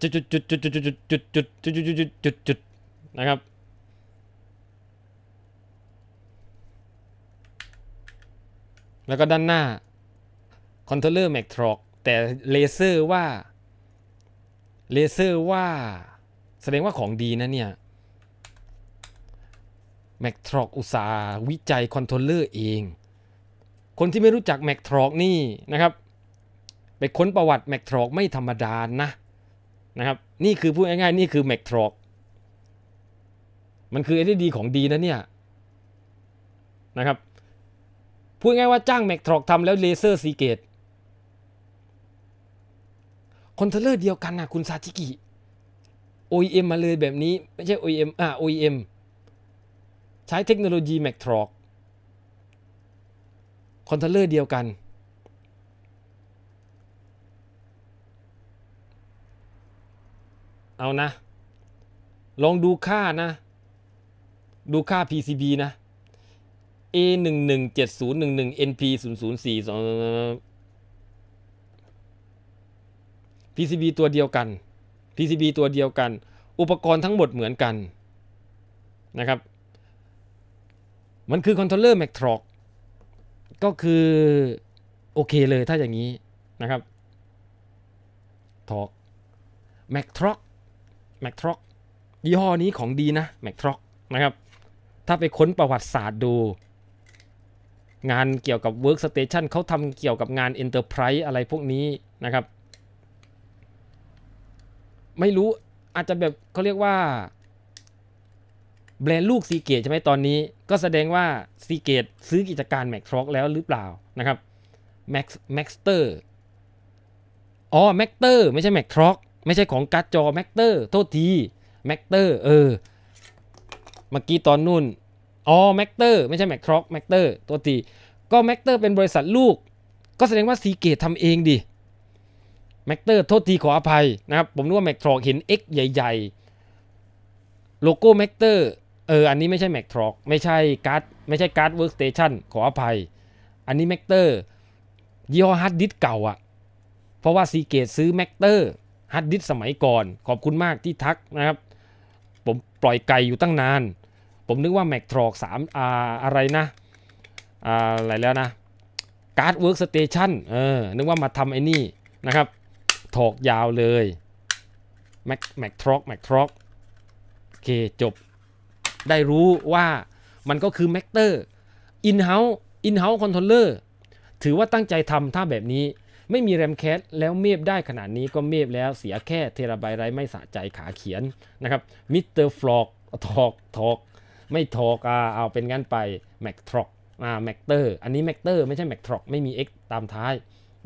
จุดจุดจุดจุดจุดจุดจุดจุดจุดจุดจุดจุดจุดนะครับ แล้วก็ด้านหน้าคอนโทรลเลอร์แมกทรอกแต่เลเซอร์ว่าเลเซอร์ว่าแสดงว่าของดีนะเนี่ยแมกทรอกอุตสาวิจัยคอนโทรลเลอร์เอง คนที่ไม่รู้จักแมกทรอกนี่ นะครับไปค้นประวัติแมกทรอกไม่ธรรมดานะนะครับนี่คือ พูดง่ายๆนี่คือแมกทรอกมันคือ s ด d ของดีนะเนี่ยนะครับพูดง่ายว่าจ้างแมกทรอกทำแล้วเลเซอร์ซีเกตคอนเทลเลอร์เดียวกันนะคุณซาติกิ OEM มาเลยแบบนี้ ไม่ใช่ OEM อ่า OEM ใช้เทคโนโลยีแมกทรอกคอนเทลเลอร์เดียวกันเอานะ ลองดูค่านะ ดูค่า PCB นะ A 1 1 7 0 1 1 NP 0 0 4 2 PCB ตัวเดียวกัน PCB ตัวเดียวกัน อุปกรณ์ทั้งหมดเหมือนกันนะครับ มันคือคอนโทรลเลอร์แมกทรอกก็คือ โอเคเลยถ้าอย่างนี้นะครับทอกแมกทรอกแมคทรอกยี่ห้อนี้ของดีนะแมคทรอกนะครับ ถ้าไปค้นประวัติศาสตร์ดู งานเกี่ยวกับ Workstation เขาทำเกี่ยวกับงาน Enterprise อะไรพวกนี้นะครับ ไม่รู้อาจจะแบบเขาเรียกว่า แบรนด์ลูกซีเกตใช่ไหมตอนนี้ ก็แสดงว่าซีเกตซื้อกิจการแมกทรอกแล้วหรือเปล่านะครับแม็กแม็กสเตอร์อ๋อแม็กเตอร์ไม่ใช่แมกทรอกไม่ใช่ของการ์ดจอแม็กเตอร์โทษทีแม็กเตอร์เออ เมื่อกี้ตอนนู่นอ๋อแม็กเตอร์ไม่ใช่แม็กทรอกแม็กเตอร์โทษทีก็แม็กเตอร์เป็นบริษัทลูก ก็แสดงว่าซีเกตทำเองดิแม็กเตอร์โทษทีขออภัยนะครับผมนึกว่าแม็กทรอกเห็น X ใหญ่ๆโลโก้แม็กเตอร์เอออันนี้ไม่ใช่แม็กทรอกไม่ใช่การ์ดไม่ใช่การ์ดเวิร์กสเตชันขออภัย อันนี้แม็กเตอร์ยี่ห้อฮาร์ดดิสเก่าอะเพราะว่าซีเกตซื้อแม็กเตอร์ฮัดดิสสมัยก่อนขอบคุณมากที่ทักนะครับ ผมปล่อยไก่อยู่ตั้งนาน ผมนึกว่าแม็กทรอกสามอะไรนะอะไรแล้วนะการ์ดเวิร์กสเตชันเออนึกว่ามาทำไอ้นี่ นะครับ ถอกยาวเลยแม็กแม็กทรอกแม็กทรอกโอเค จบ ได้รู้ว่ามันก็คือแม็กเตอร์อินเฮ้าอินเฮ้าคอนโทรลเลอร์ถือว่าตั้งใจทำถ้าแบบนี้ไม่มีแรมแคสแล้วเมฟได้ขนาดนี้ก็เมฟแล้วเสียแค่เทราไบ์ไรไม่สะใจขาเขียนนะครับมิสเตอร์ฟลอกทอกทอกไม่ทอกอ่าเอาเป็นงั้นไปแม็กทรอกอ่าแม็กเตอร์อันนี้แม็กเตอร์ไม่ใช่แม็กทรอกไม่มี X ตามท้าย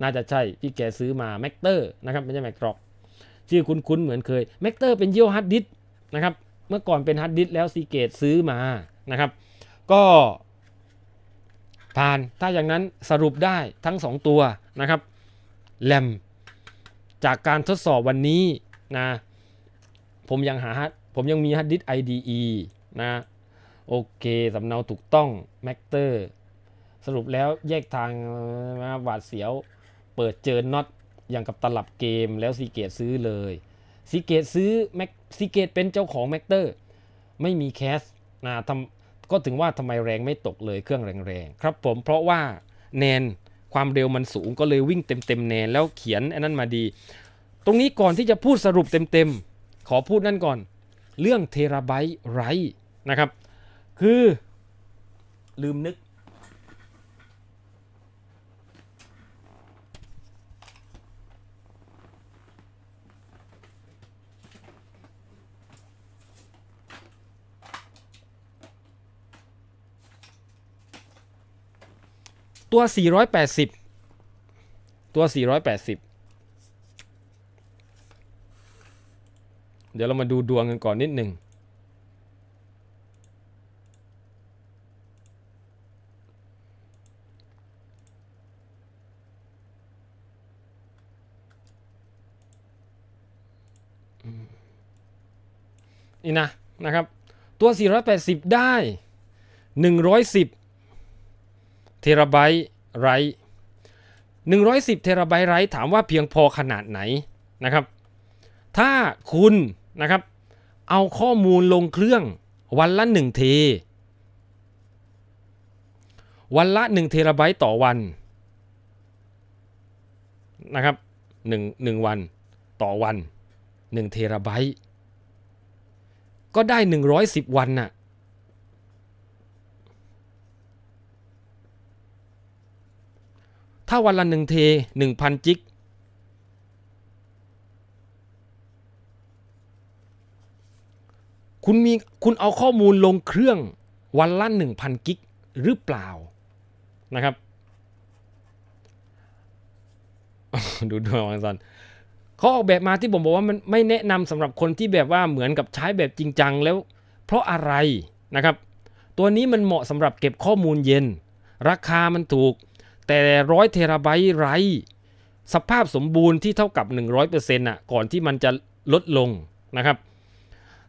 น่าจะใช่พี่แกซื้อมาแม็กเตอร์นะครับไม่ใช่แม็กทรอกชื่อคุ้นๆเหมือนเคยแม็กเตอร์เป็นยี่ห้อฮาร์ดดิสนะครับเมื่อก่อนเป็นฮาร์ดดิสแล้วซีเกตซื้อมานะครับ ก็ ผ่านถ้าอย่างนั้นสรุปได้ทั้ง 2 ตัวนะครับแรมจากการทดสอบวันนี้นะผมยังหาผมยังมีฮาร์ดดิส IDE นะโอเคสำเนาถูกต้อง แม็กเตอร์ สรุปแล้วแยกทางนะหวาดเสียว เปิดเจอน็อตอย่างกับตลับเกมแล้วซีเกตซื้อเลยซีเกตซื้อแม็กซีเกตเป็นเจ้าของแม็กเตอร์ ไม่มีแคสนะทำก็ถึงว่าทำไมแรงไม่ตกเลยเครื่องแรงๆ ครับผมเพราะว่า แนนความเร็วมันสูงก็เลยวิ่งเต็มเต็มแนนแล้วเขียนอันนั้นมาดี ตรงนี้ก่อนที่จะพูดสรุปเต็ม ๆ ขอพูดนั่นก่อน เรื่องเทราไบต์ไรนะครับ คือลืมนึกตัว 480 ตัว 480 เดี๋ยวเรามาดูดวงกันก่อนนิดหนึ่งนี่นะ นะครับ ตัว 480 ได้ 110ทราไบต์ไรหนึ่งร้อยสิบเทราไบต์ไรถามว่าเพียงพอขนาดไหนนะครับ ถ้าคุณนะครับเอาข้อมูลลงเครื่องวันละหนึ่งเทวันละหนึ่งเทราไบต์ต่อวันนะครับหนึ่งหนึ่งวันต่อวันหนึ่งเทราไบต์ก็ได้หนึ่งร้อยสิบวันน่ะถ้าวันละหนึ่งเทหนึ่งพันจิกคุณมี คุณเอาข้อมูลลงเครื่องวันละหนึ่งพันกิกหรือเปล่า นะครับ ดูดวงังสันเขาออกแบบมาที่ผมบอกว่ามันไม่แนะนำสำหรับคนที่แบบว่าเหมือนกับใช้แบบจริงจังแล้ว เพราะอะไรนะครับ ตัวนี้มันเหมาะสำหรับเก็บข้อมูลเย็น ราคามันถูกแต่ร้อยเทราไบต์ไรสภาพสมบูรณ์ที่เท่ากับ 100%อน่ะก่อนที่มันจะลดลงนะครับ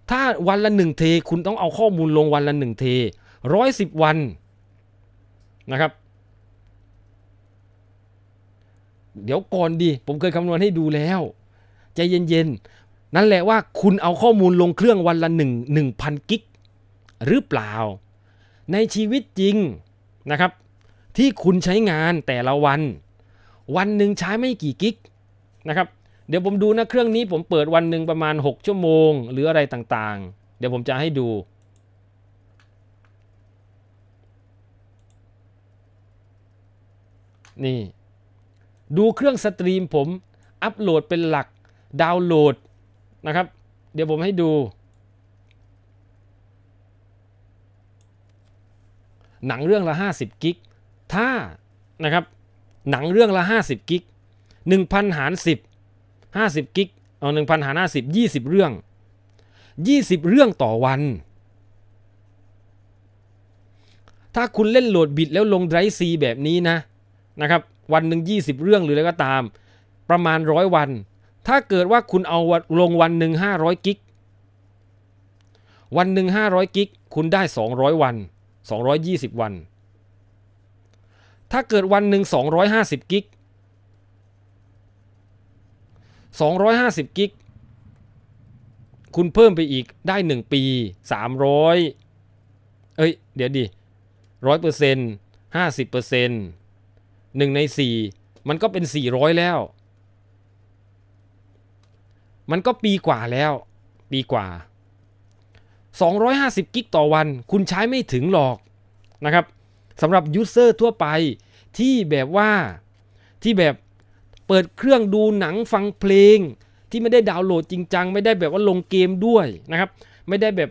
ถ้าวันละ1เทคุณต้องเอาข้อมูลลงวันละ1เทร้อยสิบวันนะครับ เดี๋ยวก่อนดีผมเคยคำนวณให้ดูแล้ว ใจเย็นๆ นั่นแหละว่าคุณเอาข้อมูลลงเครื่องวันละหนึ่งหนึ่งพันกิกหรือเปล่า ในชีวิตจริงนะครับที่คุณใช้งานแต่ละวัน วันหนึ่งใช้ไม่กี่ กิก นะครับ เดี๋ยวผมดูนะ เครื่องนี้ผมเปิดวันหนึ่งประมาณ 6 ชั่วโมงหรืออะไรต่างๆ เดี๋ยวผมจะให้ดู นี่ ดูเครื่องสตรีมผมอัปโหลดเป็นหลักดาวน์โหลดนะครับ เดี๋ยวผมให้ดู หนังเรื่องละ 50 กิกถ้านะครับหนังเรื่องละ 50 กิก1,000 หาร 10 50กิกเอา1,000หาร50 20 เรื่อง 20 เรื่องต่อวัน ถ้าคุณเล่นโหลดบิดแล้วลงไดรฟ์ซีแบบนี้นะนะครับวันหนึ่ง20 เรื่องหรืออะไรก็ตาม ประมาณร้อยวันถ้าเกิดว่าคุณเอาลงวันหนึ่ง500กิกวันหนึ่ง500กิกคุณได้200 วัน220 วันถ้าเกิดวันหนึ่ง250กิก250กิก คุณเพิ่มไปอีกได้ 1 ปี 300เอ้ยเดี๋ยวดิร้อยเปอร์เซ็นต์ห้าสิบเปอร์เซ็นต์หนึ่งในสี่มันก็เป็นสี่ร้อยแล้ว มันก็ปีกว่าแล้วปีกว่า 250 กิกต่อวันคุณใช้ไม่ถึงหรอกนะครับสำหรับยูเซอร์ทั่วไปที่แบบว่าที่แบบเปิดเครื่องดูหนังฟังเพลง ที่ไม่ได้ดาวน์โหลดจริงจังไม่ได้แบบว่าลงเกมด้วยนะครับไม่ได้แบบ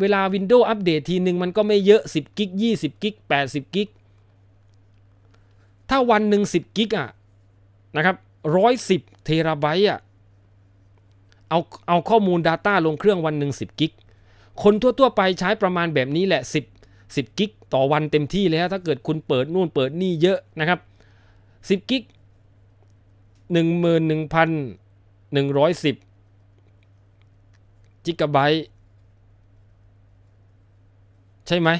เวลา Windows อัปเดตทีหนึ่งมันก็ไม่เยอะ 10 กิก20 กิก80 กิกถ้าวันหนึ่ง10 กิกอะนะครับ110 เทราไบต์อะเอาเอาข้อมูล Data ลงเครื่องวันหนึ่ง10กิกคนทั่วๆไปใช้ประมาณแบบนี้แหละ 10 10กิกต่อวันเต็มที่เลยฮะถ้าเกิดคุณเปิดนู่นเปิดนี่เยอะนะครับ10กิก11,110จิกะไบต์ใช่ไหม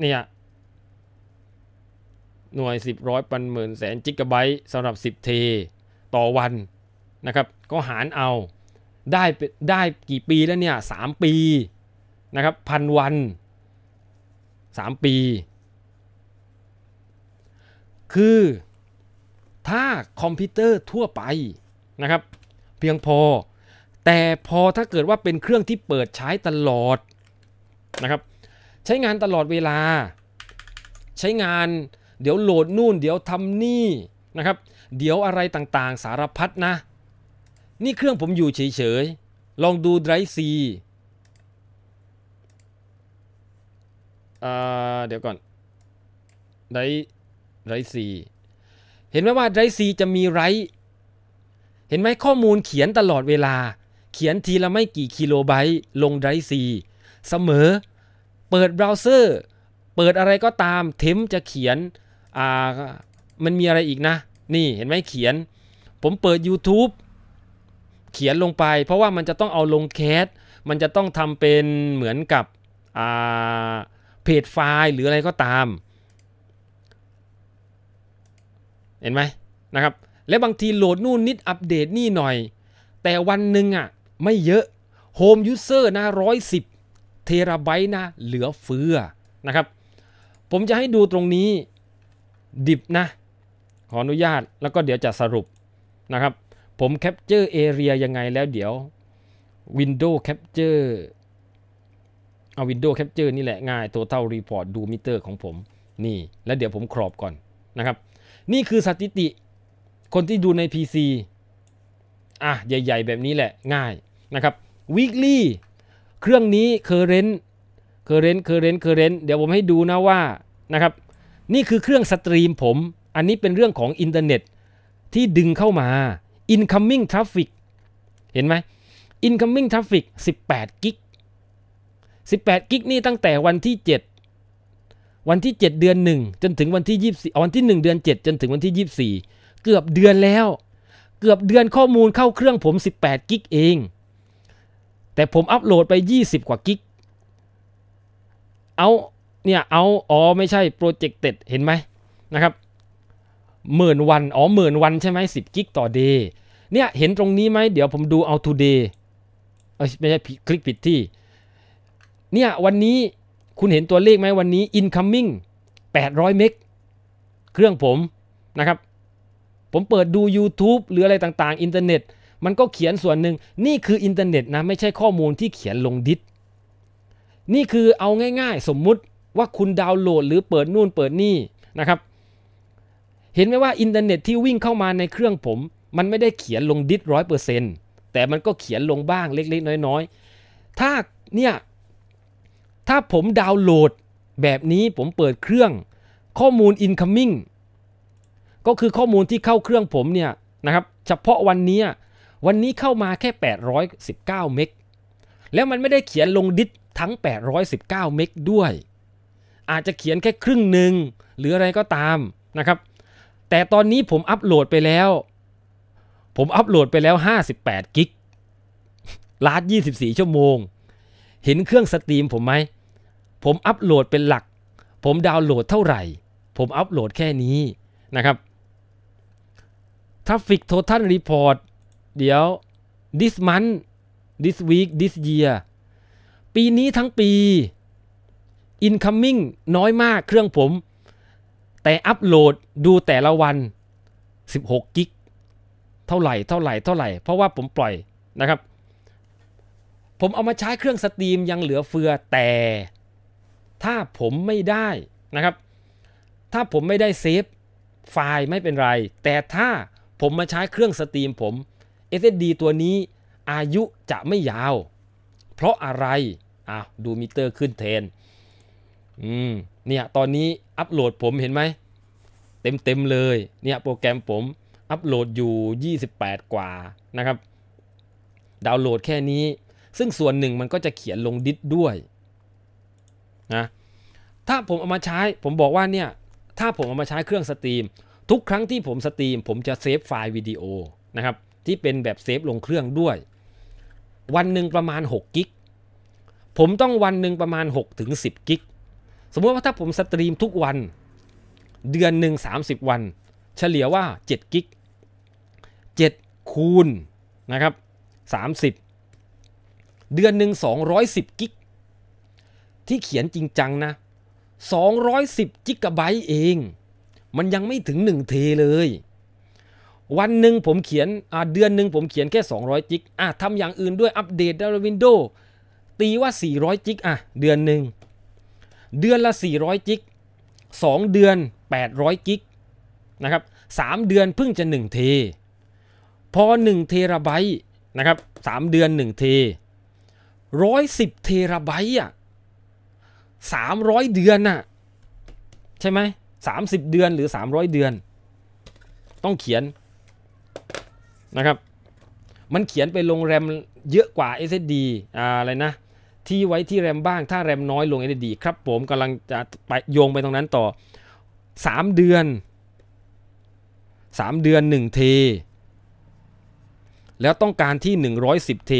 เนี่ยหน่วย 10 ร้อยปันหมื่นแสนจิกะไบต์สำหรับ10เทต่อวันนะครับ ก็หารเอาได้ได้กี่ปีแล้วเนี่ยสามปีนะครับพันวันสามปี คือถ้าคอมพิวเตอร์ทั่วไปนะครับเพียงพอ แต่พอถ้าเกิดว่าเป็นเครื่องที่เปิดใช้ตลอดนะครับใช้งานตลอดเวลาใช้งานเดี๋ยวโหลดนู่นเดี๋ยวทำนี่นะครับเดี๋ยวอะไรต่างๆสารพัดนะนี่เครื่องผมอยู่เฉยๆ ลองดูไดรฟ์ซีเดี๋ยวก่อนไดไรซีเห็นไหมว่าไรซีจะมีไรเห็นไหมข้อมูลเขียนตลอดเวลา เขียนทีละไม่กี่กิโลไบต์ ลงไรซีเสมอ เปิดเบราว์เซอร์ เปิดอะไรก็ตามเทมจะเขียน อ่า มันมีอะไรอีกนะ นี่เห็นไหมเขียน ผมเปิด YouTube เขียนลงไปเพราะว่ามันจะต้องเอาลงแคสมันจะต้องทำเป็นเหมือนกับเพจไฟล์หรืออะไรก็ตาม เห็นไหมนะครับ และบางทีโหลดนู่นนิดอัปเดตนี่หน่อย แต่วันหนึ่งอ่ะไม่เยอะโฮมยูเซอร์นะร้อยสิบเทราไบต์นะเหลือเฟือนะครับ ผมจะให้ดูตรงนี้ดิบนะขออนุญาตแล้วก็เดี๋ยวจะสรุปนะครับผมแคปเจอร์เอเรียยังไง แล้วเดี๋ยว Windows Capture เอา Windows Capture นี่แหละ ง่าย Total Report ดูมิเตอร์ของผมนี่ แล้วเดี๋ยวผมครอบก่อนนะครับ นี่คือสถิติคนที่ดูใน PC อ่ะ ใหญ่ ๆ แบบนี้แหละ ง่ายนะครับ Weekly เครื่องนี้ Current Current Current Current เดี๋ยวผมให้ดูนะว่านะครับ นี่คือเครื่องสตรีมผม อันนี้เป็นเรื่องของอินเทอร์เน็ต ที่ดึงเข้ามา incoming traffic เห็นไหม incoming traffic 18กิก18กิกนี่ตั้งแต่วันที่ 7 วันที่ 7 เดือน 1 จนถึงวันที่24วันที่ 1 เดือน 7 จนถึงวันที่ 24 เกือบเดือนแล้ว เกือบเดือนข้อมูลเข้าเครื่องผม 18กิกเอง แต่ผมอัปโหลดไป 20 กว่ากิกเอาเนี่ยเอา อ๋อไม่ใช่โปรเจกต์เต็ดเห็นไหมนะครับหมื่นวัน อ๋อหมื่นวันใช่ไหมสิบกิกต่อเดย์เนี่ยเห็นตรงนี้ไหมเดี๋ยวผมดูเอาทูเดย์ไม่ใช่ คลิกผิดที่เนี่ยวันนี้คุณเห็นตัวเลขไหมวันนี้ incoming 800 เมก เครื่องผมนะครับ ผมเปิดดู YouTube หรืออะไรต่างๆ อินเทอร์เน็ต มันก็เขียนส่วนหนึ่งนี่คืออินเทอร์เน็ตนะ ไม่ใช่ข้อมูลที่เขียนลงดิสนี่คือเอาง่ายๆ สมมุติว่าคุณดาวน์โหลดหรือเปิดนู่นเปิดนี่นะครับเห็นไหมว่าอินเทอร์เน็ตที่วิ่งเข้ามาในเครื่องผม มันไม่ได้เขียนลงดิสร้อยเปอร์เซ็นต์แต่มันก็เขียนลงบ้างเล็ก ๆ น้อยๆถ้าเนี่ย ถ้าผมดาวน์โหลดแบบนี้ผมเปิดเครื่องข้อมูล incoming ก็คือข้อมูลที่เข้าเครื่องผมเนี่ยนะครับ เฉพาะวันนี้วันนี้เข้ามาแค่ 819เมกแล้วมันไม่ได้เขียนลงดิสทั้ง819เมกด้วย อาจจะเขียนแค่ครึ่งหนึ่งหรืออะไรก็ตามนะครับแต่ตอนนี้ผมอัปโหลดไปแล้ว ผมอัปโหลดไปแล้ว 58 กิกลาด24 ชั่วโมง เห็นเครื่องสตรีมผมไหม ผมอัปโหลดเป็นหลัก ผมดาวน์โหลดเท่าไหร่ ผมอัปโหลดแค่นี้นะครับ ทราฟิก Total Report เดี๋ยว this month this week this year ปีนี้ทั้งปี incoming น้อยมากเครื่องผมแต่อัปโหลดดูแต่ละวัน 16 กิก เท่าไหร่ เท่าไหร่ เท่าไหร่ เพราะว่าผมปล่อยนะครับ ผมเอามาใช้เครื่องสตรีมยังเหลือเฟือ แต่ ถ้าผมไม่ได้นะครับ ถ้าผมไม่ได้เซฟ ไฟล์ไม่เป็นไร แต่ถ้าผมมาใช้เครื่องสตรีมผม SSD ตัวนี้อายุจะไม่ยาว เพราะอะไร อ่าดูมิเตอร์ขึ้นเทนอืม เนี่ย ตอนนี้อัปโหลดผมเห็นไหม เต็มเต็มเลยเนี่ยโปรแกรมผมอัปโหลดอยู่ 28 กว่านะครับ ดาวน์โหลดแค่นี้ซึ่งส่วนหนึ่งมันก็จะเขียนลงดิสด้วยนะถ้าผมเอามาใช้ผมบอกว่าเนี่ยถ้าผมเอามาใช้เครื่องสตรีมทุกครั้งที่ผมสตรีมผมจะเซฟไฟล์วิดีโอนะครับที่เป็นแบบเซฟลงเครื่องด้วย วันหนึ่งประมาณ6กิกผมต้องวันหนึ่งประมาณ6-10กิกสมมติว่าถ้าผมสตรีมทุกวัน เดือนหนึ่ง30 วัน เฉลี่ยว่า 7 กิก 7 คูณนะครับ30 เดือนหนึ่ง210 กิก ที่เขียนจริงจังนะ210กิกะไบต์เอง มันยังไม่ถึง1เทเลย วันหนึ่งผมเขียนเดือนหนึ่งผมเขียนแค่ 200อิกอ่ะทำอย่างอื่นด้วยอัปเดตดาววินโดตีว่า 400อิกอ่ะเดือนหนึ่งเดือนละ 400 กิก2เดือน 800 กิก นะครับ 3 เดือนเพิ่งจะ1เทพอ 1 เทราไบต์ นะครับ3 เดือน1เท110 เทราไบต์อ่ะ300 เดือนอ่ะใช่ไหม30 เดือนหรือ 300 เดือน ต้องเขียน นะครับ มันเขียนไปลงแรม เยอะกว่า SSD อะไรนะที่ไว้ที่แรมบ้างถ้าแรมน้อยลง s ดีครับผมกำลังจะไปโยงไปตรงนั้นต่อ 3 เดือน 3 เดือน1เทแล้วต้องการที่ 110เท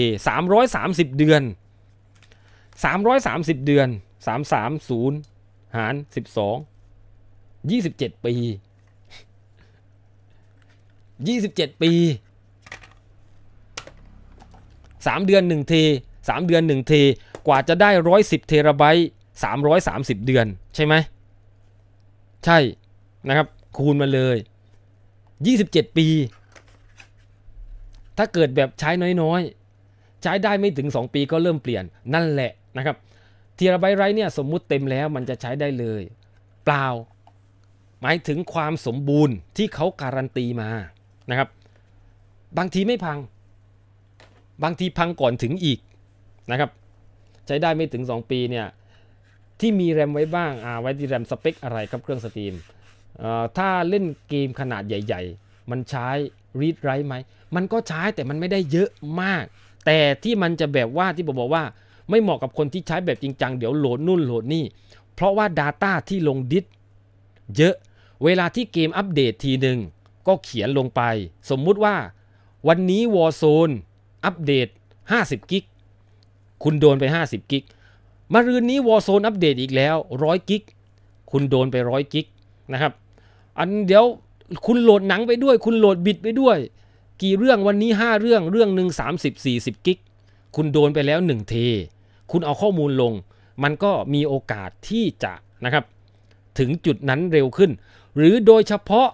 330 เดือน 330 เดือน 330 หาร 12 27 ปี 27 ปี 3 เดือน1เทสามเดือนหนึ่งเทกว่าจะได้ 110 เทราไบต์330 เดือนใช่ไหม ใช่นะครับ คูณมาเลย 27 ปี ถ้าเกิดแบบใช้น้อยๆ ใช้ได้ไม่ถึง 2 ปีก็เริ่มเปลี่ยน นั่นแหละนะครับเทราไบต์ไรเนี่ยสมมุติเต็มแล้วมันจะใช้ได้เลย เปล่า หมายถึงความสมบูรณ์ที่เขาการันตีมานะครับ บางทีไม่พัง บางทีพังก่อนถึงอีกนะครับใช้ได้ไม่ถึง 2 ปีเนี่ยที่มีแรมไว้บ้างอ่าไว้ที่แรมสเปคอะไรครับเครื่องสตรีมถ้าเล่นเกมขนาดใหญ่ๆ มันใช้รีดไรไหมมันก็ใช้แต่มันไม่ได้เยอะมาก แต่ที่มันจะแบบว่าที่ผมบอกว่าไม่เหมาะกับคนที่ใช้แบบจริงจังเดี๋ยวโหลดนู่นโหลดนี่ เพราะว่า Data ที่ลงดิสเยอะเวลาที่เกมอัปเดตทีหนึ่งก็เขียนลงไป สมมุติว่าวันนี้ Warzone อัปเดต50กิกคุณโดนไป50กิกมารืนนี้ Warzone อัปเดตอีกแล้ว100กิก คุณโดนไป100กิกนะครับ อันเดี๋ยวคุณโหลดหนังไปด้วย คุณโหลดบิดไปด้วย กี่เรื่องวันนี้ 5 เรื่องเรื่องหนึ่ง30 40กิกคุณโดนไปแล้ว1เทคุณเอาข้อมูลลง มันก็มีโอกาสที่จะ นะครับ ถึงจุดนั้นเร็วขึ้น หรือโดยเฉพาะ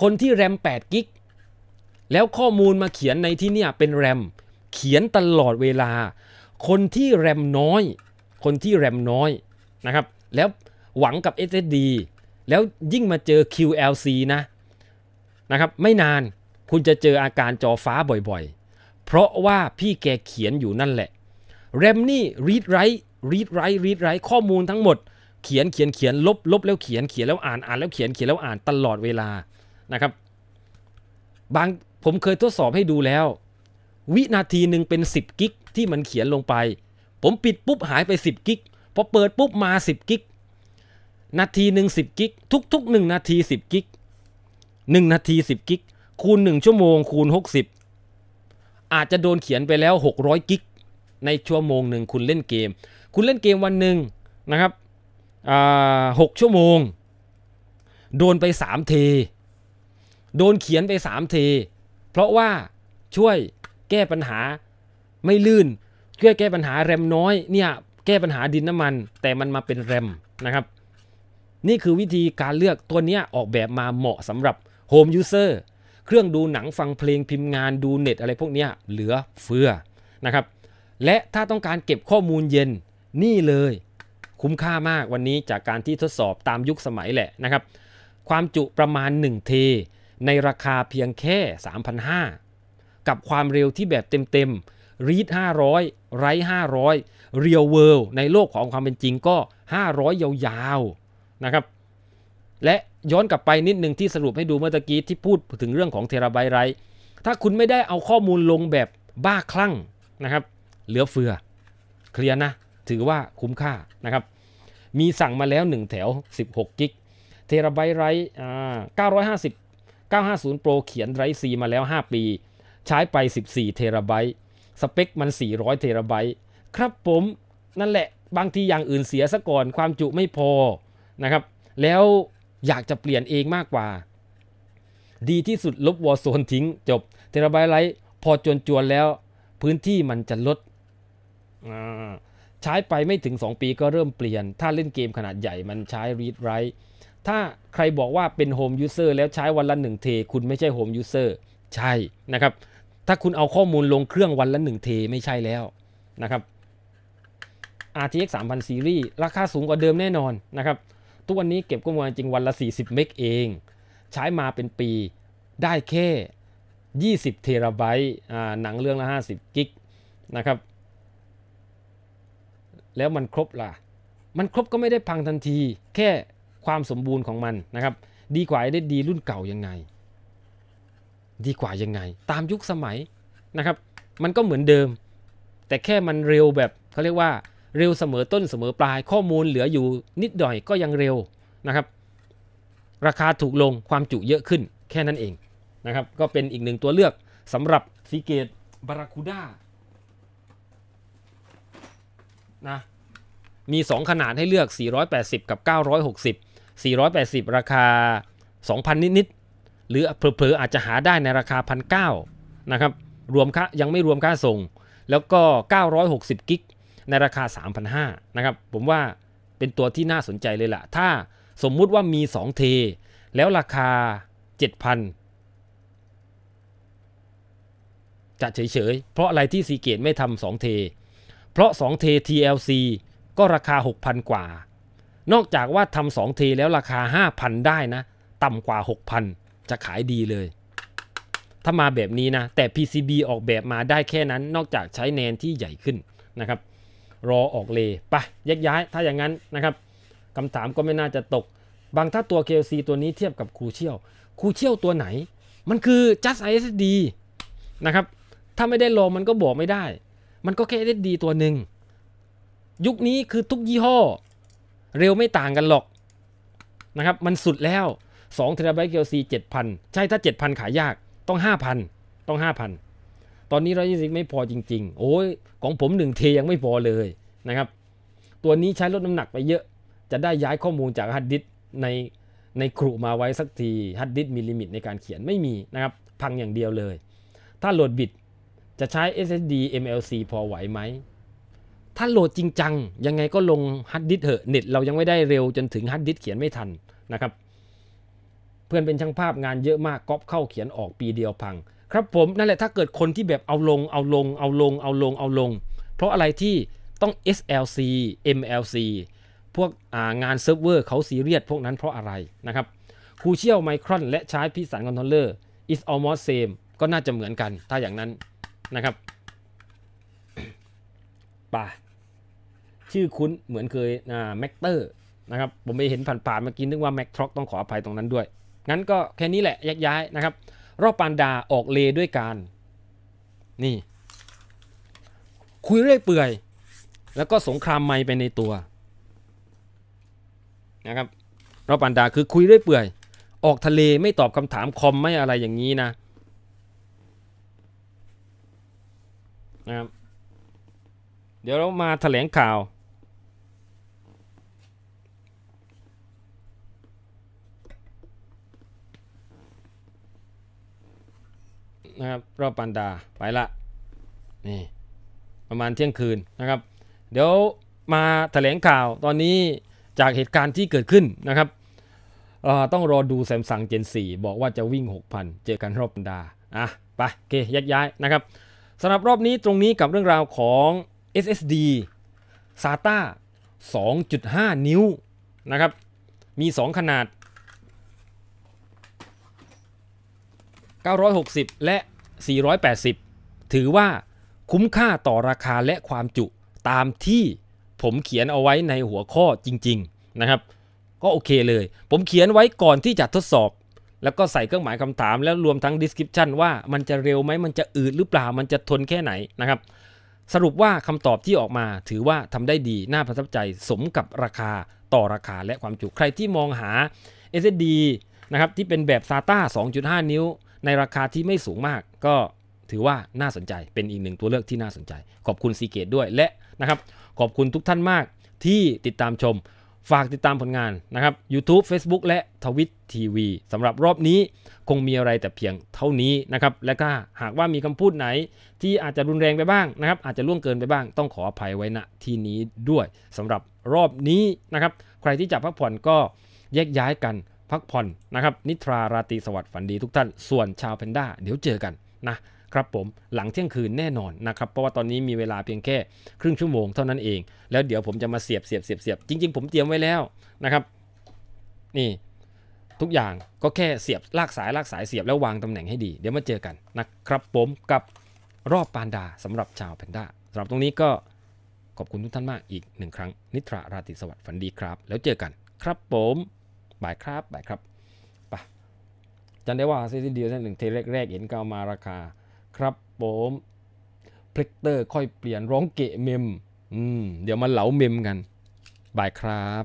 คนที่แรม8กิกแล้วข้อมูลมาเขียนในที่นี่เป็นแรมเขียนตลอดเวลา คนที่แรมน้อย คนที่แรมน้อย นะครับ แล้วหวังกับ SSD แล้วยิ่งมาเจอ QLC นะนะครับไม่นานคุณจะเจออาการจอฟ้าบ่อยๆ เพราะว่าพี่แกเขียนอยู่นั่นแหละแรมนี่รีดไรรีดไรรีดไรข้อมูลทั้งหมด เขียนเขียนเขียนลบลบแล้วเขียนเขียนแล้วอ่านอ่านแล้วเขียนเขียนแล้วอ่านตลอดเวลานะครับ บางผมเคยทดสอบให้ดูแล้ววินาทีหนึ่งเป็น 10กิกที่มันเขียนลงไป ผมปิดปุ๊บหายไป 10กิก พอเปิดปุ๊บมา10กิก นาทีหนึ่ง10กิก ทุก ๆ 1 นาที10กิก1นาที10กิก คูณ 1 ชั่วโมง คูณ 60 อาจจะโดนเขียนไปแล้ว 600กิกในชั่วโมงหนึ่งคุณเล่นเกม คุณเล่นเกมวันหนึ่งนะครับหกชั่วโมง โดนไป3เท โดนเขียนไป3เท เพราะว่าช่วยแก้ปัญหาไม่ลื่นเพื่อแก้ปัญหาแรมน้อยเนี่ยแก้ปัญหาดินน้ำมัน แต่มันมาเป็นแรมนะครับนี่คือวิธีการเลือกตัวนี้ออกแบบมาเหมาะสำหรับโฮมยูเซอร์เครื่องดูหนังฟังเพลงพิมพ์งานดูเน็ตอะไรพวกนี้เหลือเฟือนะครับและถ้าต้องการเก็บข้อมูลเย็นนี่เลยคุ้มค่ามากวันนี้จากการที่ทดสอบตามยุคสมัยแหละนะครับ ความจุประมาณ1เทในราคาเพียงแค่ 3,500กับความเร็วที่แบบเต็มๆ read 500 write 500 real world ในโลกของความเป็นจริงก็ 500 ยาวๆ นะครับ และย้อนกลับไปนิดหนึ่งที่สรุปให้ดูเมื่อกี้ที่พูดถึงเรื่องของเทราไบต์ไรถ้าคุณไม่ได้เอาข้อมูลลงแบบบ้าคลั่งนะครับ เหลือเฟือ เคลียร์นะ ถือว่าคุ้มค่านะครับ มีสั่งมาแล้ว 1 แถว 16 กิก เทราไบต์ไร950 950 Pro เขียนไรซีมาแล้ว 5 ปีใช้ไป 14 เทราไบต์ สเปคมัน 400 เทราไบต์ ครับผม นั่นแหละ บางทีอย่างอื่นเสียซะก่อน ความจุไม่พอ นะครับ แล้วอยากจะเปลี่ยนเองมากกว่า ดีที่สุดลบวอลโซนทิ้งจบ เทราไบต์ไลท์พอจนจวนแล้ว พื้นที่มันจะลด ใช้ไปไม่ถึง 2 ปีก็เริ่มเปลี่ยน ถ้าเล่นเกมขนาดใหญ่มันใช้ read write ถ้าใครบอกว่าเป็นโฮมยูเซอร์แล้วใช้วันละหนึ่งเท คุณไม่ใช่โฮมยูเซอร์ ใช่นะครับถ้าคุณเอาข้อมูลลงเครื่องวันละ1เทไม่ใช่แล้วนะครับ RTX 3000 Series ราคาสูงกว่าเดิมแน่นอนนะครับทุกวันนี้เก็บข้อมูลจริงวันละ 40เมกเอง ใช้มาเป็นปี ได้แค่ 20เทราไบต์หนังเรื่องละ 50กิกนะครับแล้วมันครบล่ะ มันครบก็ไม่ได้พังทันทีแค่ความสมบูรณ์ของมันนะครับดีกว่าไอเดดีรุ่นเก่ายังไงดีกว่ายังไงตามยุคสมัยนะครับ มันก็เหมือนเดิม แต่แค่มันเร็วแบบเขาเรียกว่าเร็วเสมอต้นเสมอปลายข้อมูลเหลืออยู่นิดหน่อยก็ยังเร็วนะครับ ราคาถูกลงความจุเยอะขึ้นแค่นั้นเองนะครับก็เป็นอีกหนึ่งตัวเลือกสำหรับซีเกตบาราคูด้านะมี 2 ขนาดให้เลือก 480 กับ 960 480 ราคา 2,000 นิดๆหรือเผลอๆ อาจจะหาได้ในราคาพันเนะครับ รวมค่ายังไม่รวมค่าส่ง แล้วก็ 960 กิก ในราคา 3,500 นะครับ ผมว่าเป็นตัวที่น่าสนใจเลยละ่ะ ถ้าสมมุติว่ามี 2 เท แล้วราคา 7,000 จะเฉยๆ เพราะอะไรที่ซีเกตไม่ทำ2เท เพราะ 2 เท TLC ก็ราคา 6,000 กว่า นอกจากว่าทำ2เทแล้วราคา 5,000 ได้นะ ต่ำกว่า6,000จะขายดีเลย ถ้ามาแบบนี้นะ แต่ PCB ออกแบบมาได้แค่นั้น นอกจากใช้แนนที่ใหญ่ขึ้นนะครับ รอออกเลปะแยกย้าย ถ้าอย่างนั้นนะครับคำถามก็ไม่น่าจะตก บางถ้าตัว KLC ตัวนี้เทียบกับครูเชี่ยวครูเชี่ยวตัวไหน มันคือ just s s d นะครับ ถ้าไม่ได้ลองมันก็บอกไม่ได้ มันก็แค่ SSD ตัวหนึ่ง ยุคนี้คือทุกยี่ห้อ เร็วไม่ต่างกันหรอกนะครับ มันสุดแล้ว2เทราไบต์เจ็7,000 ใช่ถ้า 7,000 ขายยากต้อง 5,000 ต้อง 5,000 ตอนนี้ 120 ไม่พอจริง ๆ โอ้ย ของผม1เทยังไม่พอเลยนะครับ ตัวนี้ใช้ลดน้ำหนักไปเยอะจะได้ย้ายข้อมูลจากฮัดดิสในในครูมาไว้สักทีฮัดดิสมีลิมิตในการเขียนไม่มีนะครับ พังอย่างเดียวเลย ถ้าโหลดบิดจะใช้ SSD MLC พอไหวไหม ถ้าโหลดจริงจังยังไงก็ลงฮัดดิสเถอะเน็ตเรายังไม่ได้เร็วจนถึงฮัดดิสเขียนไม่ทันนะครับเพื่อนเป็นช่างภาพงานเยอะมากก๊อปเข้าเขียนออกปีเดียวพัง ครับผม นั่นแหละถ้าเกิดคนที่แบบเอาลง เอาลง เอาลง เอาลงเอาลง เพราะอะไรที่ต้อง SLC MLC พวกางานเซิร์ฟเวอร์เขาซีเรียสพวกนั้นเพราะอะไรนะครับคูเชียลไมครอนและใช้พิสานคอนโทรลเลอร์ is almost same ก็น่าจะเหมือนกัน ถ้าอย่างนั้นนะครับ ป่าชื่อคุ้นเหมือนเคยแม็กเตอร์นะครับผมไปเห็นผ่านๆเมื่อกี้นึกว่าแม็กทร็อกต้องขออภัยตรงนั้นด้วยงั้นก็แค่นี้แหละยกย้ายนะครับ รอบปานดาออกเลด้วยกันนี่คุยเรื่อยเปื่อย แล้วก็สงครามไม่ไปในตัวนะครับรอบปานดาคือคุยเรื่อยเปื่อยออกทะเลไม่ตอบคำถามคอมไม่อะไรอย่างนี้นะนะครับเดี๋ยวเรามาถแถลงข่าวนะครับรอบปันดาไปละ นี่ ประมาณเที่ยงคืนนะครับ เดี๋ยวมาแถลงข่าวตอนนี้จากเหตุการณ์ที่เกิดขึ้นนะครับต้องรอดูแซมสังเจน4บอกว่าจะวิ่ง 6,000 เจอกันรอบปันดาอ่ะไป โอเคย้ายย้ายนะครับสำหรับรอบนี้ตรงนี้กับเรื่องราวของ SSD SATA 2.5 นิ้ว นะครับ มี 2 ขนาด960 และ 480 ถือว่าคุ้มค่าต่อราคาและความจุตามที่ผมเขียนเอาไว้ในหัวข้อจริงๆนะครับ ก็โอเคเลย ผมเขียนไว้ก่อนที่จะทดสอบ แล้วก็ใส่เครื่องหมายคำถามแล้วรวมทั้ง description ว่ามันจะเร็วไหมมันจะอืดหรือเปล่า มันจะทนแค่ไหนนะครับ สรุปว่าคำตอบที่ออกมา ถือว่าทำได้ดี น่าประทับใจสมกับราคาต่อราคาและความจุใครที่มองหา SSD นะครับที่เป็นแบบ SATA 2.5 นิ้วในราคาที่ไม่สูงมากก็ถือว่าน่าสนใจเป็นอีกหนึ่งตัวเลือกที่น่าสนใจ ขอบคุณซีเกตด้วยและนะครับขอบคุณทุกท่านมากที่ติดตามชมฝากติดตามผลงานนะครับ YouTube Facebook และทวิตทีวีสำหรับรอบนี้คงมีอะไรแต่เพียงเท่านี้นะครับและก็หากว่ามีคำพูดไหน ที่อาจจะรุนแรงไปบ้างนะครับอาจจะล่วงเกินไปบ้าง ต้องขออภัยไว้ณที่นี้ด้วยสำหรับรอบนี้นะครับ ใครที่จะพักผ่อนก็แยกย้ายกันพักผ่อนนะครับนิทราราตรีสวัสดิ์ฝันดีทุกท่านส่วนชาวแพนด้าเดี๋ยวเจอกันนะครับผมหลังเที่ยงคืนแน่นอนนะครับเพราะว่าตอนนี้มีเวลาเพียงแค่ครึ่งชั่วโมงเท่านั้นเองแล้วเดี๋ยวผมจะมาเสียบเสียบเสียบเสียบจริงๆผมเตรียมไว้แล้วนะครับ นี่ทุกอย่างก็แค่เสียบลากสายลากสายเสียบแล้ววางตำแหน่งให้ดี เดี๋ยวมาเจอกันนะครับผมกับรอบปานดาสำหรับชาวแพนด้าสำหรับตรงนี้ก็ขอบคุณทุกท่านมากอีกหนึ่งครั้งนิทราราติสวัสดิ์ฝันดีครับแล้วเจอกันครับผมบายครับบายครับปะจันได้ว่าซีซีเดียวหนึ่งเทแรกๆเห็นก็มาราคา ครับผมพลิกเตอร์ค่อยเปลี่ยน ร้องเกะเมมอืมเดี๋ยวมาเหลาเมมกันบายครับ